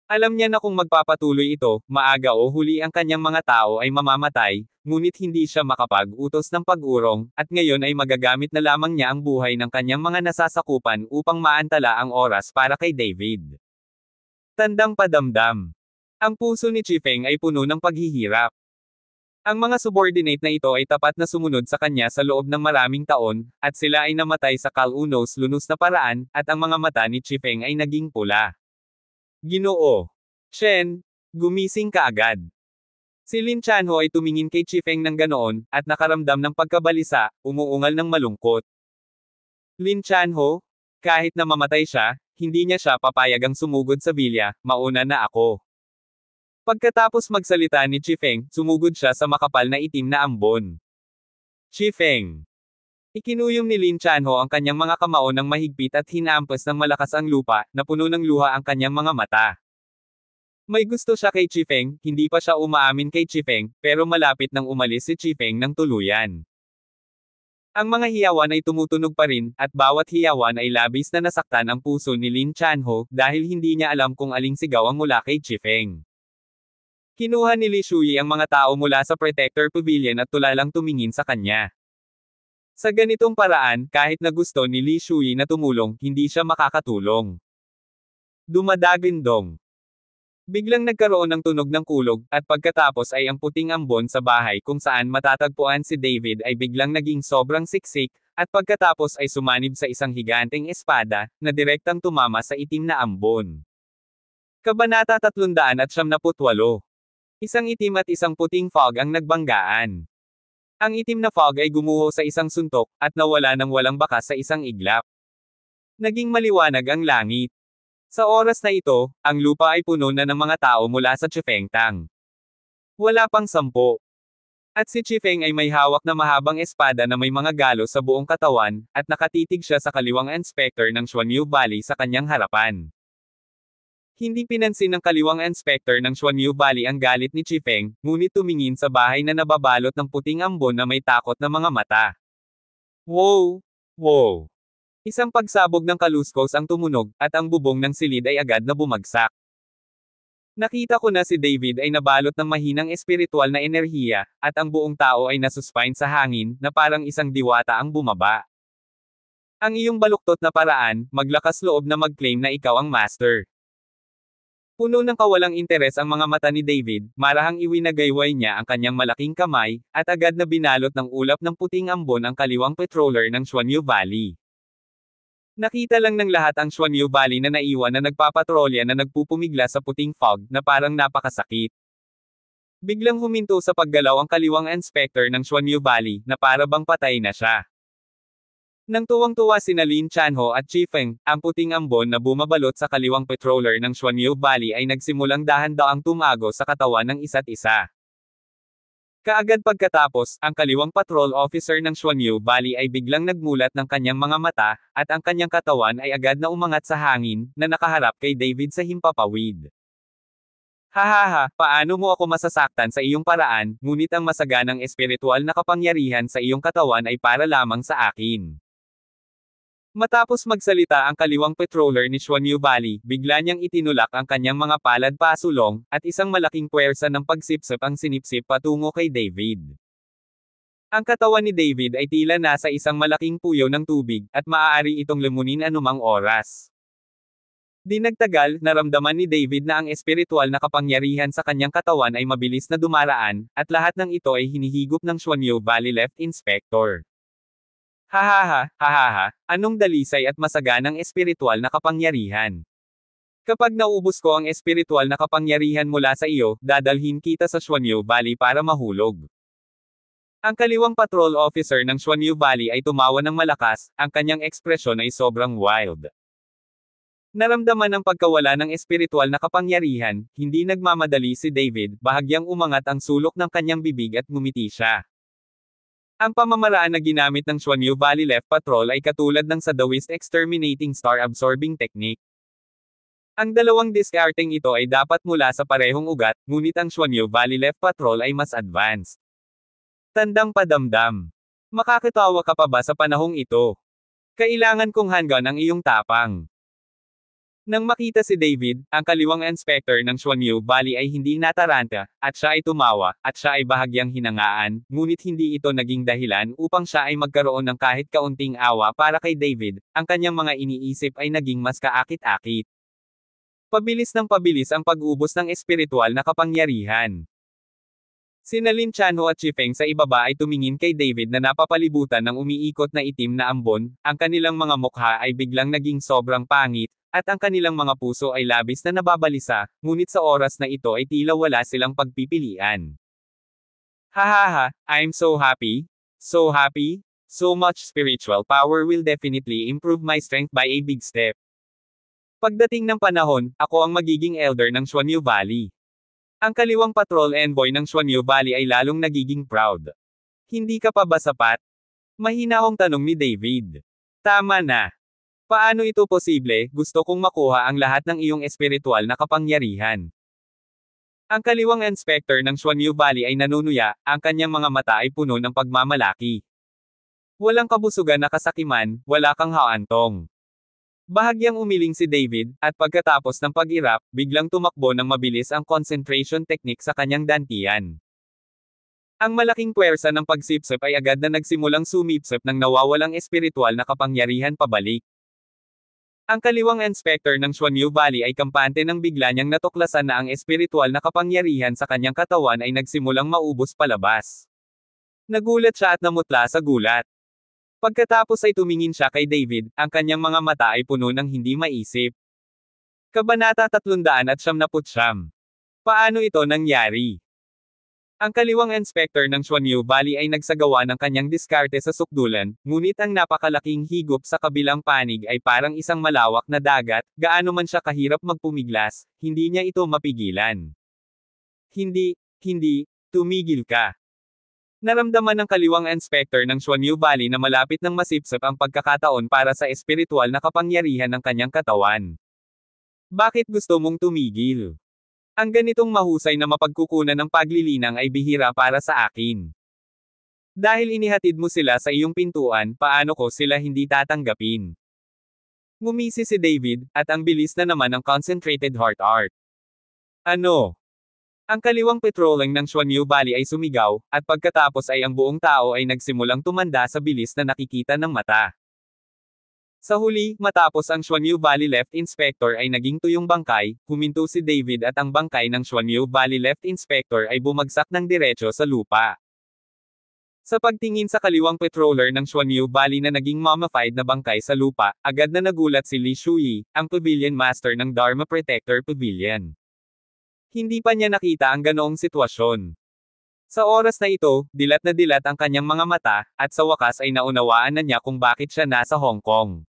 Alam niya na kung magpapatuloy ito, maaga o huli ang kanyang mga tao ay mamamatay, ngunit hindi siya makapag-utos ng pag-urong, at ngayon ay magagamit na lamang niya ang buhay ng kanyang mga nasasakupan upang maantala ang oras para kay David. Tandang padamdam. Ang puso ni Chifeng ay puno ng paghihirap. Ang mga subordinate na ito ay tapat na sumunod sa kanya sa loob ng maraming taon, at sila ay namatay sa kalunos lunos na paraan, at ang mga mata ni Chifeng ay naging pula. Ginoo! Chen! Gumising ka agad! Si Lin Chanho ay tumingin kay Chifeng ng ganoon, at nakaramdam ng pagkabalisa, umuungal ng malungkot. Lin Chanho? Kahit na mamatay siya, hindi niya siya papayagang sumugod sa bilya, mauna na ako. Pagkatapos magsalita ni Chifeng, sumugod siya sa makapal na itim na ambon. Chifeng! Ikinuyom ni Lin Chanho ang kanyang mga kamao ng mahigpit at hinampas ng malakas ang lupa, na puno ng luha ang kanyang mga mata. May gusto siya kay Chifeng, hindi pa siya umaamin kay Chifeng, pero malapit nang umalis si Chifeng ng tuluyan. Ang mga hiyawan ay tumutunog pa rin, at bawat hiyawan ay labis na nasaktan ang puso ni Lin Chanho, dahil hindi niya alam kung aling sigaw ang mula kay Chifeng. Kinuha ni Li Shui ang mga tao mula sa Protector Pavilion at tulalang tumingin sa kanya. Sa ganitong paraan, kahit na gusto ni Li Shui na tumulong, hindi siya makakatulong. Dumadagin dong. Biglang nagkaroon ng tunog ng kulog, at pagkatapos ay ang puting ambon sa bahay kung saan matatagpuan si David ay biglang naging sobrang siksik, at pagkatapos ay sumanib sa isang higanteng espada, na direktang tumama sa itim na ambon. Kabanata 398 Isang itim at isang puting fog ang nagbanggaan. Ang itim na fog ay gumuho sa isang suntok, at nawala ng walang bakas sa isang iglap. Naging maliwanag ang langit. Sa oras na ito, ang lupa ay puno na ng mga tao mula sa Chifengtang. Wala pang sampo. At si Chifeng ay may hawak na mahabang espada na may mga galo sa buong katawan, at nakatitig siya sa kaliwang inspector ng Xuanyu Valley sa kanyang harapan. Hindi pinansin ng kaliwang inspector ng Xuanyu Valley ang galit ni Chifeng, ngunit tumingin sa bahay na nababalot ng puting ambon na may takot na mga mata. Wow! Wow! Isang pagsabog ng kaluskos ang tumunog, at ang bubong ng silid ay agad na bumagsak. Nakita ko na si David ay nabalot ng mahinang espiritual na enerhiya, at ang buong tao ay nasuspine sa hangin, na parang isang diwata ang bumaba. Ang iyong baluktot na paraan, maglakas loob na mag-claim na ikaw ang master. Puno ng kawalang interes ang mga mata ni David, marahang iwinagayway niya ang kanyang malaking kamay, at agad na binalot ng ulap ng puting ambon ang kaliwang petroler ng Xuanyu Valley. Nakita lang ng lahat ang Xuanyu Valley na naiwan na nagpapatrolya na nagpupumigla sa puting fog na parang napakasakit. Biglang huminto sa paggalaw ang kaliwang inspector ng Xuanyu Valley na para bang patay na siya. Nang tuwang-tuwa sina Lin Chanho at Chifeng, ang puting ambon na bumabalot sa kaliwang petroler ng Xuanyu Valley ay nagsimulang dahan-daang tumago sa katawan ng isa't isa. Kaagad pagkatapos, ang kaliwang patrol officer ng Xuanyu Valley ay biglang nagmulat ng kanyang mga mata, at ang kanyang katawan ay agad na umangat sa hangin, na nakaharap kay David sa himpapawid. Hahaha, paano mo ako masasaktan sa iyong paraan, ngunit ang masaganang espiritual na kapangyarihan sa iyong katawan ay para lamang sa akin. Matapos magsalita ang kaliwang petroler ni Xuanyu Valley, bigla niyang itinulak ang kanyang mga palad pasulong, at isang malaking puwersa ng pagsipsip ang sinipsip patungo kay David. Ang katawan ni David ay tila nasa isang malaking puyo ng tubig, at maaari itong lumunin anumang oras. Dinagtagal, naramdaman ni David na ang espiritual na kapangyarihan sa kanyang katawan ay mabilis na dumaraan, at lahat ng ito ay hinihigop ng Xuanyu Valley Left Inspector. Hahaha, hahaha, anong dalisay at masaganang espiritual na kapangyarihan. Kapag naubos ko ang espiritual na kapangyarihan mula sa iyo, dadalhin kita sa Xuanyu Valley para mahulog. Ang kaliwang patrol officer ng Xuanyu Valley ay tumawa ng malakas, ang kanyang ekspresyon ay sobrang wild. Naramdaman ang pagkawala ng espiritual na kapangyarihan, hindi nagmamadali si David, bahagyang umangat ang sulok ng kanyang bibig at ngumiti siya. Ang pamamaraan na ginamit ng Xuanyu Valley Left Patrol ay katulad ng sa The West Exterminating Star Absorbing Technique. Ang dalawang discarding ito ay dapat mula sa parehong ugat, ngunit ang Xuanyu Valley Left Patrol ay mas advanced. Tandang padamdam. Makakatawa ka pa ba sa panahong ito? Kailangan kong hanggan ang iyong tapang. Nang makita si David, ang kaliwang inspector ng Xuanyu Bali ay hindi nataranta, at siya ay tumawa, at siya ay bahagyang hinangaan, ngunit hindi ito naging dahilan upang siya ay magkaroon ng kahit kaunting awa para kay David, ang kanyang mga iniisip ay naging mas kaakit-akit. Pabilis ng pabilis ang pag-ubos ng espiritual na kapangyarihan. Sina Linciano at Chipeng sa ibaba ay tumingin kay David na napapalibutan ng umiikot na itim na ambon, ang kanilang mga mukha ay biglang naging sobrang pangit, at ang kanilang mga puso ay labis na nababalisa, ngunit sa oras na ito ay tila wala silang pagpipilian. Hahaha, I'm so happy, so happy, so much spiritual power will definitely improve my strength by a big step. Pagdating ng panahon, ako ang magiging elder ng Shuanyu Valley. Ang kaliwang patrol envoy ng Xuanyu Bali ay lalong nagiging proud. Hindi ka pa ba sapat? Mahinahong tanong ni David. Tama na. Paano ito posible, gusto kong makuha ang lahat ng iyong espiritual na kapangyarihan. Ang kaliwang inspector ng Xuanyu Bali ay nanunuya, ang kanyang mga mata ay puno ng pagmamalaki. Walang kabusugan na kasakiman, wala kang haantong. Bahagyang umiling si David, at pagkatapos ng pag-irap, biglang tumakbo ng mabilis ang concentration technique sa kanyang dantian. Ang malaking puwersa ng pagsipsip ay agad na nagsimulang sumipsip ng nawawalang espiritual na kapangyarihan pabalik. Ang kaliwang inspector ng Xuanyu Valley ay kampante nang bigla niyang natuklasan na ang espiritual na kapangyarihan sa kanyang katawan ay nagsimulang maubos palabas. Nagulat siya at namutla sa gulat. Pagkatapos ay tumingin siya kay David, ang kanyang mga mata ay puno ng hindi maisip. Kabanata 300 at siyam. Paano ito nangyari? Ang kaliwang inspector ng Xuanyu Valley ay nagsagawa ng kanyang diskarte sa sukdulan, ngunit ang napakalaking higop sa kabilang panig ay parang isang malawak na dagat, gaano man siya kahirap magpumiglas, hindi niya ito mapigilan. Hindi, hindi, tumigil ka. Naramdaman ng kaliwang inspector ng Xuanyu Valley na malapit ng masipsip ang pagkakataon para sa espiritual na kapangyarihan ng kanyang katawan. Bakit gusto mong tumigil? Ang ganitong mahusay na mapagkukunan ng paglilinang ay bihira para sa akin. Dahil inihatid mo sila sa iyong pintuan, paano ko sila hindi tatanggapin? Ngumisi si David, at ang bilis na naman ng concentrated heart art. Ano? Ang kaliwang petroleng ng Xuanyu Valley ay sumigaw, at pagkatapos ay ang buong tao ay nagsimulang tumanda sa bilis na nakikita ng mata. Sa huli, matapos ang Xuanyu Valley Left Inspector ay naging tuyong bangkay, huminto si David at ang bangkay ng Xuanyu Valley Left Inspector ay bumagsak ng diretso sa lupa. Sa pagtingin sa kaliwang petroler ng Xuanyu Valley na naging mummified na bangkay sa lupa, agad na nagulat si Li Shui, ang pavilion master ng Dharma Protector Pavilion. Hindi pa niya nakita ang ganoong sitwasyon. Sa oras na ito, dilat na dilat ang kanyang mga mata, at sa wakas ay naunawaan na niya kung bakit siya nasa Hong Kong.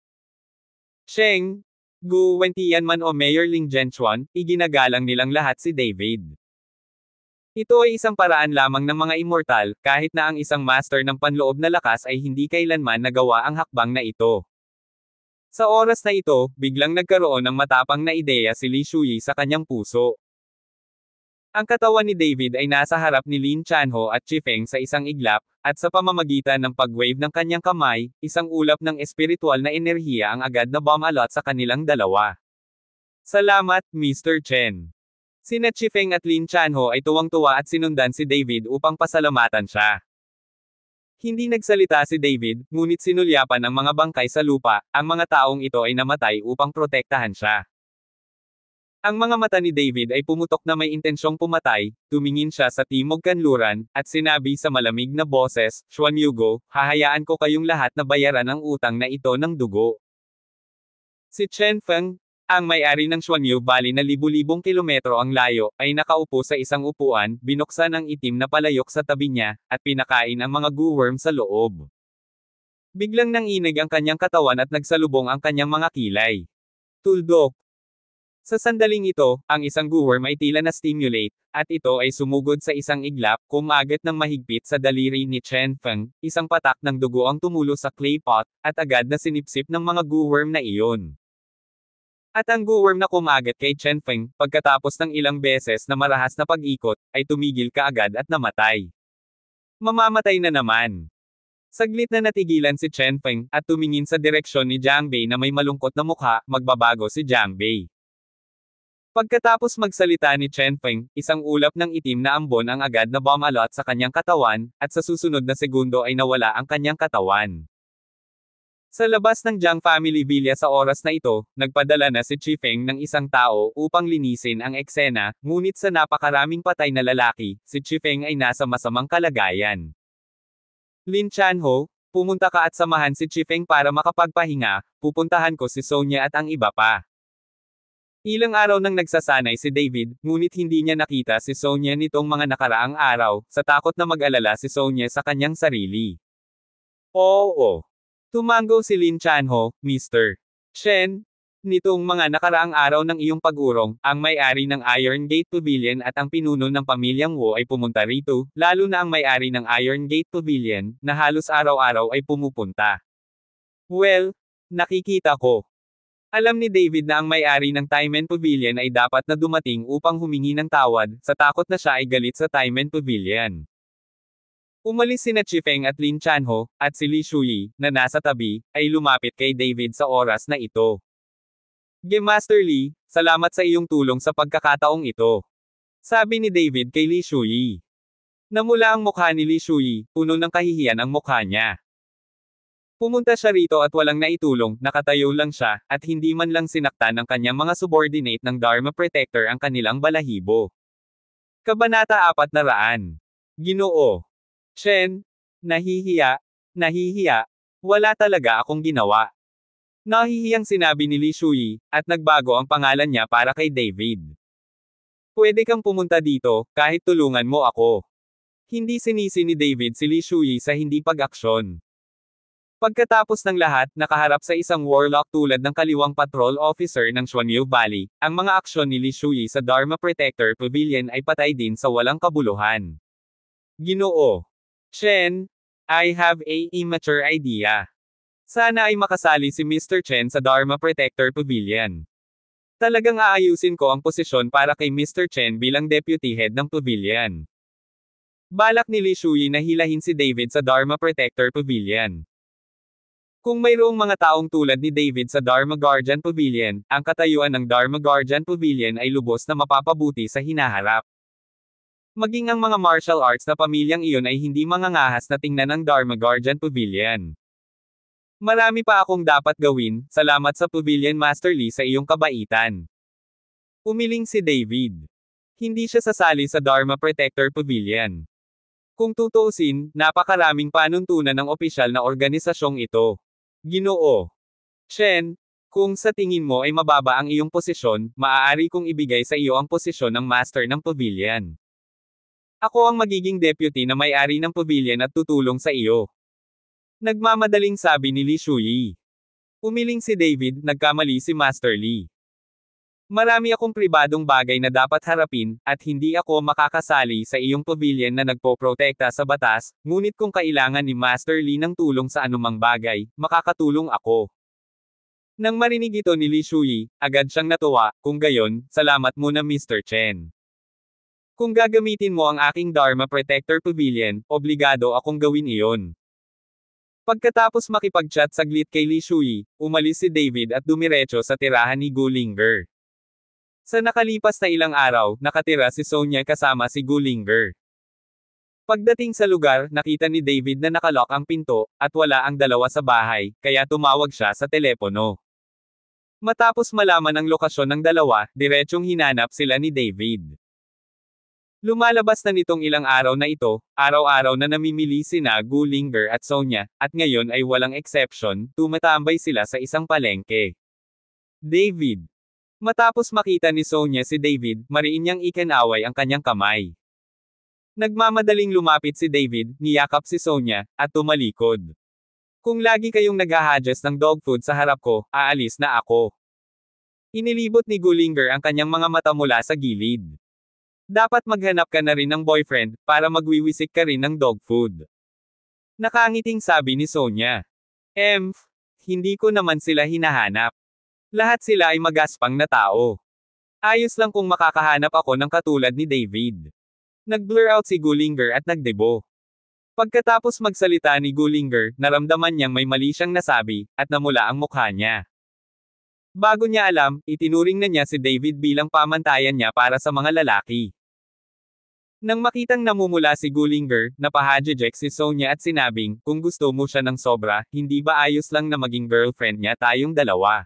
Sheng, Gu Wentian man o Mayor Ling Jianchuan, iginagalang nilang lahat si David. Ito ay isang paraan lamang ng mga immortal, kahit na ang isang master ng panloob na lakas ay hindi kailanman nagawa ang hakbang na ito. Sa oras na ito, biglang nagkaroon ng matapang na ideya si Li Shuyi sa kanyang puso. Ang katawan ni David ay nasa harap ni Lin Chanho at Chifeng sa isang iglap, at sa pamamagitan ng pag-wave ng kanyang kamay, isang ulap ng espiritual na enerhiya ang agad na bumalot sa kanilang dalawa. Salamat, Mr. Chen. Sina Chifeng at Lin Chanho ay tuwang-tuwa at sinundan si David upang pasalamatan siya. Hindi nagsalita si David, ngunit sinulyapan ang mga bangkay sa lupa, ang mga taong ito ay namatay upang protektahan siya. Ang mga mata ni David ay pumutok na may intensyong pumatay, tumingin siya sa timog kanluran, at sinabi sa malamig na boses, Juan Hugo, hahayaan ko kayong lahat na bayaran ang utang na ito ng dugo. Si Chen Feng, ang may-ari ng Xuan Yu bali na libu-libong kilometro ang layo, ay nakaupo sa isang upuan, binuksan ang itim na palayok sa tabi niya, at pinakain ang mga guworm sa loob. Biglang nang inig ang kanyang katawan at nagsalubong ang kanyang mga kilay. Tuldok, sa sandaling ito, ang isang worm ay tila na stimulate, at ito ay sumugod sa isang iglap, kung kumagat ng mahigpit sa daliri ni Chen Feng, isang patak ng dugo ang tumulo sa clay pot, at agad na sinipsip ng mga worm na iyon. At ang worm na kumagat kay Chen Feng, pagkatapos ng ilang beses na marahas na pag-ikot, ay tumigil kaagad at namatay. Mamamatay na naman. Saglit na natigilan si Chen Feng, at tumingin sa direksyon ni Jiang Bei na may malungkot na mukha, magbabago si Jiang Bei. Pagkatapos magsalita ni Chen Feng, isang ulap ng itim na ambon ang agad na bumalot sa kanyang katawan, at sa susunod na segundo ay nawala ang kanyang katawan. Sa labas ng Jiang family villa sa oras na ito, nagpadala na si Chifeng ng isang tao upang linisin ang eksena, ngunit sa napakaraming patay na lalaki, si Chifeng ay nasa masamang kalagayan. Lin Chanho, pumunta ka at samahan si Chifeng para makapagpahinga, pupuntahan ko si Sonya at ang iba pa. Ilang araw nang nagsasanay si David, ngunit hindi niya nakita si Sonya nitong mga nakaraang araw, sa takot na mag-alala si Sonya sa kanyang sarili. Oo. Tumango si Lin Chanho, Mr. Chen, nitong mga nakaraang araw ng iyong pagurong, ang may-ari ng Iron Gate Pavilion at ang pinuno ng pamilyang Wu ay pumunta rito, lalo na ang may-ari ng Iron Gate Pavilion, na halos araw-araw ay pumupunta. Well, nakikita ko, alam ni David na ang may-ari ng Timen Pavilion ay dapat na dumating upang humingi ng tawad, sa takot na siya ay galit sa Timen Pavilion. Umalis sina Chifeng at Lin Chanho, at si Li Shuyi, na nasa tabi, ay lumapit kay David sa oras na ito. Game Master Li, salamat sa iyong tulong sa pagkakataong ito. Sabi ni David kay Li Shuyi. Namula ang mukha ni Li Shuyi, puno ng kahihiyan ang mukha niya. Pumunta siya rito at walang naitulong, nakatayo lang siya, at hindi man lang sinaktan ng kanyang mga subordinate ng Dharma Protector ang kanilang balahibo. Kabanata 400. Ginoo. Chen, nahihiya, nahihiya, wala talaga akong ginawa. Nahihiyang sinabi ni Li Shui, at nagbago ang pangalan niya para kay David. Pwede kang pumunta dito, kahit tulungan mo ako. Hindi sinisi ni David si Li Shui sa hindi pag-aksyon. Pagkatapos ng lahat, nakaharap sa isang warlock tulad ng kaliwang patrol officer ng Xuanyu Valley. Ang mga aksyon ni Li Shui sa Dharma Protector Pavilion ay patay din sa walang kabuluhan. Ginoo. Chen, I have a immature idea. Sana ay makasali si Mr. Chen sa Dharma Protector Pavilion. Talagang aayusin ko ang posisyon para kay Mr. Chen bilang deputy head ng pavilion. Balak ni Li Shui na hilahin si David sa Dharma Protector Pavilion. Kung mayroong mga taong tulad ni David sa Dharma Guardian Pavilion, ang katayuan ng Dharma Guardian Pavilion ay lubos na mapapabuti sa hinaharap. Maging ang mga martial arts na pamilyang iyon ay hindi mangangahas na tingnan ng Dharma Guardian Pavilion. Marami pa akong dapat gawin, salamat sa Pavilion Master Lee sa iyong kabaitan. Umiling si David. Hindi siya sasali sa Dharma Protector Pavilion. Kung tutuusin, napakaraming panuntunan ng opisyal na organisasyong ito. Ginoo. Chen, kung sa tingin mo ay mababa ang iyong posisyon, maaari kong ibigay sa iyo ang posisyon ng master ng pavilion. Ako ang magiging deputy na may-ari ng pavilion at tutulong sa iyo. Nagmamadaling sabi ni Li Shuyi. Umiling si David, nagkamali si Master Li. Marami akong pribadong bagay na dapat harapin, at hindi ako makakasali sa iyong pavilion na nagpoprotekta sa batas, ngunit kung kailangan ni Master Lee ng tulong sa anumang bagay, makakatulong ako. Nang marinig ito ni Li Shuyi, agad siyang natuwa, kung gayon, salamat muna Mr. Chen. Kung gagamitin mo ang aking Dharma Protector Pavilion, obligado akong gawin iyon. Pagkatapos makipag-chat saglit kay Li Shui, umalis si David at dumiretso sa tirahan ni Gulinger. Sa nakalipas na ilang araw, nakatira si Sonya kasama si Gulinger. Pagdating sa lugar, nakita ni David na nakalock ang pinto, at wala ang dalawa sa bahay, kaya tumawag siya sa telepono. Matapos malaman ang lokasyon ng dalawa, diretsong hinanap sila ni David. Lumalabas na nitong ilang araw na ito, araw-araw na namimili si na Gulinger at Sonya, at ngayon ay walang exception, tumatambay sila sa isang palengke. David, Matapos makita ni Sonya si David, mariin niyang ikinaway ang kanyang kamay. Nagmamadaling lumapit si David, niyakap si Sonya, at tumalikod. Kung lagi kayong naghahadges ng dog food sa harap ko, aalis na ako. Inilibot ni Gulinger ang kanyang mga mata mula sa gilid. Dapat maghanap ka na rin ng boyfriend, para magwiwisik ka rin ng dog food. Nakangiting sabi ni Sonya. Emph, hindi ko naman sila hinahanap. Lahat sila ay magaspang na tao. Ayos lang kung makakahanap ako ng katulad ni David. Nag-blur out si Gulinger at nagdebo. Pagkatapos magsalita ni Gulinger, naramdaman niyang may mali siyang nasabi, at namula ang mukha niya. Bago niya alam, itinuring na niya si David bilang pamantayan niya para sa mga lalaki. Nang makitang namumula si Gulinger, napahajejek si Sonya at sinabing, kung gusto mo siya ng sobra, hindi ba ayos lang na maging girlfriend niya tayong dalawa?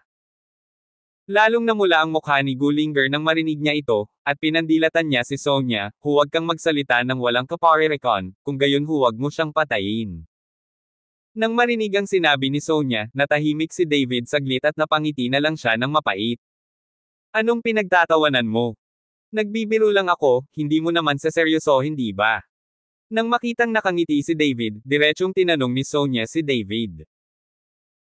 Lalong namula ang mukha ni Gulinger nang marinig niya ito, at pinandilatan niya si Sonya, huwag kang magsalita ng walang kaparirikon, kung gayon huwag mo siyang patayin. Nang marinig ang sinabi ni Sonya, natahimik si David saglit at napangiti na lang siya ng mapait. Anong pinagtatawanan mo? Nagbibiro lang ako, hindi mo naman seseryoso hindi ba? Nang makitang nakangiti si David, diretsyong tinanong ni Sonya si David.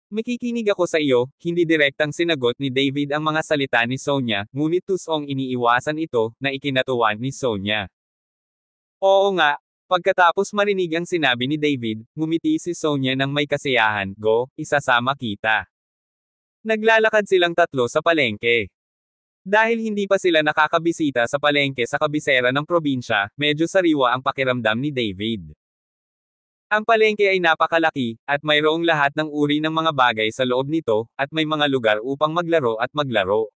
Makikinig ako sa iyo, hindi direktang sinagot ni David ang mga salita ni Sonya, ngunit tusong iniiwasan ito, na ikinatuwan ni Sonya. Oo nga, pagkatapos marinig ang sinabi ni David, ngumiti si Sonya ng may kasiyahan, Go, isasama kita. Naglalakad silang tatlo sa palengke. Dahil hindi pa sila nakakabisita sa palengke sa kabisera ng probinsya, medyo sariwa ang pakiramdam ni David. Ang palengke ay napakalaki, at mayroong lahat ng uri ng mga bagay sa loob nito, at may mga lugar upang maglaro at maglaro.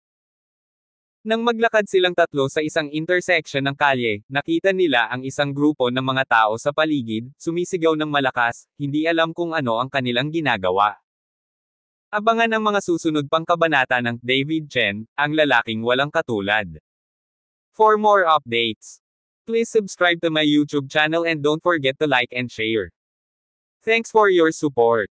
Nang maglakad silang tatlo sa isang intersection ng kalye, nakita nila ang isang grupo ng mga tao sa paligid, sumisigaw ng malakas, hindi alam kung ano ang kanilang ginagawa. Abangan ang mga susunod pang kabanata ng David Chen, ang lalaking walang katulad. For more updates, please subscribe to my YouTube channel and don't forget to like and share. Thanks for your support.